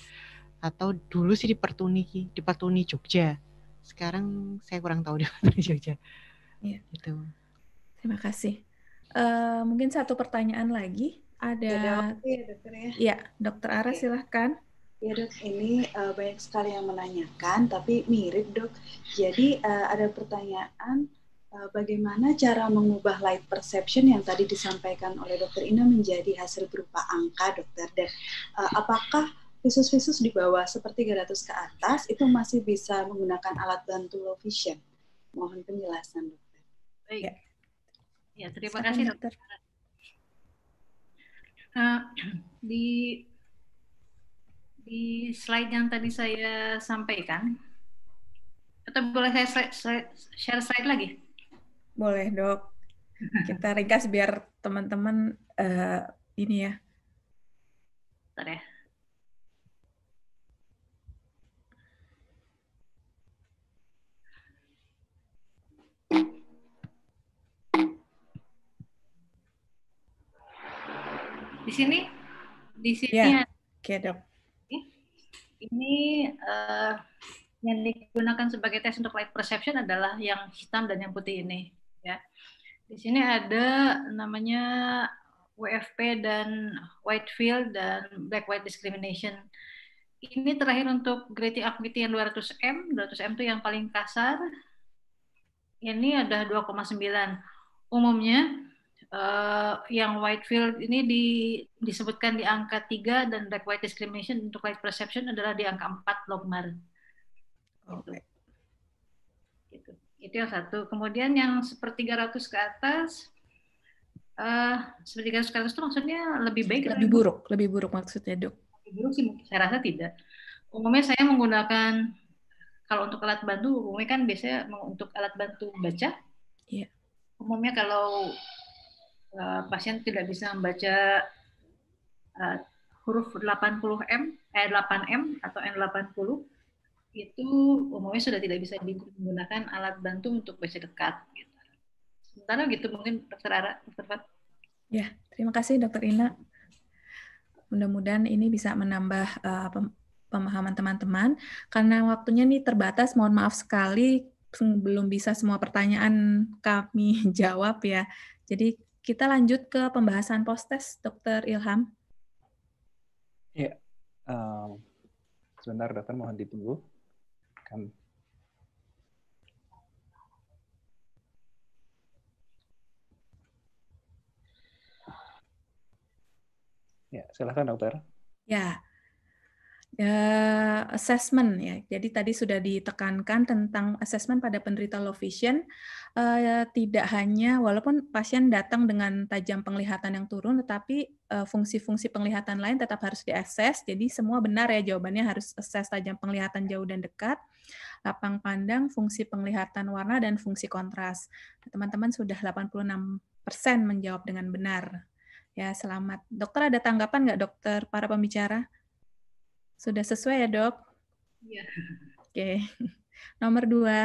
Atau dulu sih di Pertuni, di Pertuni Jogja. Sekarang saya kurang tahu di Pertuni Jogja. Iya. Gitu. Terima kasih. Uh, mungkin satu pertanyaan lagi ada ya, dokter, ya dokter ya. Iya, dokter Ara Oke. silahkan. Ya dok, ini uh, banyak sekali yang menanyakan, tapi mirip dok. Jadi uh, ada pertanyaan Eh, bagaimana cara mengubah light perception yang tadi disampaikan oleh dokter Ina menjadi hasil berupa angka dokter dan uh, apakah visus-visus di bawah seperti 300 ke atas itu masih bisa menggunakan alat bantu low vision mohon penjelasan dokter baik ya, ya terima Sampai kasih dokter uh, di di slide yang tadi saya sampaikan atau boleh saya share slide lagi? Boleh dok. Kita ringkas biar teman-teman uh, ini ya. Bentar ya. Di sini, di sini. Ya, oke dok. Ini uh, yang digunakan sebagai tes untuk light perception adalah yang hitam dan yang putih ini ya. Di sini ada namanya WFP dan Whitefield dan Black White Discrimination. Ini terakhir untuk grading activity yang 200M. 200M itu yang paling kasar. Ini ada 2,9. Umumnya uh, yang Whitefield ini di, disebutkan di angka 3 dan Black White Discrimination untuk White Perception adalah di angka 4 logmar. Oke. Okay. Gitu. Itu yang satu. Kemudian yang sepertiga ratus ke atas, uh, sepertiga ratus ke atas itu maksudnya lebih baik? Lebih buruk, itu? lebih buruk maksudnya dok. Lebih buruk sih, saya rasa tidak. Umumnya saya menggunakan, kalau untuk alat bantu, umumnya kan biasanya untuk alat bantu baca. Iya. Yeah. Umumnya kalau uh, pasien tidak bisa membaca uh, huruf 80M, eh, 8M atau N80, itu umumnya sudah tidak bisa digunakan alat bantu untuk baca dekat. Gitu. Sementara gitu mungkin Dokter Ara, Dokter Fat. Ya, terima kasih Dokter Ina. Mudah-mudahan ini bisa menambah uh, pemahaman teman-teman. Karena waktunya ini terbatas, mohon maaf sekali belum bisa semua pertanyaan kami jawab ya. Jadi kita lanjut ke pembahasan postes, Dokter Ilham. Ya, um, sebentar dokter mohon ditunggu. Kan. Ya, silahkan dokter. Ya, ya assessment ya. Jadi tadi sudah ditekankan tentang assessment pada penderita low vision eh, tidak hanya walaupun pasien datang dengan tajam penglihatan yang turun, tetapi eh, fungsi-fungsi penglihatan lain tetap harus diakses. Jadi semua benar ya jawabannya harus akses tajam penglihatan jauh dan dekat lapang pandang, fungsi penglihatan warna, dan fungsi kontras. Nah, teman-teman sudah 86% menjawab dengan benar. Ya, selamat. Dokter ada tanggapan nggak dokter para pembicara? Sudah sesuai ya dok? Iya. Oke. Okay. Nomor dua.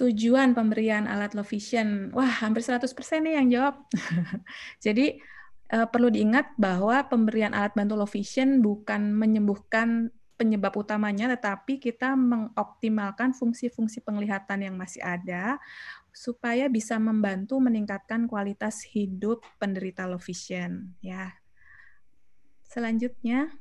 Tujuan pemberian alat low vision. Wah, hampir 100% nih yang jawab. Jadi, uh, perlu diingat bahwa pemberian alat bantu low vision bukan menyembuhkan penyebab utamanya, tetapi kita mengoptimalkan fungsi-fungsi penglihatan yang masih ada supaya bisa membantu meningkatkan kualitas hidup penderita low vision. Ya, selanjutnya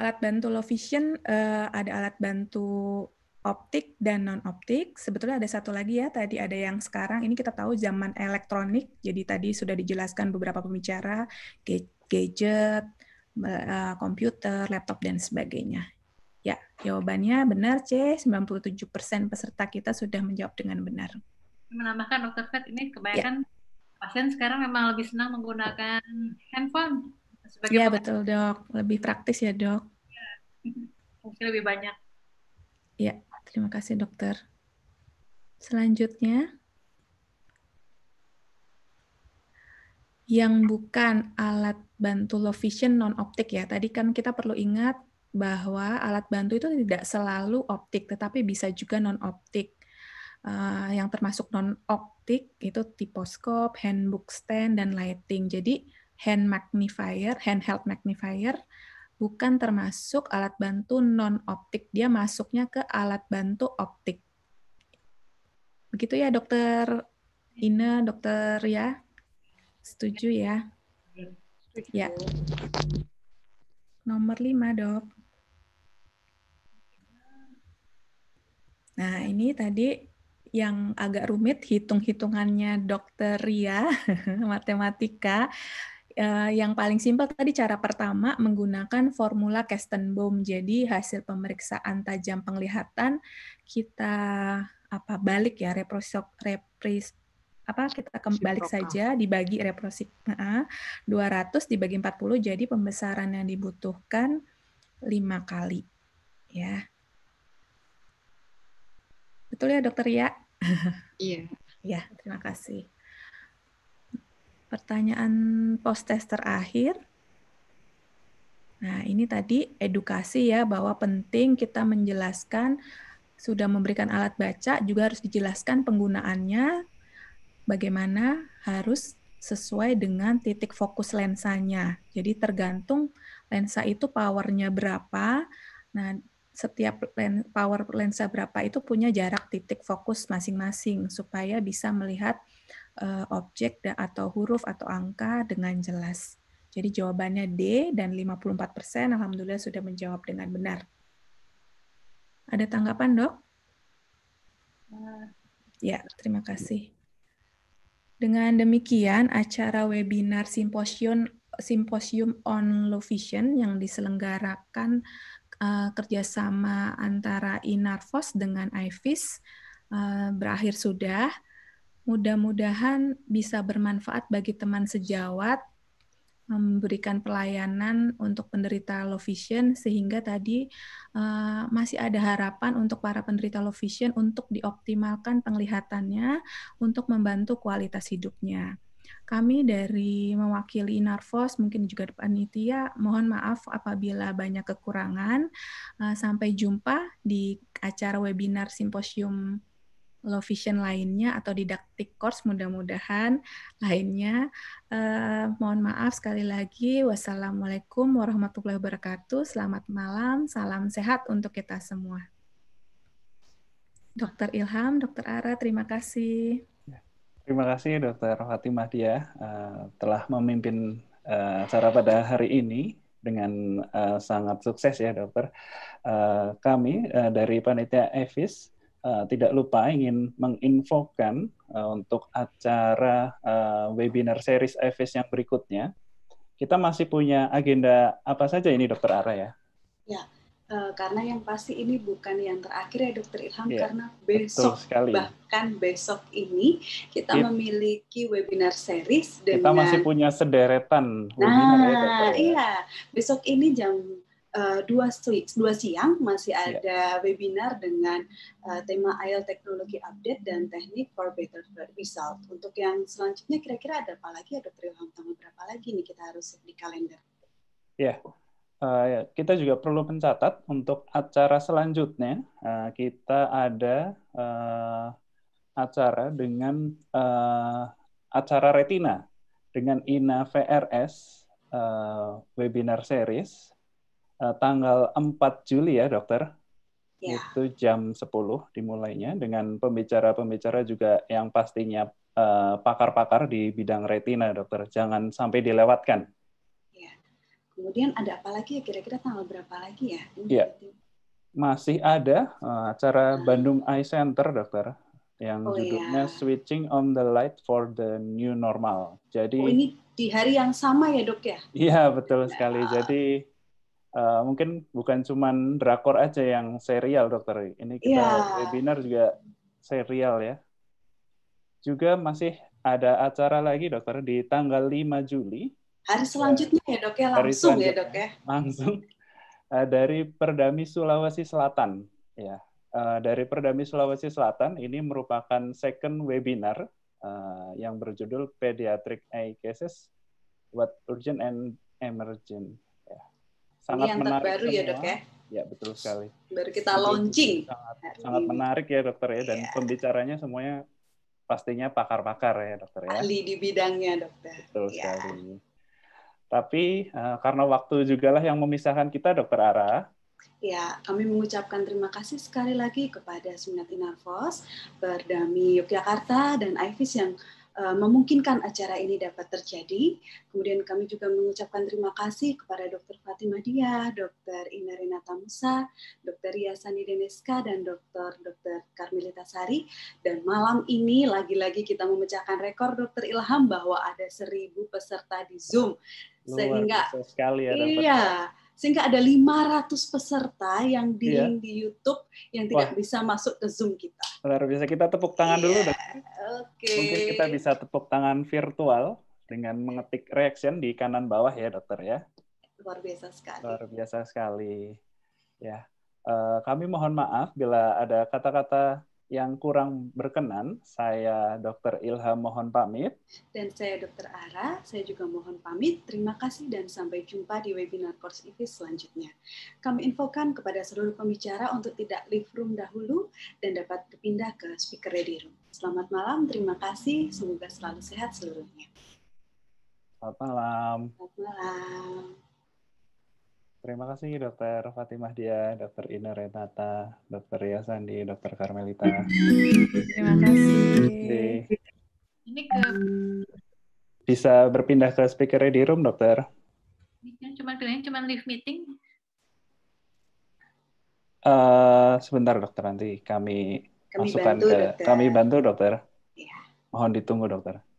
alat bantu low vision eh, ada alat bantu optik dan non optik. Sebetulnya ada satu lagi ya tadi ada yang sekarang ini kita tahu zaman elektronik. Jadi tadi sudah dijelaskan beberapa pembicara gadget, eh, komputer, laptop dan sebagainya. Ya, jawabannya benar C, 97% peserta kita sudah menjawab dengan benar. Menambahkan Dokter Fat ini ya. kebanyakan ya. pasien sekarang memang lebih senang menggunakan handphone sebagai ya betul, Dok. Lebih praktis ya, Dok. Ya. Mungkin lebih banyak. Ya. Terima kasih dokter. Selanjutnya, yang bukan alat bantu low vision non optik ya. Tadi kan kita perlu ingat bahwa alat bantu itu tidak selalu optik, tetapi bisa juga non optik. Uh, eh, yang termasuk non optik itu tiposkop, handbook stand, dan lighting. Jadi hand magnifier, handheld magnifier bukan termasuk alat bantu non-optik. Dia masuknya ke alat bantu optik. Begitu ya dokter Ina, dokter ya? Setuju ya? Ya. Nomor lima, dok. Nah ini tadi yang agak rumit hitung-hitungannya dokter Ria, matematika. Eh, yang paling simpel tadi cara pertama menggunakan formula Kestenbaum. Jadi hasil pemeriksaan tajam penglihatan kita apa balik ya reprosok repris apa kita kembali saja dibagi reprosik dua 200 dibagi 40 jadi pembesaran yang dibutuhkan 5 kali ya. Betul ya dokter ya? Iya. ya terima kasih pertanyaan post test terakhir. Nah, ini tadi edukasi ya bahwa penting kita menjelaskan sudah memberikan alat baca juga harus dijelaskan penggunaannya bagaimana harus sesuai dengan titik fokus lensanya. Jadi tergantung lensa itu powernya berapa. Nah, setiap power lensa berapa itu punya jarak titik fokus masing-masing supaya bisa melihat Eh, objek atau huruf atau angka dengan jelas. Jadi jawabannya D dan 54% alhamdulillah sudah menjawab dengan benar. Ada tanggapan, Dok? Eh. Ya, terima kasih. Dengan demikian, acara webinar simposium simposium on low vision yang diselenggarakan uh, kerjasama antara Inarvos dengan IFIS uh, berakhir sudah. Mudah-mudahan bisa bermanfaat bagi teman sejawat, memberikan pelayanan untuk penderita low vision sehingga tadi uh, masih ada harapan untuk para penderita low vision untuk dioptimalkan penglihatannya untuk membantu kualitas hidupnya. Kami dari mewakili Narvos mungkin juga panitia, mohon maaf apabila banyak kekurangan. Eh, sampai jumpa di acara webinar simposium low vision lainnya atau didaktik course mudah-mudahan lainnya. Uh, mohon maaf sekali lagi. Wassalamualaikum warahmatullahi wabarakatuh. Selamat malam, salam sehat untuk kita semua. Dokter Ilham, Dokter Ara, terima kasih. Ya, terima kasih Dokter Fatimah Dia uh, telah memimpin uh, acara pada hari ini dengan uh, sangat sukses ya Dokter. Uh, kami uh, dari panitia EVIS Eh, tidak lupa ingin menginfokan uh, untuk acara uh, webinar series EVIS yang berikutnya. Kita masih punya agenda apa saja ini, Dokter Ara ya? Ya, uh, karena yang pasti ini bukan yang terakhir ya, Dokter Ilham, ya, karena besok sekali. bahkan besok ini kita ya. memiliki webinar series dengan kita masih punya sederetan webinar ya, nah, ya, Iya, besok ini jam Eh, dua, dua siang masih ya. ada webinar dengan uh, tema IELTS teknologi update dan teknik for better result. Untuk yang selanjutnya kira-kira ada apa lagi? Ada perilaku tanggal berapa lagi nih kita harus di kalender? Ya, yeah. uh, ya. kita juga perlu mencatat untuk acara selanjutnya uh, kita ada uh, acara dengan uh, acara retina dengan Ina VRS uh, webinar series Eh, tanggal 4 Juli ya dokter. Ya. Itu jam 10 dimulainya dengan pembicara-pembicara juga yang pastinya eh, pakar-pakar uh, di bidang retina dokter. Jangan sampai dilewatkan. Ya. Kemudian ada apa lagi ya kira-kira tanggal berapa lagi ya? Ini ya. Masih ada uh, acara nah. Bandung Eye Center dokter yang oh, judulnya ya. Switching on the Light for the New Normal. Jadi oh, ini di hari yang sama ya dok ya? Iya betul sekali. Jadi Eh, mungkin bukan cuman drakor aja yang serial dokter. Ini kita yeah. webinar juga serial ya. Juga masih ada acara lagi dokter di tanggal 5 Juli. Hari eh, selanjutnya ya dok ya langsung ya dok ya. Langsung eh, dari Perdami Sulawesi Selatan ya. dari Perdami Sulawesi Selatan ini merupakan second webinar yang berjudul Pediatric Eye Cases What Urgent and Emergent sangat ini yang menarik terbaru ya, semua. ya dok ya. Ya betul sekali. Baru kita launching. Sangat, sangat menarik ya dokter ya dan iya. pembicaranya semuanya pastinya pakar-pakar ya dokter ya. Ahli di bidangnya dokter. Betul yeah. sekali. Tapi uh, karena waktu juga lah yang memisahkan kita dokter Ara. Ya, kami mengucapkan terima kasih sekali lagi kepada Suminat Inafos, Berdami Yogyakarta, dan Ivis yang Eh, memungkinkan acara ini dapat terjadi. Kemudian kami juga mengucapkan terima kasih kepada Dr. Fatimah Dia, Dr. Ina Renata Musa, Dr. Yasani Deneska, dan Dr. Dr. Karmelita Sari. Dan malam ini lagi-lagi kita memecahkan rekor Dr. Ilham bahwa ada seribu peserta di Zoom. Sehingga, sekali ya, iya, sehingga ada 500 peserta yang di yeah. di YouTube yang tidak Wah. bisa masuk ke Zoom kita. Luar biasa. Kita tepuk tangan yeah. dulu. Iya, oke. Okay. Mungkin kita bisa tepuk tangan virtual dengan mengetik reaction di kanan bawah ya, Dokter ya. Luar biasa sekali. Luar biasa sekali. Ya. Eh, kami mohon maaf bila ada kata-kata yang kurang berkenan, saya Dr. Ilham mohon pamit. Dan saya Dr. Ara, saya juga mohon pamit. Terima kasih dan sampai jumpa di webinar Course IV e selanjutnya. Kami infokan kepada seluruh pembicara untuk tidak leave room dahulu dan dapat berpindah ke speaker ready room. Selamat malam, terima kasih. Semoga selalu sehat seluruhnya. Selamat malam. Selamat malam. Terima kasih Dokter Fatimah Dia, Dokter Ina Renata, Dokter Yasandi, Dokter Karmelita. Terima kasih. Ini ke bisa berpindah ke speaker di room, Dokter. Kan cuma pilihannya cuma live meeting. Uh, sebentar dokter nanti kami, kami masukkan bantu, ke dokter. kami bantu dokter. Ya. Mohon ditunggu dokter.